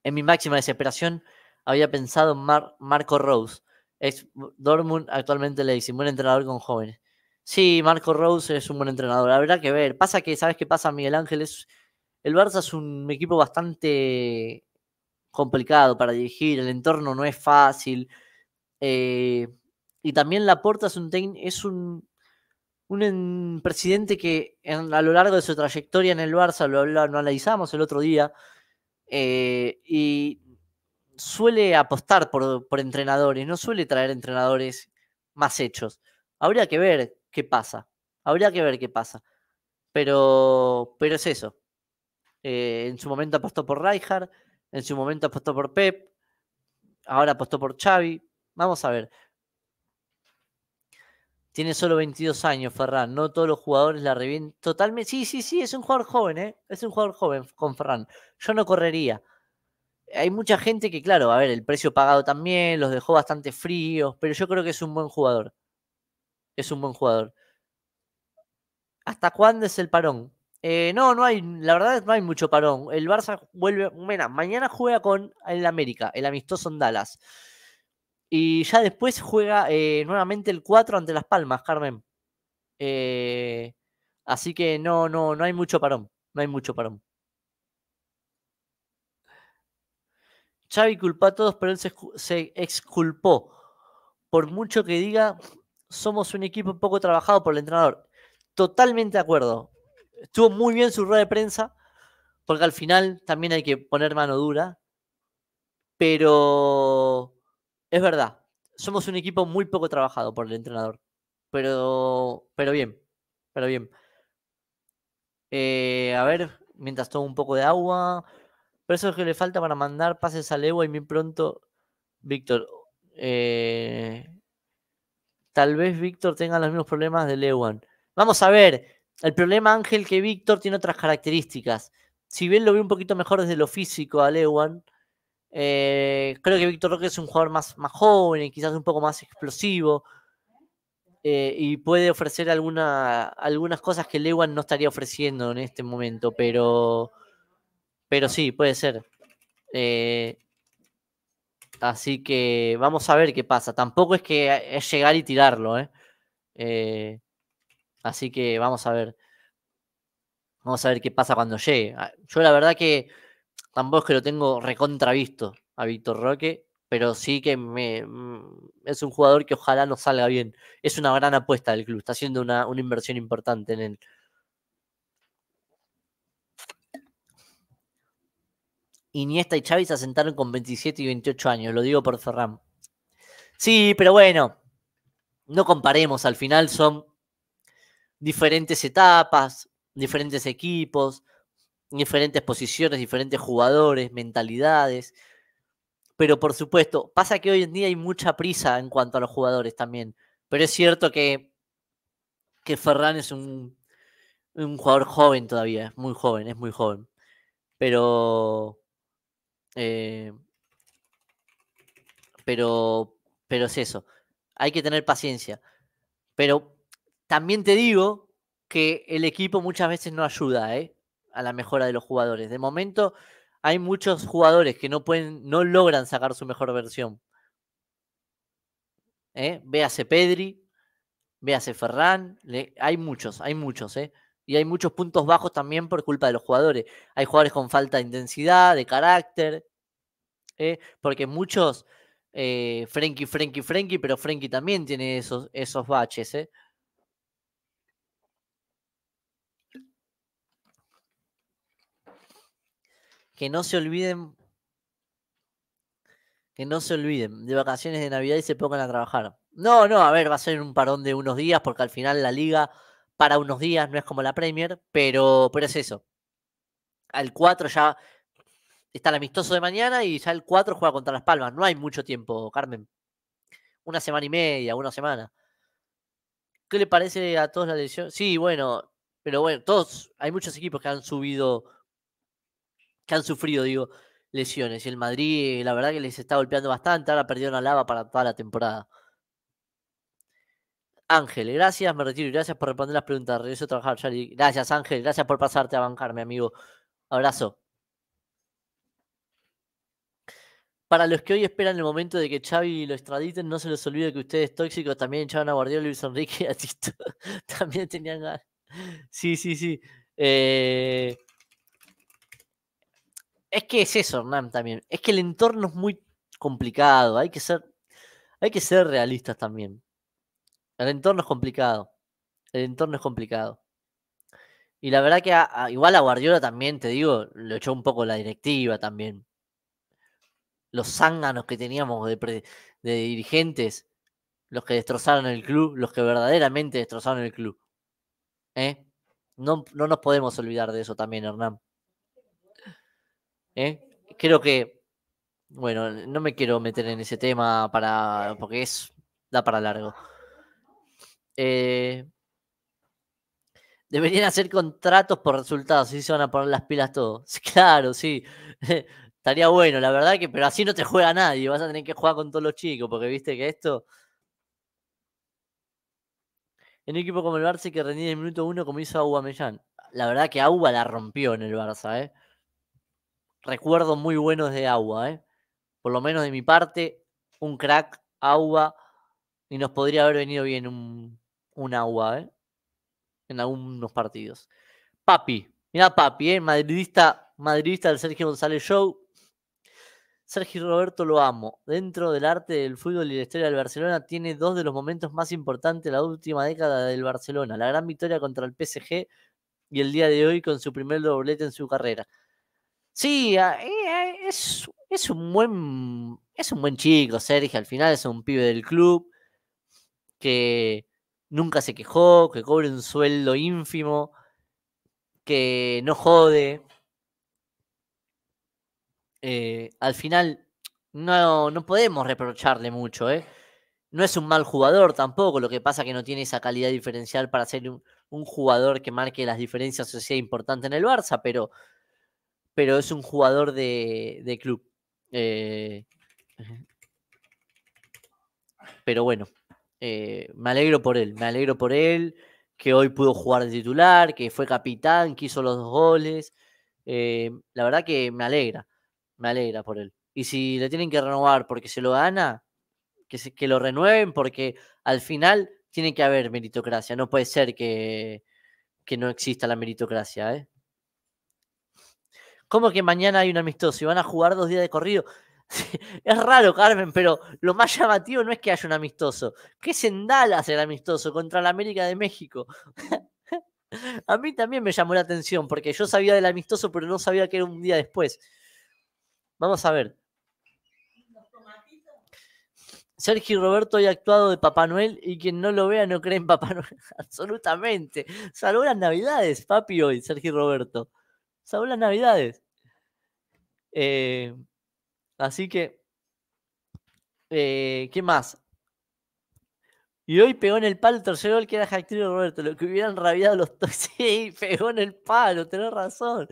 En mi máxima desesperación había pensado en Marco Rose. es Dortmund actualmente le dice, buen entrenador con jóvenes. Sí, Marco Rose es un buen entrenador. Habrá que ver. Pasa que, ¿sabes qué pasa, Miguel Ángel? el Barça es un equipo bastante complicado para dirigir. El entorno no es fácil. Eh, y también Laporta es un, es un, presidente que a lo largo de su trayectoria en el Barça, lo, analizamos el otro día, eh, y suele apostar por, entrenadores, no suele traer entrenadores más hechos. Habría que ver qué pasa. Habría que ver qué pasa. Pero, pero es eso. Eh, en su momento apostó por Rijkaard, en su momento apostó por Pep, ahora apostó por Xavi. Vamos a ver. Tiene solo 22 años, Ferran. No todos los jugadores la revientan totalmente. Sí, sí, sí, es un jugador joven, ¿eh? Es un jugador joven con Ferran. Yo no correría hay mucha gente que, claro, a ver, el precio pagado también los dejó bastante fríos, pero yo creo que es un buen jugador. Es un buen jugador. ¿Hasta cuándo es el parón? Eh, no, no hay, la verdad no hay mucho parón. El Barça vuelve, mira, mañana juega con el América, el amistoso en Dallas. Y ya después juega eh, nuevamente el 4 ante Las Palmas, Carmen. Eh, así que no, no, no hay mucho parón. No hay mucho parón. Xavi culpó a todos, pero él se, exculpó. Por mucho que diga, somos un equipo poco trabajado por el entrenador. Totalmente de acuerdo. Estuvo muy bien su rueda de prensa, porque al final también hay que poner mano dura. Pero es verdad, somos un equipo muy poco trabajado por el entrenador. Pero, pero bien, pero bien. Eh, a ver, mientras tomo un poco de agua. Por eso es que le falta para mandar pases a Lewan y muy pronto, Víctor. Eh, tal vez Víctor tenga los mismos problemas de Lewan. Vamos a ver. El problema, Ángel, que Víctor tiene otras características. Si bien lo vi un poquito mejor desde lo físico a Lewan, eh, creo que Víctor Roque es un jugador más, más joven y quizás un poco más explosivo. Eh, y puede ofrecer algunas cosas que Lewan no estaría ofreciendo en este momento, pero pero sí, puede ser. Eh, así que vamos a ver qué pasa. Tampoco es que es llegar y tirarlo, ¿eh? Eh, así que vamos a ver. Vamos a ver qué pasa cuando llegue. Ah, yo la verdad que tampoco es que lo tengo recontravisto a Víctor Roque, pero sí que mm, es un jugador que ojalá no salga bien. Es una gran apuesta del club, está haciendo una, inversión importante en él. Iniesta y Chávez se asentaron con 27 y 28 años, lo digo por Ferran. Sí, pero bueno, no comparemos, al final son diferentes etapas, diferentes equipos, diferentes posiciones, diferentes jugadores, mentalidades. Pero por supuesto, pasa que hoy en día hay mucha prisa en cuanto a los jugadores también. Pero es cierto que, que Ferran es un, un jugador joven todavía, es muy joven, es muy joven. Pero eh, pero, pero es eso. Hay que tener paciencia. Pero también te digo que el equipo muchas veces no ayuda ¿eh? a la mejora de los jugadores. De momento hay muchos jugadores que no pueden, no logran sacar su mejor versión. ¿Eh? Véase Pedri, véase Ferran, hay muchos, hay muchos, ¿eh? y hay muchos puntos bajos también por culpa de los jugadores. Hay jugadores con falta de intensidad, de carácter, ¿eh? porque muchos, eh, Frenkie, Frenkie, Frenkie, pero Frenkie también tiene esos, esos baches. ¿eh? Que no se olviden. Que no se olviden de vacaciones de Navidad y se pongan a trabajar. No, no, a ver, va a ser un parón de unos días porque al final la liga para unos días, no es como la Premier, pero, pero es eso. Al 4 ya está el amistoso de mañana y ya el 4 juega contra Las Palmas. No hay mucho tiempo, Carmen. Una semana y media, una semana. ¿Qué le parece a todos la lesión? Sí, bueno, pero bueno, todos, hay muchos equipos que han subido, que han sufrido, digo, lesiones. Y el Madrid, la verdad que les está golpeando bastante, ahora perdieron una Lava para toda la temporada. Ángel, gracias, me retiro y gracias por responder las preguntas. Regreso a trabajar, Charlie. Gracias, Ángel, gracias por pasarte a bancarme, amigo. Abrazo. Para los que hoy esperan el momento de que Xavi lo extraditen, no se les olvide que ustedes tóxicos también echaban a Guardiola, Luis Enrique y (laughs) a también tenían ganas. Sí, sí, sí. Eh, es que es eso, Hernán, también. Es que el entorno es muy complicado. Hay que ser, hay que ser realistas también. El entorno es complicado. El entorno es complicado. Y la verdad que igual a Guardiola también, te digo, lo echó un poco la directiva también. Los zánganos que teníamos de, dirigentes, los que destrozaron el club, los que verdaderamente destrozaron el club. ¿eh? No, nos podemos olvidar de eso también, Hernán. ¿Eh? Creo que, bueno, no me quiero meter en ese tema para, porque es, da para largo. Eh, deberían hacer contratos por resultados, Si se van a poner las pilas todos. (laughs) Claro, sí. (laughs) Estaría bueno, la verdad que, pero así no te juega nadie, vas a tener que jugar con todos los chicos, porque viste que esto. En un equipo como el Barça que rendía el minuto uno como hizo Mellán. La verdad que Agua la rompió en el Barça, ¿eh? Recuerdos muy buenos de Agua, ¿eh? Por lo menos de mi parte, un crack, Agua, y nos podría haber venido bien un, un ¿eh? en algunos partidos. Papi, mira Papi, ¿eh? madridista, madridista del Sergio González Show. Sergio Roberto lo amo. Dentro del arte del fútbol y la historia del Barcelona, tiene dos de los momentos más importantes de la última década del Barcelona: la gran victoria contra el PSG y el día de hoy con su primer doblete en su carrera. Sí, eh, es, es un buen es un buen chico, Sergio. Al final es un pibe del club que nunca se quejó, que cobre un sueldo ínfimo, que no jode. Eh, al final, no, no podemos reprocharle mucho, ¿eh? No es un mal jugador tampoco, lo que pasa que no tiene esa calidad diferencial para ser un, jugador que marque las diferencias o sea importante en el Barça, pero, pero es un jugador de, club. Eh, pero bueno, eh, me alegro por él, me alegro por él, que hoy pudo jugar de titular, que fue capitán, que hizo los dos goles. Eh, la verdad que me alegra, me alegra por él. Y si le tienen que renovar porque se lo gana, que, lo renueven porque al final tiene que haber meritocracia. No puede ser que, no exista la meritocracia. ¿eh? ¿Cómo que mañana hay un amistoso y van a jugar dos días de corrido? es raro, Carmen, pero lo más llamativo no es que haya un amistoso, ¿Qué es en Dallas el amistoso contra la América de México. (laughs) A mí también me llamó la atención, porque yo sabía del amistoso, pero no sabía que era un día después. Vamos a ver. Sergio y Roberto hoy ha actuado de Papá Noel y quien no lo vea no cree en Papá Noel. (laughs) Absolutamente. Salvo las Navidades, papi, hoy, Sergio Roberto. Salvo las Navidades. Eh, Así que, eh, ¿qué más? Y hoy pegó en el palo el tercer gol que era Jacqueline Roberto, lo que hubieran rabiado los dos. (laughs) Sí, pegó en el palo, tenés razón.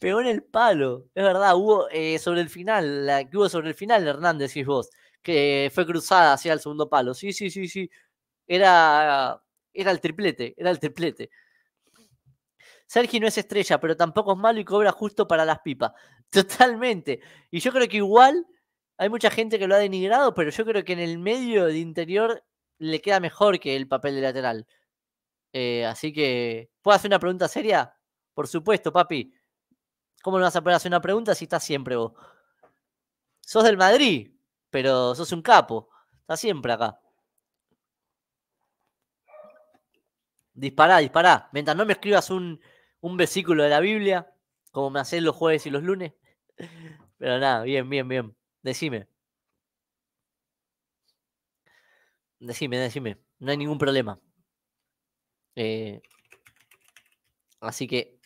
Pegó en el palo. Es verdad, hubo eh, sobre el final, la que hubo sobre el final, Hernández, y vos, que fue cruzada hacia el segundo palo. Sí, sí, sí, sí. Era, era el triplete, era el triplete. Sergi no es estrella, pero tampoco es malo y cobra justo para las pipas. (laughs) Totalmente. Y yo creo que igual hay mucha gente que lo ha denigrado, pero yo creo que en el medio de interior le queda mejor que el papel de lateral. Eh, así que, ¿puedo hacer una pregunta seria? Por supuesto, papi. ¿Cómo no vas a poder hacer una pregunta si estás siempre vos? Sos del Madrid, pero sos un capo. Estás siempre acá. Dispará, dispará. Mientras no me escribas un un versículo de la Biblia, como me hacen los jueves y los lunes. (laughs) Pero nada, bien, bien, bien. Decime. Decime, decime. No hay ningún problema. Eh, así que...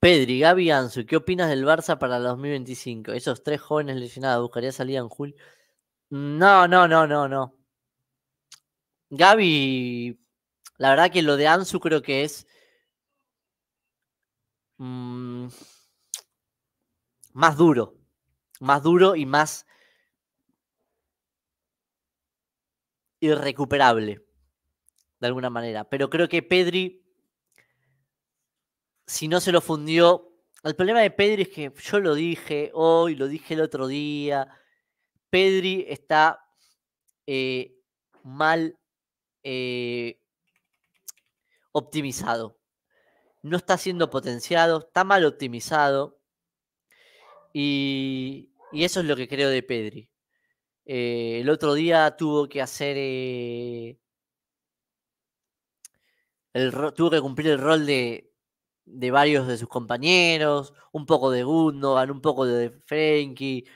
Pedri, Gaby Ansu, ¿qué opinas del Barça para el 2025? Esos tres jóvenes lesionados, ¿buscaría salir en julio? No, no, no, no, no. Gaby, la verdad que lo de Ansu creo que es mm, más duro, más duro y más irrecuperable, de alguna manera. Pero creo que Pedri, si no se lo fundió, el problema de Pedri es que yo lo dije hoy, lo dije el otro día Pedri está eh, mal eh, optimizado. No está siendo potenciado, está mal optimizado. Y, eso es lo que creo de Pedri. Eh, el otro día tuvo que hacer. el, tuvo que cumplir el rol de, de, varios de sus compañeros, un poco de Gundogan, un poco de Frankie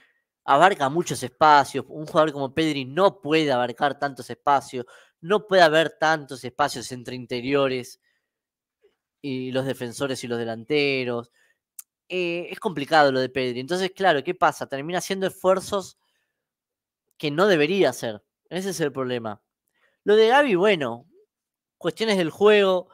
abarca muchos espacios. Un jugador como Pedri no puede abarcar tantos espacios, no puede haber tantos espacios entre interiores y los defensores y los delanteros. Eh, es complicado lo de Pedri. Entonces, claro, ¿qué pasa? Termina haciendo esfuerzos que no debería hacer. Ese es el problema. Lo de Gaby, bueno, cuestiones del juego,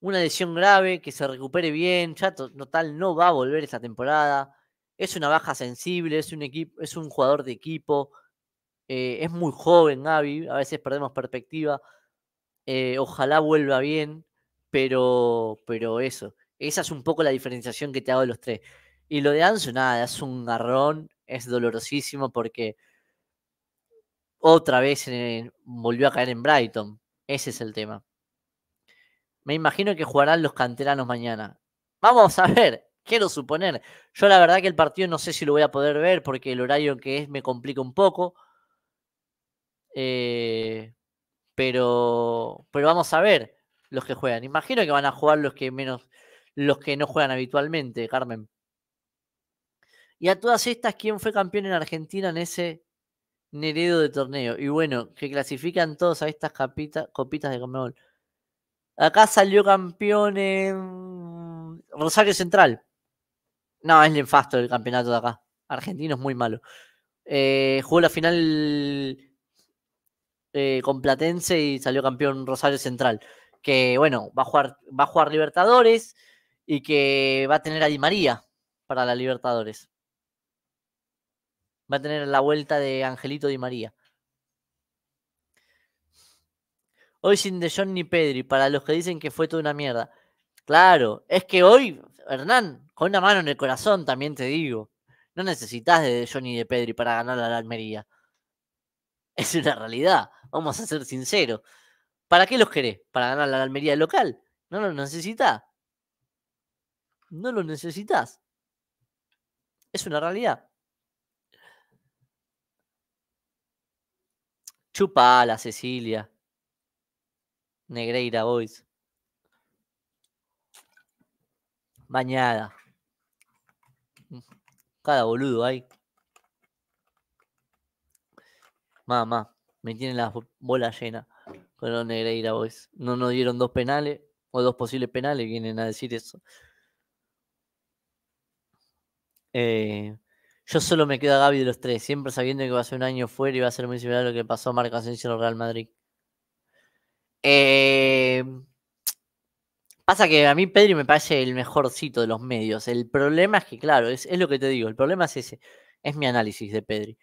una lesión grave, que se recupere bien. Ya tal no va a volver esta temporada es una baja sensible, es un, equipo, es un jugador de equipo, eh, es muy joven Gaby, a veces perdemos perspectiva, eh, ojalá vuelva bien, pero, pero eso, esa es un poco la diferenciación que te hago de los tres. Y lo de Anzo, nada, es un garrón, es dolorosísimo porque otra vez volvió a caer en Brighton, ese es el tema. Me imagino que jugarán los canteranos mañana. Vamos a ver, Quiero suponer. Yo la verdad que el partido no sé si lo voy a poder ver porque el horario que es me complica un poco. Eh, pero, pero vamos a ver los que juegan. Imagino que van a jugar los que menos, los que no juegan habitualmente, Carmen. Y a todas estas, ¿quién fue campeón en Argentina en ese Neredo de torneo? Y bueno, que clasifican todos a estas copitas de Conmebol. Acá salió campeón en Rosario Central. No, es nefasto el campeonato de acá. Argentino es muy malo. Eh, jugó la final eh, con Platense y salió campeón Rosario Central. Que bueno, va a jugar, a Libertadores y que va a tener a Di María para la Libertadores. Va a tener la vuelta de Angelito Di María. Hoy sin De John ni Pedri, para los que dicen que fue toda una mierda. Claro, es que hoy Hernán, con una mano en el corazón también te digo. No necesitas de Johnny de Pedri para ganar la Almería. Es una realidad, vamos a ser sinceros. ¿Para qué los querés? ¿Para ganar la Almería local? No lo necesitas. No lo necesitas. Es una realidad. Chupala, Cecilia. Negreira Boys. Bañada. Cada boludo ahí. Mamá, me tienen la bola llena. con los Negreira Boys. No nos dieron dos penales o dos posibles penales, vienen a decir eso. Eh, yo solo me quedo a Gaby de los tres, siempre sabiendo que va a ser un año fuera y va a ser muy similar a lo que pasó a Marco Asensio en el Real Madrid. Eh, Pasa que a mí Pedri me parece el mejorcito de los medios. El problema es que, claro, es, lo que te digo, el problema es ese. Es mi análisis de Pedri.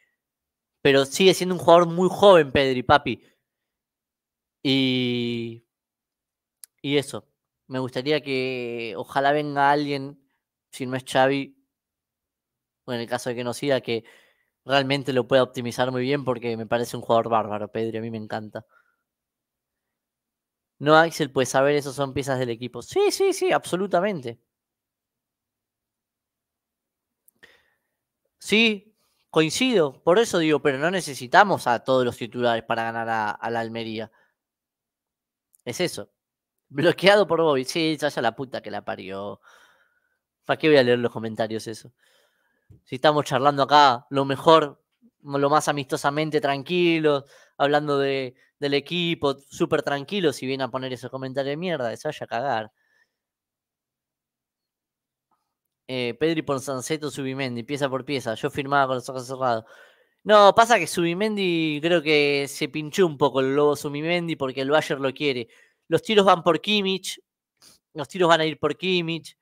Pero sigue siendo un jugador muy joven, Pedri, papi. Y. Y eso. Me gustaría que ojalá venga alguien, si no es Xavi, o en el caso de que no siga, que realmente lo pueda optimizar muy bien porque me parece un jugador bárbaro, Pedri. A mí me encanta. No, Axel, pues a ver, esos son piezas del equipo. Sí, sí, sí, absolutamente. Sí, coincido. Por eso digo, pero no necesitamos a todos los titulares para ganar a, la Almería. Es eso. Bloqueado por Bobby. Sí, ya la puta que la parió. ¿Para qué voy a leer los comentarios eso? Si estamos charlando acá, lo mejor lo más amistosamente tranquilos, hablando del equipo, súper tranquilo. si viene a poner esos comentarios de mierda, se vaya a cagar. Eh, Pedri por Subimendi, pieza por pieza, yo firmaba con los ojos cerrados. No, pasa que Subimendi creo que se pinchó un poco el lobo Subimendi porque el Bayer lo quiere. Los tiros van por Kimmich, los tiros van a ir por Kimmich,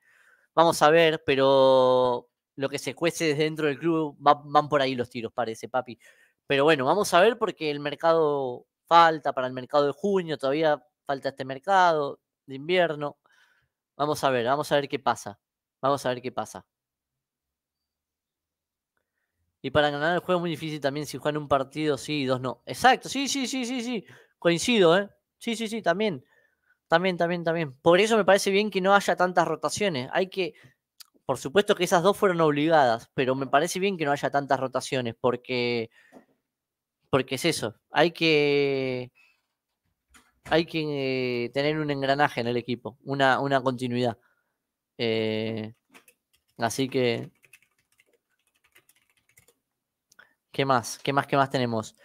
vamos a ver, pero lo que se cuece desde dentro del club, van por ahí los tiros, parece, papi. Pero bueno, vamos a ver porque el mercado falta para el mercado de junio, todavía falta este mercado de invierno. Vamos a ver, vamos a ver qué pasa. Vamos a ver qué pasa. Y para ganar el juego es muy difícil también si juegan un partido, sí, dos no. Exacto, sí, sí, sí, sí, sí. Coincido, ¿eh? Sí, sí, sí, también. También, también, también. Por eso me parece bien que no haya tantas rotaciones. Hay que por supuesto que esas dos fueron obligadas, pero me parece bien que no haya tantas rotaciones, porque, porque es eso, hay que, hay que eh, tener un engranaje en el equipo, una, una continuidad. Eh, así que, ¿qué más? ¿Qué más? ¿Qué más tenemos?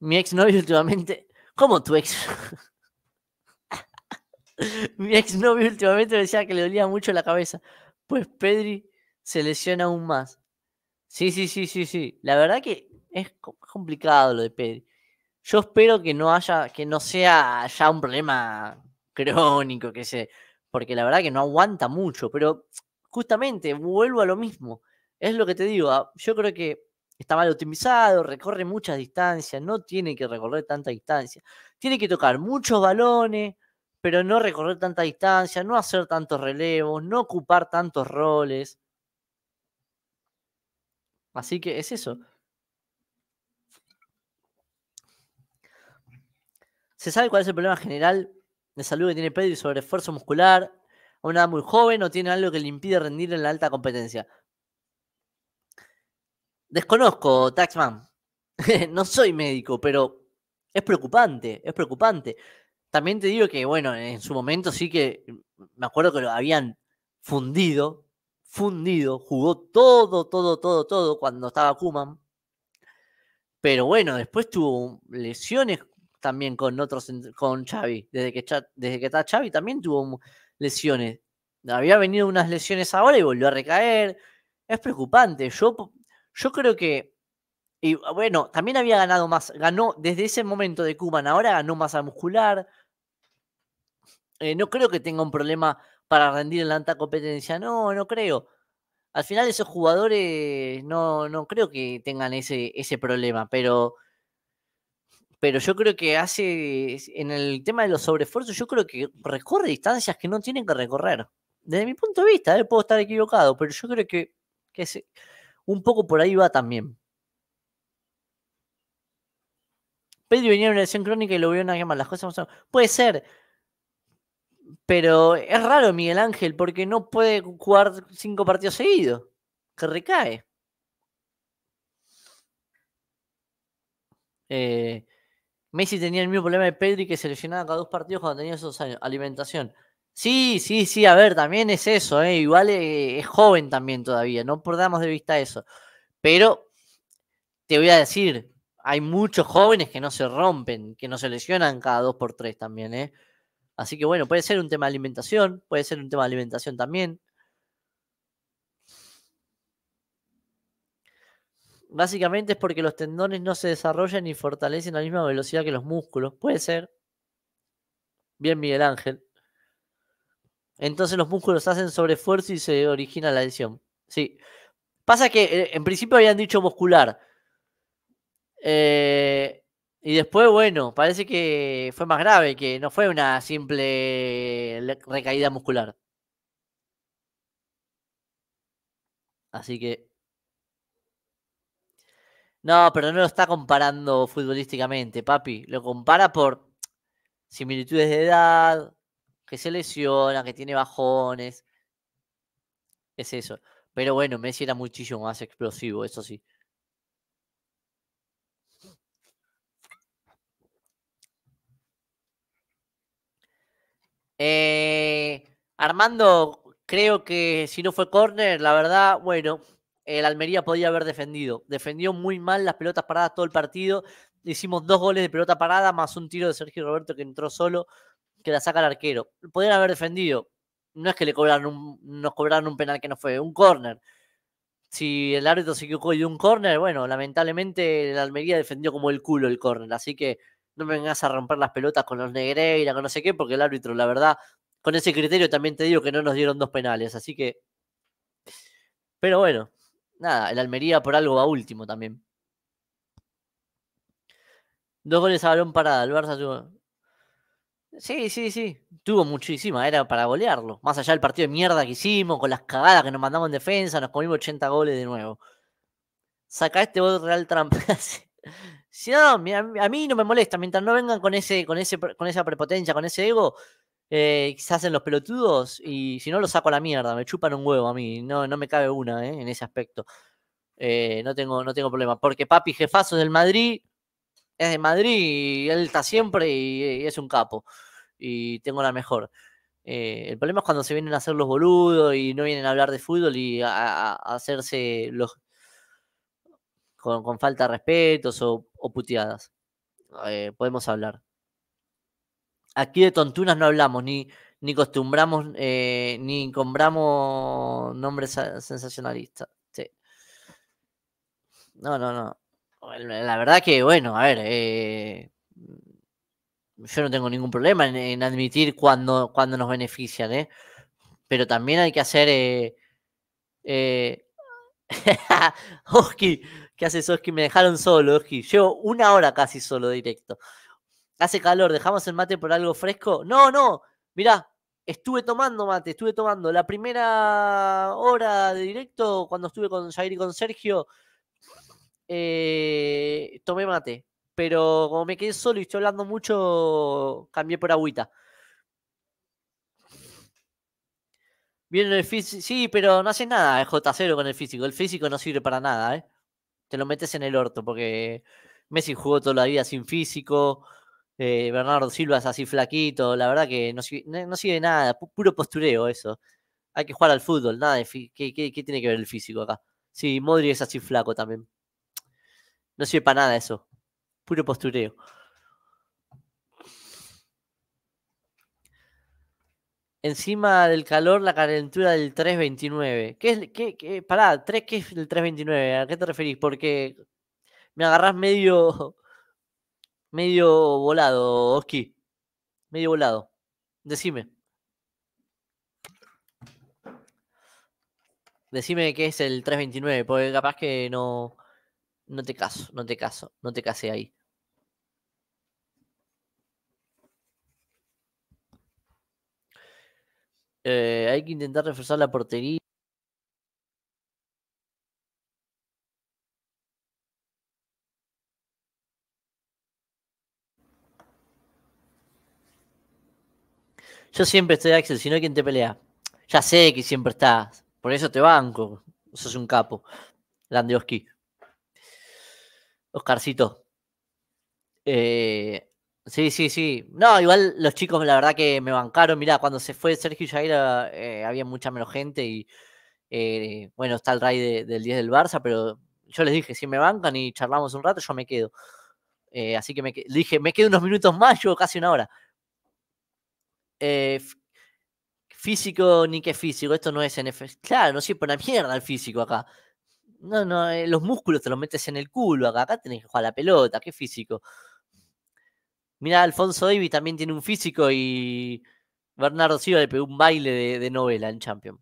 Mi ex novio (laughs) últimamente, ¿cómo tu ex? (laughs) Mi ex novio últimamente me decía que le dolía mucho la cabeza. Pues Pedri se lesiona aún más. Sí, sí, sí, sí, sí. La verdad que es complicado lo de Pedri. Yo espero que no haya, que no sea ya un problema (laughs) crónico, que sé, porque la verdad que no aguanta mucho, pero justamente vuelvo a lo mismo. Es lo que te digo, ah, yo creo que está mal optimizado, recorre muchas distancias, no tiene que recorrer tanta distancia. Tiene que tocar muchos balones, pero no recorrer tanta distancia, no hacer tantos relevos, no ocupar tantos roles. Así que es eso. Se sabe cuál es el problema general de salud que tiene y sobre esfuerzo muscular. A una edad muy joven o tiene algo que le impide rendir en la alta competencia. Desconozco, Taxman. (laughs) no soy médico, pero es preocupante, es preocupante. También te digo que, bueno, en su momento sí que me acuerdo que lo habían fundido, fundido, jugó todo, todo, todo, todo cuando estaba Kuman. Pero bueno, después tuvo lesiones también con otros, con Xavi. Desde que, desde que está Xavi también tuvo lesiones. Había venido unas lesiones ahora y volvió a recaer. Es preocupante. Yo, yo creo que y ah, bueno, también había ganado más, ganó desde ese momento de Cuban ahora ganó masa muscular. Eh, no creo que tenga un problema para rendir en la alta competencia, no, no creo. Al final esos jugadores no, creo que tengan ese, ese problema, pero, pero yo creo que hace, en el tema de los sobreesfuerzos, yo creo que recorre distancias que no tienen que recorrer. Desde mi punto de vista, eh, puedo estar equivocado, pero yo creo que, un poco por ahí va también. Pedri venía en una elección crónica y lo volvieron a Las cosas Puede ser. Pero es raro Miguel Ángel porque no puede jugar cinco partidos seguidos. Que recae. Eh, Messi tenía el mismo problema de Pedri que se lesionaba cada dos partidos cuando tenía esos años. Alimentación. Sí, sí, sí, a ver, también es eso, eh, igual es, eh, es joven también todavía, no perdamos de vista eso. Pero te voy a decir, hay muchos jóvenes que no se rompen, que no se lesionan cada dos por tres también, ¿eh? Así que bueno, puede ser un tema de alimentación, puede ser un tema de alimentación también. Básicamente es porque los tendones no se desarrollan y fortalecen a la misma velocidad que los músculos. Puede ser. Bien, Miguel Ángel. Entonces los músculos hacen sobreesfuerzo y se origina la lesión. Sí. Pasa que eh, en principio habían dicho muscular. Eh, y después, bueno, parece que fue más grave, que no fue una simple recaída muscular. Así que... No, pero no lo está comparando futbolísticamente, papi. Lo compara por similitudes de edad, que se lesiona, que tiene bajones. Es eso. Pero bueno, Messi era muchísimo más explosivo, eso sí. Eh, Armando, creo que si no fue corner la verdad, bueno, el Almería podía haber defendido. Defendió muy mal las pelotas paradas todo el partido. Hicimos dos goles de pelota parada más un tiro de Sergio Roberto que entró solo, que la saca el arquero. Podían haber defendido. No es que le cobraron un, nos cobraron un penal que no fue, un corner Si el árbitro se equivocó y un corner bueno, lamentablemente el Almería defendió como el culo el corner, Así que no me vengas a romper las pelotas con los Negreira, con no sé qué, porque el árbitro, la verdad, con ese criterio también te digo que no nos dieron dos penales, así que... Pero bueno, nada, el Almería por algo va último también. Dos goles a balón parada, el Barça tuvo... Sí, sí, sí, tuvo muchísima, era para golearlo. Más allá del partido de mierda que hicimos, con las cagadas que nos mandamos en defensa, nos comimos 80 goles de nuevo. Saca este gol Real trampa (laughs) Si no, a mí no me molesta. Mientras no vengan con, ese, con, ese, con esa prepotencia, con ese ego, quizás eh, se hacen los pelotudos y si no, lo saco a la mierda. Me chupan un huevo a mí. No, no me cabe una eh, en ese aspecto. Eh, no, tengo, no tengo problema. Porque papi jefazo del Madrid es de Madrid y él está siempre y, es un capo. Y tengo la mejor. el problema es cuando se vienen a hacer los boludos y no vienen a hablar de fútbol y a hacerse los, con, falta de respetos o, puteadas. Eh, podemos hablar. Aquí de tontunas no hablamos, ni, ni costumbramos, eh, ni compramos nombres sensacionalistas. No, no, no. La verdad que, bueno, a ver, eh, yo no tengo ningún problema en, admitir cuando, cuando nos benefician, ¿eh? Pero también hay que hacer... Eh, (laughs) ¿Qué hace Soski, me dejaron solo, Soski. Llevo una hora casi solo directo. Hace calor, dejamos el mate por algo fresco. No, no, mirá, estuve tomando mate, estuve tomando. La primera hora de directo, cuando estuve con Jair y con Sergio, eh, tomé mate. Pero como me quedé solo y estoy hablando mucho, cambié por agüita. Bien, el físico. Sí, pero no hace nada, el J0 con el físico. El físico no sirve para nada, ¿eh? te lo metes en el orto, porque Messi jugó toda la vida sin físico, eh, Bernardo Silva es así flaquito, la verdad que no, sigue sirve nada, puro postureo eso. Hay que jugar al fútbol, nada ¿qué, qué tiene que ver el físico acá? Sí, Modri es así flaco también. No sirve para nada eso, puro postureo. encima del calor la calentura del 329. ¿Qué es, qué, qué, 3, ¿qué es el 329? ¿A qué te referís? Porque me agarrás medio, (laughs) medio volado, Oski. Medio volado. Decime. Decime qué es el 329, porque capaz que no, no te caso, no te caso, no te case ahí. Eh, hay que intentar reforzar la portería. Yo siempre estoy, Axel, si no, hay quien te pelea? Ya sé que siempre estás. Por eso te banco. Sos un capo. Landioski. Oscarcito. Eh, Sí, sí, sí. No, igual los chicos, la verdad que me bancaron. Mirá, cuando se fue Sergio Yair eh, había mucha menos gente y eh, bueno, está el Ray del 10 del Barça, pero yo les dije, si me bancan y charlamos un rato, yo me quedo. Eh, así que me dije, me quedo unos minutos más, yo casi una hora. físico ni qué físico, esto no es NFL. Claro, no sirve una mierda el físico acá. No, no, los músculos te los metes en el culo acá, acá tenés que jugar la pelota, qué físico. Mira, Alfonso Davis también tiene un físico y Bernardo Silva le pegó un baile de, novela en Champions.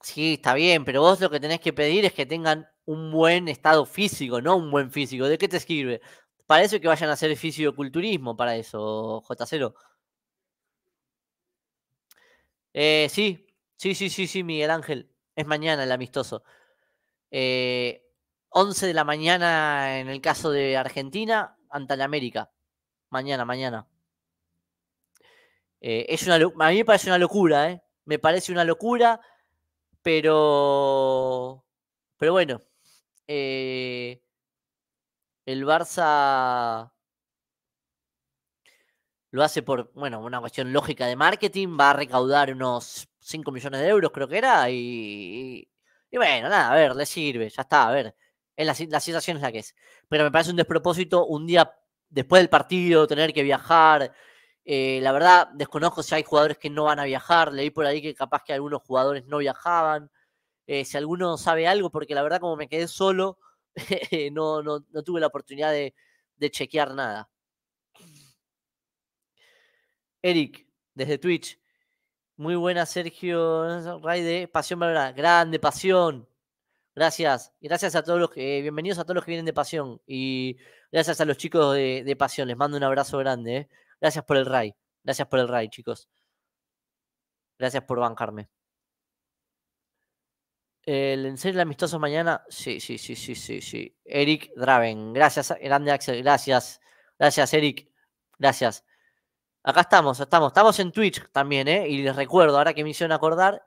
Sí, está bien, pero vos lo que tenés que pedir es que tengan un buen estado físico, no un buen físico. ¿De qué te sirve? Para eso que vayan a hacer fisioculturismo, para eso, J0. Eh, sí, sí, sí, sí, sí, Miguel Ángel. Es mañana el amistoso. Eh, 11 de la mañana en el caso de Argentina, América. Mañana, mañana. Eh, es una, a mí me parece una locura, ¿eh? Me parece una locura, pero. Pero bueno. Eh, el Barça lo hace por, bueno, una cuestión lógica de marketing, va a recaudar unos 5 millones de euros, creo que era, y bueno, nada, a ver, le sirve, ya está, a ver. En la, situación es la que es. Pero me parece un despropósito un día después del partido tener que viajar. Eh, la verdad, desconozco si hay jugadores que no van a viajar. Leí por ahí que capaz que algunos jugadores no viajaban. Eh, si alguno sabe algo, porque la verdad, como me quedé solo, (laughs) no, no, tuve la oportunidad de, chequear nada. Eric, desde Twitch. Muy buena, Sergio. Raide. Pasión verdad, Grande, Pasión. Gracias, gracias a todos los que, bienvenidos a todos los que vienen de Pasión y gracias a los chicos de, Pasión, les mando un abrazo grande. ¿eh? Gracias por el RAI, gracias por el RAI, chicos. Gracias por bancarme. ¿El en serio amistoso mañana? Sí, sí, sí, sí, sí, sí. Eric Draven, gracias, grande Axel, gracias, gracias Eric, gracias. Acá estamos, estamos, estamos en Twitch también, ¿eh? Y les recuerdo, ahora que me hicieron acordar,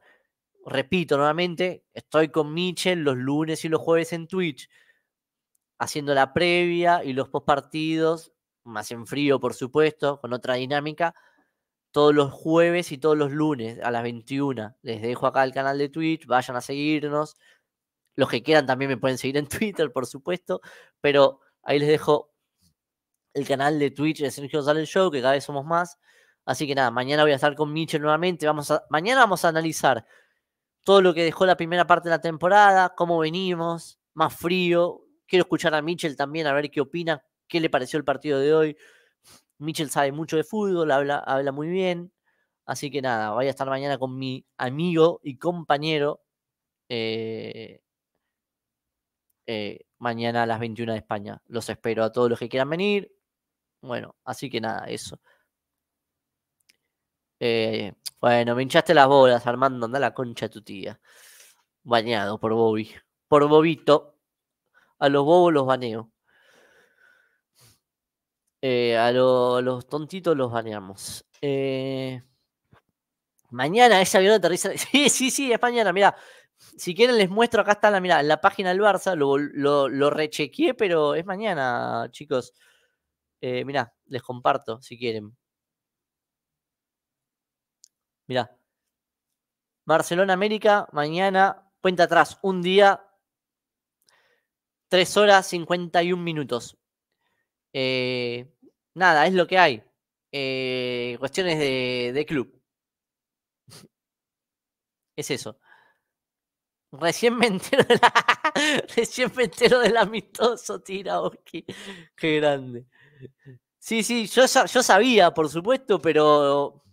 repito nuevamente, estoy con Michel los lunes y los jueves en Twitch, haciendo la previa y los postpartidos, más en frío, por supuesto, con otra dinámica, todos los jueves y todos los lunes a las 21. Les dejo acá el canal de Twitch, vayan a seguirnos. Los que quieran también me pueden seguir en (laughs) Twitter, por supuesto, pero ahí les dejo el canal de Twitch de Sergio el Show, que cada vez somos más. Así que nada, mañana voy a estar con Michel nuevamente. Vamos mañana vamos a analizar todo lo que dejó la primera parte de la temporada, cómo venimos, más frío. Quiero escuchar a Mitchell también, a ver qué opina, qué le pareció el partido de hoy. Mitchell sabe mucho de fútbol, habla, habla muy bien. Así que nada, voy a estar mañana con mi amigo y compañero. Eh, eh, mañana a las 21 de España. Los espero a todos los que quieran venir. Bueno, así que nada, eso. Eh, bueno, me hinchaste las bolas, Armando, anda la concha de tu tía. Bañado por Bobby. Por Bobito. A los bobos los baneo. Eh, a, los tontitos los baneamos. Eh, mañana ese avión aterriza. (laughs) Sí, sí, sí, es mañana. Mirá, si quieren les muestro, acá está la, la página del Barça. Lo, lo, rechequeé, pero es mañana, chicos. Eh, mirá, les comparto si quieren. Mirá. Barcelona América, mañana, cuenta atrás, un día, 3 horas 51 minutos. Eh, nada, es lo que hay. Eh, cuestiones de, club. (laughs) es eso. Recién me entero (laughs) Recién entero del amistoso Tiraoki. Qué grande. Sí, sí, yo, yo sabía, por supuesto, pero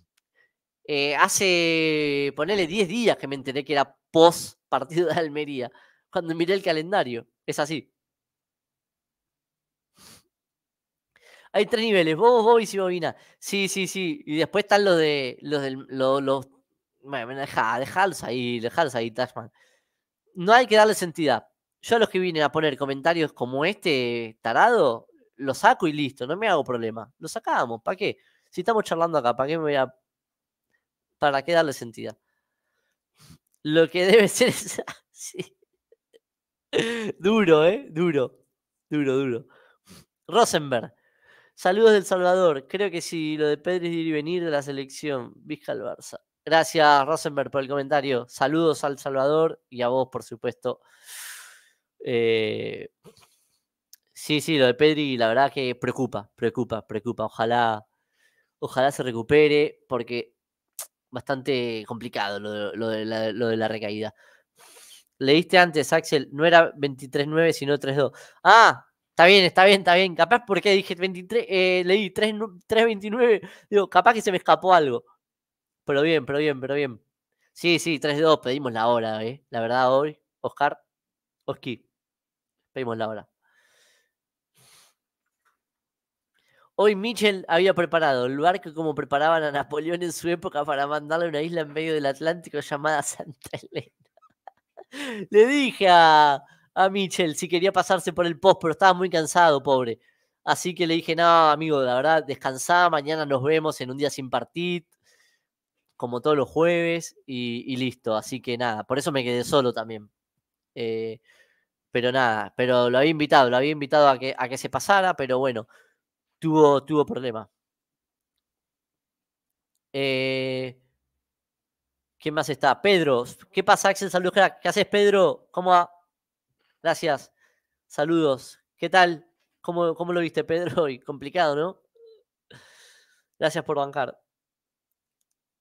eh, hace, ponele 10 días que me enteré que era post partido de Almería, cuando miré el calendario. Es así. Hay tres niveles, Bobo, vos y Bobina. Sí, sí, sí. Y después están los de los del, los, los... bueno, dejá, ahí, dejalos ahí, Tashman. No hay que darle entidad. Yo a los que vine a poner comentarios como este tarado, lo saco y listo, no me hago problema. Lo sacamos, ¿para qué? Si estamos charlando acá, ¿para qué me voy a ¿Para qué darle sentido? Lo que debe ser ah, Duro, ¿eh? Duro. Duro, duro. Rosenberg. Saludos del Salvador. Creo que si lo de Pedri es ir y venir de la selección, Vizca al Barça. Gracias, Rosenberg, por el comentario. Saludos al Salvador y a vos, por supuesto. Eh, sí, sí, lo de Pedri, la verdad que preocupa, preocupa, preocupa. Ojalá, ojalá se recupere, porque bastante complicado lo, de la, lo, de la, recaída. Leíste antes, Axel, no era 23 sino 3.2. Ah, está bien, está bien, está bien. Capaz porque dije 23, eh, leí 3-29. Digo, capaz que se me escapó algo. Pero bien, pero bien, pero bien. Sí, sí, 3.2, pedimos la hora, ¿eh? La verdad, hoy, Oscar, Oski, pedimos la hora. Hoy Mitchell había preparado el barco como preparaban a Napoleón en su época para mandarle a una isla en medio del Atlántico llamada Santa Elena. (laughs) Le dije a, Michel Mitchell si quería pasarse por el post, pero estaba muy cansado, pobre. Así que le dije, nada, amigo, la verdad, descansá, mañana nos vemos en un día sin partido, como todos los jueves, y, listo. Así que nada, por eso me quedé solo también. Eh, pero nada, pero lo había invitado, lo había invitado a que, a que se pasara, pero bueno, tuvo, tuvo problema. Eh, ¿Quién más está? Pedro. ¿Qué pasa, Axel? Saludos, ¿Qué haces, Pedro? ¿Cómo va? Gracias. Saludos. ¿Qué tal? ¿Cómo, cómo lo viste, Pedro? Hoy (laughs) complicado, ¿no? Gracias por bancar.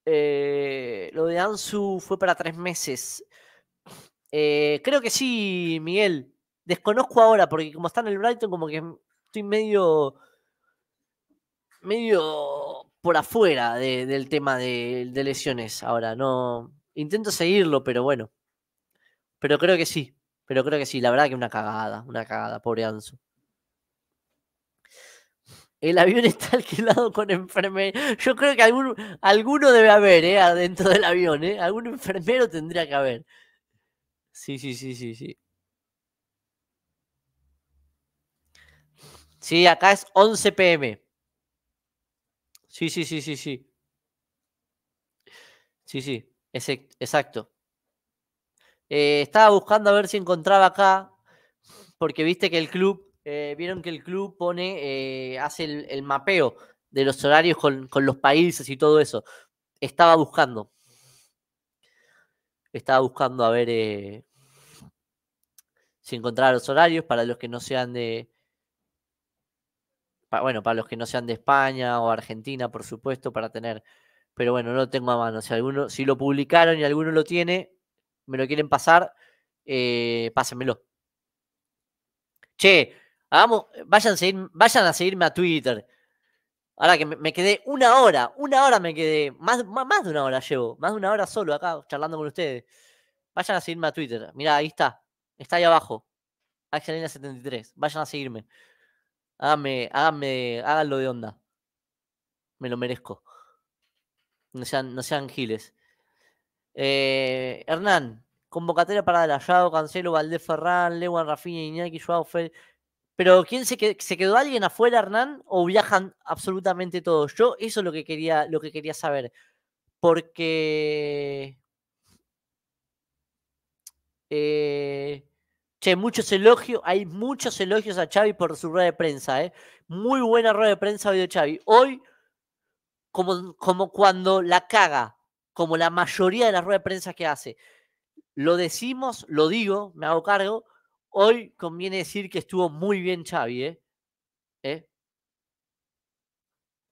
Eh, lo de Ansu fue para tres meses. Eh, creo que sí, Miguel. Desconozco ahora, porque como está en el Brighton, como que estoy medio medio por afuera del tema de, lesiones ahora. No intento seguirlo, pero bueno. Pero creo que sí. Pero creo que sí. La verdad que una cagada, una cagada, pobre Anzo. El avión (laughs) está alquilado con enfermeros. Yo creo que algún, alguno debe haber, ¿eh? Adentro del avión, ¿eh? Algún enfermero tendría que haber. Sí, sí, sí, sí, sí. Sí, acá es 11 pm. Sí, sí, sí, sí, sí. Sí, sí, exacto. Eh, estaba buscando a ver si encontraba acá, porque viste que el club, eh, vieron que el club pone, eh, hace el, mapeo de los horarios con, con, los países y todo eso. Estaba buscando. Estaba buscando a ver si encontraba los horarios para los que no sean de, bueno, para los que no sean de España o Argentina, por supuesto, para tener, pero bueno, no lo tengo a mano. Si alguno, si lo publicaron y alguno lo tiene, me lo quieren pasar, eh, pásenmelo. Che, vayan, seguir, vayan a seguirme a Twitter. Ahora que me, quedé una hora, una hora me quedé, más, más, de una hora llevo, más de una hora solo acá charlando con ustedes. Vayan a seguirme a Twitter. Mirá, ahí está. Está ahí abajo. Axelina73. Vayan a seguirme hágame, háganlo de onda. Me lo merezco. No sean, no sean giles. Eh, Hernán, convocatoria para hallado, Cancelo, Valdés Ferran, Lewan, Rafinha, Iñaki, Joao Pero ¿quién se quedó, se quedó alguien afuera, Hernán? ¿O viajan absolutamente todos? Yo eso es lo que quería, lo que quería saber. Porque eh, muchos elogios, hay muchos elogios a Xavi por su rueda de prensa, ¿eh? Muy buena rueda de prensa hoy de Xavi. Hoy, como, como cuando la caga, como la mayoría de las ruedas de prensa que hace, lo decimos, lo digo, me hago cargo. Hoy conviene decir que estuvo muy bien Xavi, ¿eh? ¿Eh?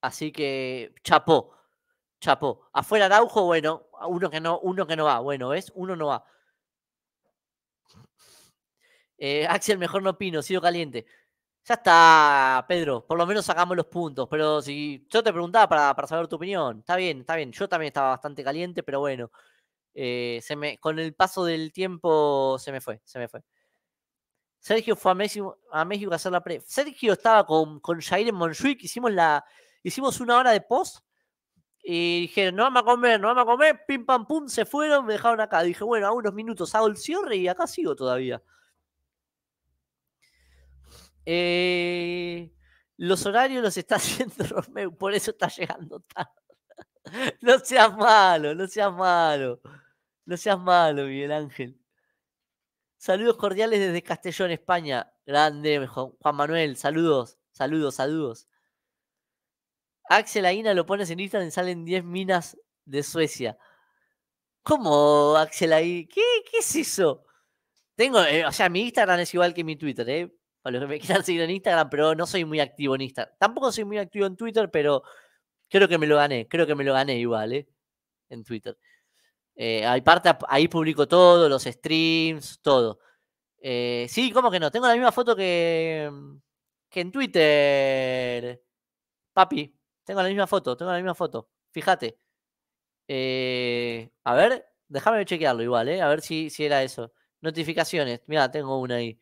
Así que, chapó, chapó. Afuera aujo, bueno, uno que no, uno que no va, bueno, ¿ves? Uno no va. Eh, Axel, mejor no opino, sigo caliente. Ya está, Pedro. Por lo menos sacamos los puntos. Pero si yo te preguntaba para, saber tu opinión, está bien, está bien. Yo también estaba bastante caliente, pero bueno. Eh, con el paso del tiempo se me fue, se me fue. Sergio fue a México, a hacer la pre. Sergio estaba con, con Jair en hicimos la. Hicimos una hora de post y dijeron, no vamos a comer, no vamos a comer, pim pam pum, se fueron, me dejaron acá. Dije, bueno, a unos minutos hago el cierre y acá sigo todavía. Eh, los horarios los está (laughs) haciendo Romeo, por eso está llegando tarde. No seas malo, no seas malo. No seas malo, Miguel Ángel. Saludos cordiales desde Castellón, España. Grande, Juan Manuel. Saludos, saludos, saludos. Axel Aina lo pones en Instagram y salen 10 minas de Suecia. ¿Cómo, Axel Aina? ¿Qué, ¿Qué es eso? Tengo, eh, o sea, mi Instagram es igual que mi Twitter, ¿eh? a los que me quieran seguir en Instagram, pero no soy muy activo en Instagram. Tampoco soy muy activo en Twitter, pero creo que me lo gané, creo que me lo gané igual, ¿eh? En Twitter. Eh, ahí, ahí publico todo, los streams, todo. Eh, sí, ¿cómo que no? Tengo la misma foto que, que en Twitter. Papi, tengo la misma foto, tengo la misma foto. Fíjate. Eh, a ver, déjame chequearlo igual, ¿eh? A ver si, si era eso. Notificaciones. Mira, tengo una ahí.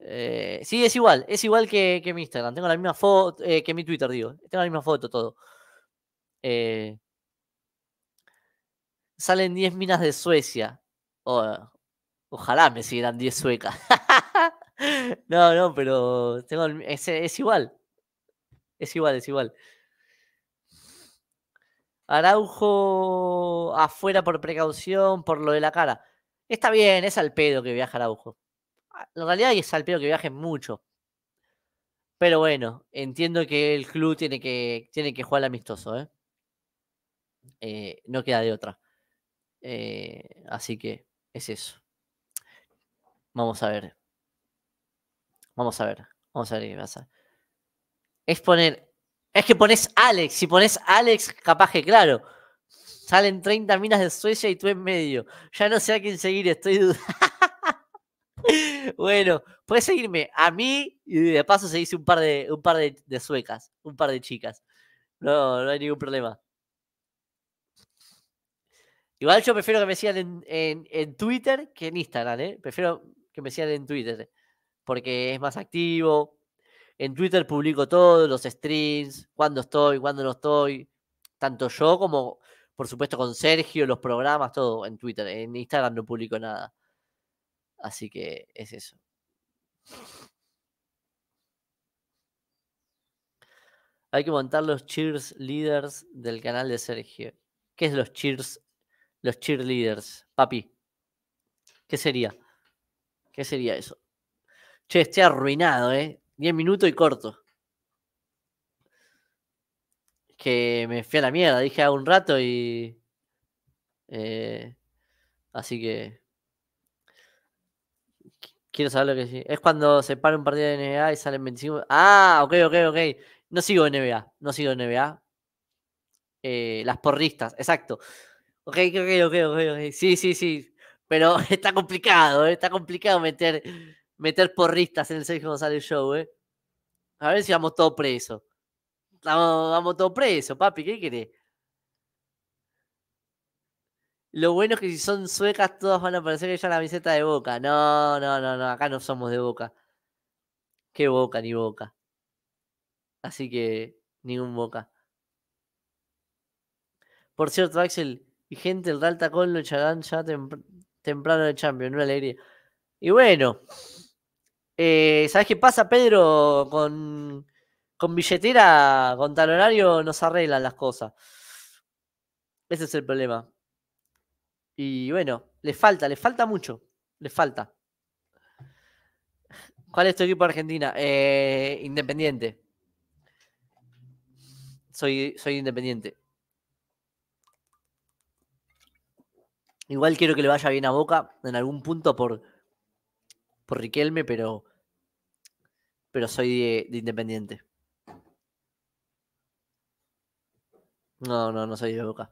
Eh, sí, es igual, es igual que, mi Instagram. Tengo la misma foto, eh, que mi Twitter, digo. Tengo la misma foto, todo. Eh, salen 10 minas de Suecia. ojalá me siguieran 10 suecas. (laughs) no, no, pero tengo es, igual. Es igual, es igual. Araujo afuera por precaución, por lo de la cara. Está bien, es al pedo que viaja Araujo la realidad es al pedo que viaje mucho. Pero bueno, entiendo que el club tiene que, tiene que jugar amistoso, ¿eh? Eh, no queda de otra. Eh, así que es eso. Vamos a ver. Vamos a ver. Vamos a ver qué pasa. Es poner. Es que pones Alex. Si pones Alex, capaz que claro. Salen 30 minas de Suecia y tú en medio. Ya no sé a quién seguir, estoy dudando. (laughs) Bueno, puedes seguirme a mí y de paso se dice un par de, un par de, suecas, un par de chicas. No, no hay ningún problema. Igual yo prefiero que me sigan en, Twitter que en Instagram, ¿eh? Prefiero que me sigan en Twitter. Porque es más activo. En Twitter publico todos los streams, Cuando estoy, cuando no estoy. Tanto yo como, por supuesto, con Sergio, los programas, todo en Twitter. En Instagram no publico nada. Así que es eso. Hay que montar los cheers leaders del canal de Sergio. ¿Qué es los cheers? Los cheerleaders, papi. ¿Qué sería? ¿Qué sería eso? Che, estoy arruinado, ¿eh? Diez minutos y corto. Que me fui a la mierda, dije a un rato y. Eh, así que Quiero saber lo que sí. Es cuando se para un partido de NBA y salen 25. Ah, ok, ok, ok. No sigo NBA. No sigo NBA. Eh, las porristas, exacto. Ok, ok, ok, ok, Sí, sí, sí. Pero (laughs) está complicado, ¿eh? está complicado meter, meter porristas en el Sergio el Show, ¿eh? A ver si vamos todos presos. Vamos, todos todo preso, papi, ¿qué querés? Lo bueno es que si son suecas, todas van a parecer que ya la camiseta de boca. No, no, no, no, acá no somos de boca. Qué boca, ni boca. Así que, ningún boca. Por cierto, Axel, y gente, el Real Tacón lo echarán ya temprano de Champions, una alegría. Y bueno, eh, ¿sabes qué pasa, Pedro? Con, con billetera, con tal horario nos arreglan las cosas. Ese es el problema. Y bueno, le falta, le falta mucho. Le falta. ¿Cuál es tu equipo Argentina? Eh, independiente. Soy, soy independiente. Igual quiero que le vaya bien a Boca en algún punto por, por Riquelme, pero, pero soy de independiente. No, no, no soy de Boca.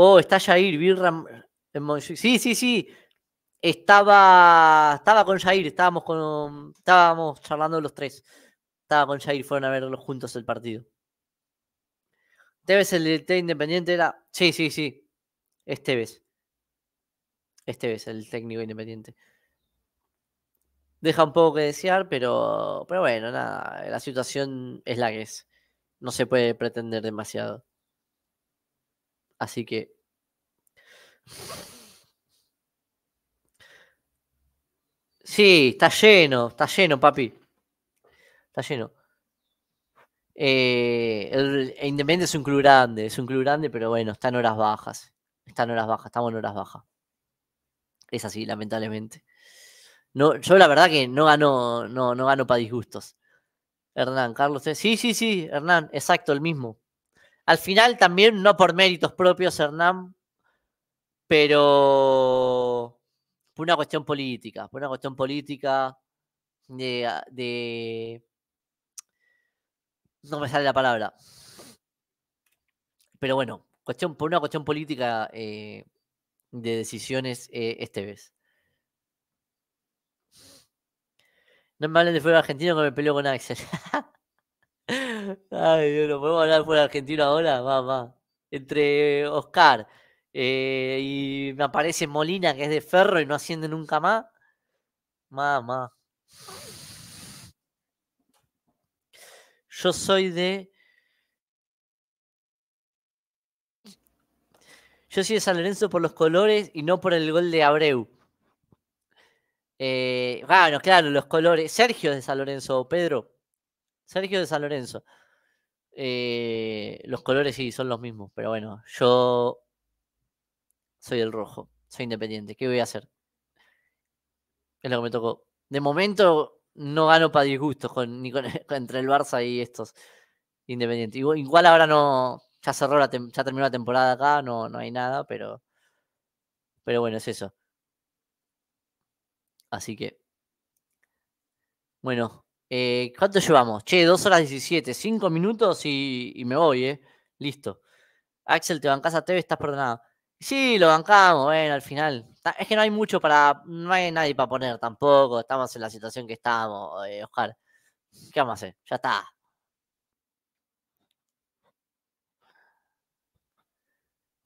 Oh, está Jair, Birram eh, Sí, sí, sí. Estaba, estaba con Jair, estábamos, con, estábamos charlando los tres. Estaba con Jair, fueron a verlos juntos el partido. Tevez, el T independiente era. Sí, sí, sí. Es Tevez. Es Tevez, el técnico independiente. Deja un poco que desear, pero, pero bueno, nada. La situación es la que es. No se puede pretender demasiado. Así que... Sí, está lleno, está lleno, papi. Está lleno. Eh, e Independiente es un club grande, es un club grande, pero bueno, están horas bajas. Están horas bajas, estamos en horas bajas. Es así, lamentablemente. No, yo la verdad que no gano, no, no gano para disgustos. Hernán, Carlos, sí, sí, sí, Hernán, exacto, el mismo. Al final también, no por méritos propios, Hernán, pero por una cuestión política, por una cuestión política de, No me sale la palabra. Pero bueno, cuestión, por una cuestión política eh, de decisiones eh, este vez. No me hablen de fuego argentino que me peleó con Axel. (laughs) Ay, Dios, no podemos hablar por Argentina ahora, va, Entre Oscar eh, y me aparece Molina, que es de ferro y no asciende nunca más. Mamá. Yo soy de. Yo soy de San Lorenzo por los colores y no por el gol de Abreu. Eh, bueno, claro, los colores. Sergio de San Lorenzo, Pedro. Sergio de San Lorenzo. Eh, los colores sí son los mismos, pero bueno, yo soy el rojo, soy independiente. ¿Qué voy a hacer? Es lo que me tocó. De momento no gano para disgustos ni con, entre (laughs) el Barça y estos independientes. Igual, ahora no. Ya cerró ya terminó la temporada acá, no, no hay nada, pero. Pero bueno, es eso. Así que. Bueno, eh, ¿Cuánto llevamos? Che, 2 horas 17, 5 minutos y, me voy, ¿eh? Listo. Axel, te bancás a TV, estás perdonado. Sí, lo bancamos, bueno, al final. Es que no hay mucho para. No hay nadie para poner tampoco. Estamos en la situación que estamos, eh, ¿Qué vamos a hacer? Ya está.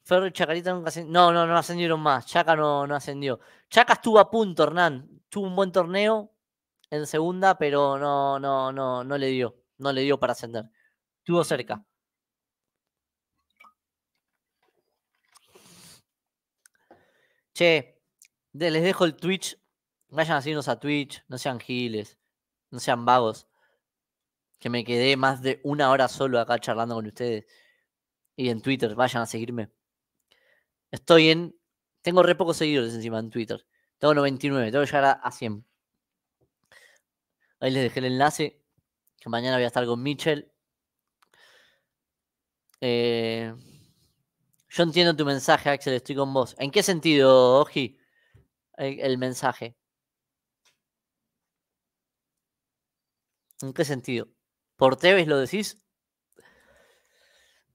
Ferro y Chacarita nunca ascendieron. No, no, no ascendieron más. Chaca no, no ascendió. Chaca estuvo a punto, Hernán. Tuvo un buen torneo, en segunda, pero no, no, no, no le dio. No le dio para ascender. Estuvo cerca. Che, les dejo el Twitch. Vayan a seguirnos a Twitch. No sean giles. No sean vagos. Que me quedé más de una hora solo acá charlando con ustedes. Y en Twitter, vayan a seguirme. Estoy en. Tengo re pocos seguidores encima en Twitter. Tengo 99, tengo que llegar a 100. Ahí les dejé el enlace. Que mañana voy a estar con Mitchell. Eh, yo entiendo tu mensaje, Axel, estoy con vos. ¿En qué sentido, Oji, el, mensaje? ¿En qué sentido? ¿Por Tevez lo decís?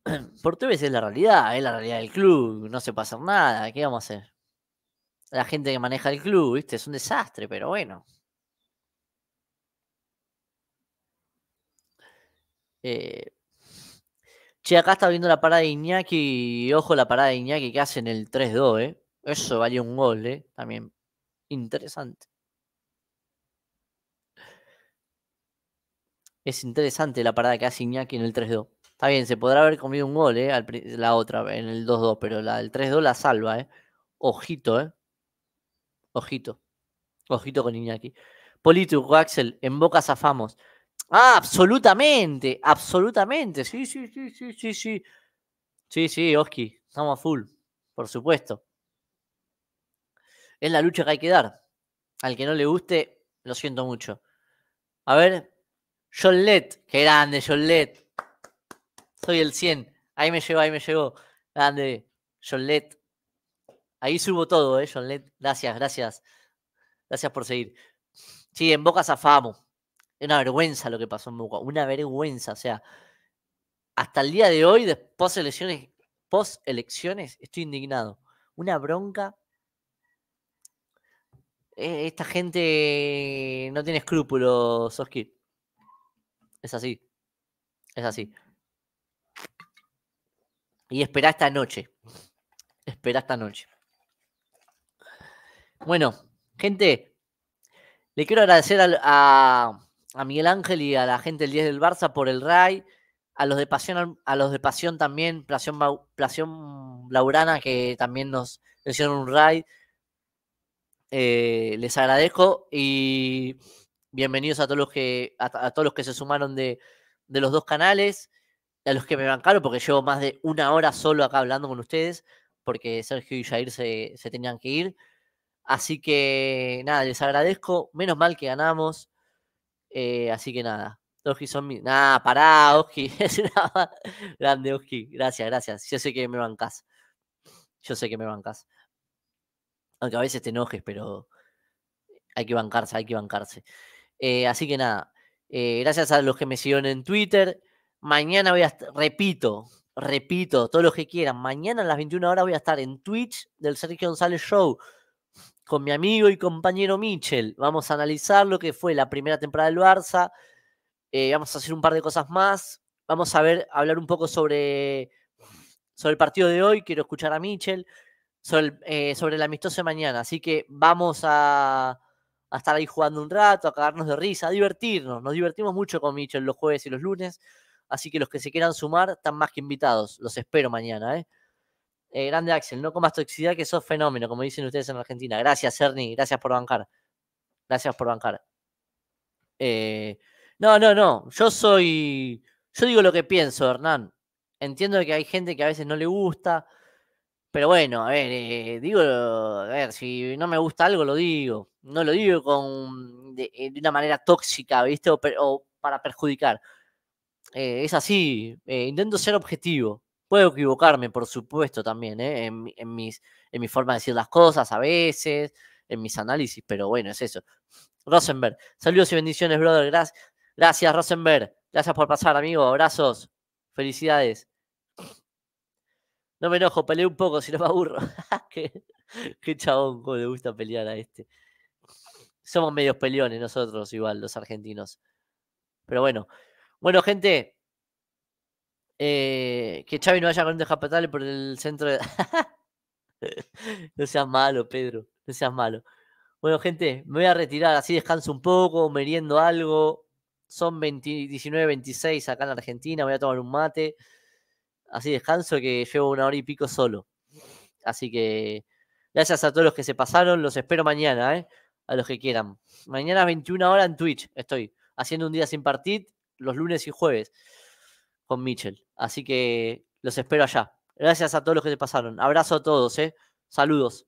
(clears throat) Por Tevez es la realidad, es la realidad del club, no se pasa nada, ¿qué vamos a hacer? La gente que maneja el club, ¿viste? Es un desastre, pero bueno. Eh, che, acá está viendo la parada de Iñaki. ojo la parada de Iñaki que hace en el 3-2, eh. Eso valió un gol, eh, También interesante. Es interesante la parada que hace Iñaki en el 3-2. Está bien, se podrá haber comido un gol, la otra, en el 2-2, pero la del 3-2 la salva, Ojito, ¿eh? Ojito. Ojito con Iñaki. Político, Axel, en boca zafamos. Ah, absolutamente, absolutamente. Sí, sí, sí, sí, sí, sí. Sí, sí, Oski, estamos a full, por supuesto. Es la lucha que hay que dar. Al que no le guste, lo siento mucho. A ver, John qué grande, John Soy el 100. Ahí me llegó, ahí me llegó. Grande, John Ahí subo todo, eh, John Gracias, gracias. Gracias por seguir. Sí, en Boca zafamos una vergüenza lo que pasó en una vergüenza. O sea, hasta el día de hoy, después elecciones, post elecciones, estoy indignado. Una bronca. Eh, esta gente no tiene escrúpulos, Soski. Es así. Es así. Y espera esta noche. Espera esta noche. Bueno, gente, le quiero agradecer a a Miguel Ángel y a la gente del 10 del Barça por el RAI, a los de Pasión, a los de Pasión también, Pasión, Laurana, que también nos hicieron un RAI. Eh, les agradezco y bienvenidos a todos los que, a, todos los que se sumaron de, los dos canales, a los que me bancaron, porque llevo más de una hora solo acá hablando con ustedes, porque Sergio y Jair se, se tenían que ir. Así que nada, les agradezco. Menos mal que ganamos. Eh, así que nada. Oski son mis. Nah, pará, Oski. (laughs) Grande, Oski. Gracias, gracias. Yo sé que me bancas. Yo sé que me bancas. Aunque a veces te enojes, pero hay que bancarse, hay que bancarse. Eh, así que nada. Eh, gracias a los que me siguieron en Twitter. Mañana voy a repito, repito, todos los que quieran. Mañana a las 21 horas voy a estar en Twitch del Sergio González Show con mi amigo y compañero Michel. Vamos a analizar lo que fue la primera temporada del Barça. Eh, vamos a hacer un par de cosas más. Vamos a ver, hablar un poco sobre, sobre el partido de hoy. Quiero escuchar a Michel eh, sobre el, amistoso de mañana. Así que vamos a, a estar ahí jugando un rato, a cagarnos de risa, a divertirnos. Nos divertimos mucho con Michel los jueves y los lunes. Así que los que se quieran sumar están más que invitados. Los espero mañana, ¿eh? Eh, grande Axel, no comas toxicidad, que sos fenómeno, como dicen ustedes en Argentina. Gracias, Ernie, gracias por bancar. Gracias por bancar. Eh, no, no, no. Yo soy. Yo digo lo que pienso, Hernán. Entiendo que hay gente que a veces no le gusta. Pero bueno, a ver, eh, digo, a ver, si no me gusta algo, lo digo. No lo digo con de, una manera tóxica, ¿viste? O, para perjudicar. es así. intento ser objetivo. Puedo equivocarme, por supuesto, también, ¿eh? en, mis, en mi forma de decir las cosas a veces, en mis análisis, pero bueno, es eso. Rosenberg, saludos y bendiciones, brother. Gracias, Rosenberg. Gracias por pasar, amigo. Abrazos. Felicidades. No me enojo, peleé un poco, si no me aburro. (laughs) qué, qué, chabón, le gusta pelear a este. Somos medios peleones nosotros, igual, los argentinos. Pero bueno. Bueno, gente, eh, que Xavi no vaya con un descapotable por el centro de... (laughs) no seas malo, Pedro. No seas malo. Bueno, gente, me voy a retirar. Así descanso un poco, meriendo algo. Son 19.26 acá en Argentina. Voy a tomar un mate. Así descanso que llevo una hora y pico solo. Así que gracias a todos los que se pasaron. Los espero mañana, eh, A los que quieran. Mañana 21 horas en Twitch estoy. Haciendo un día sin partir los lunes y jueves con Mitchell. Así que los espero allá. Gracias a todos los que se pasaron. Abrazo a todos, ¿eh? Saludos.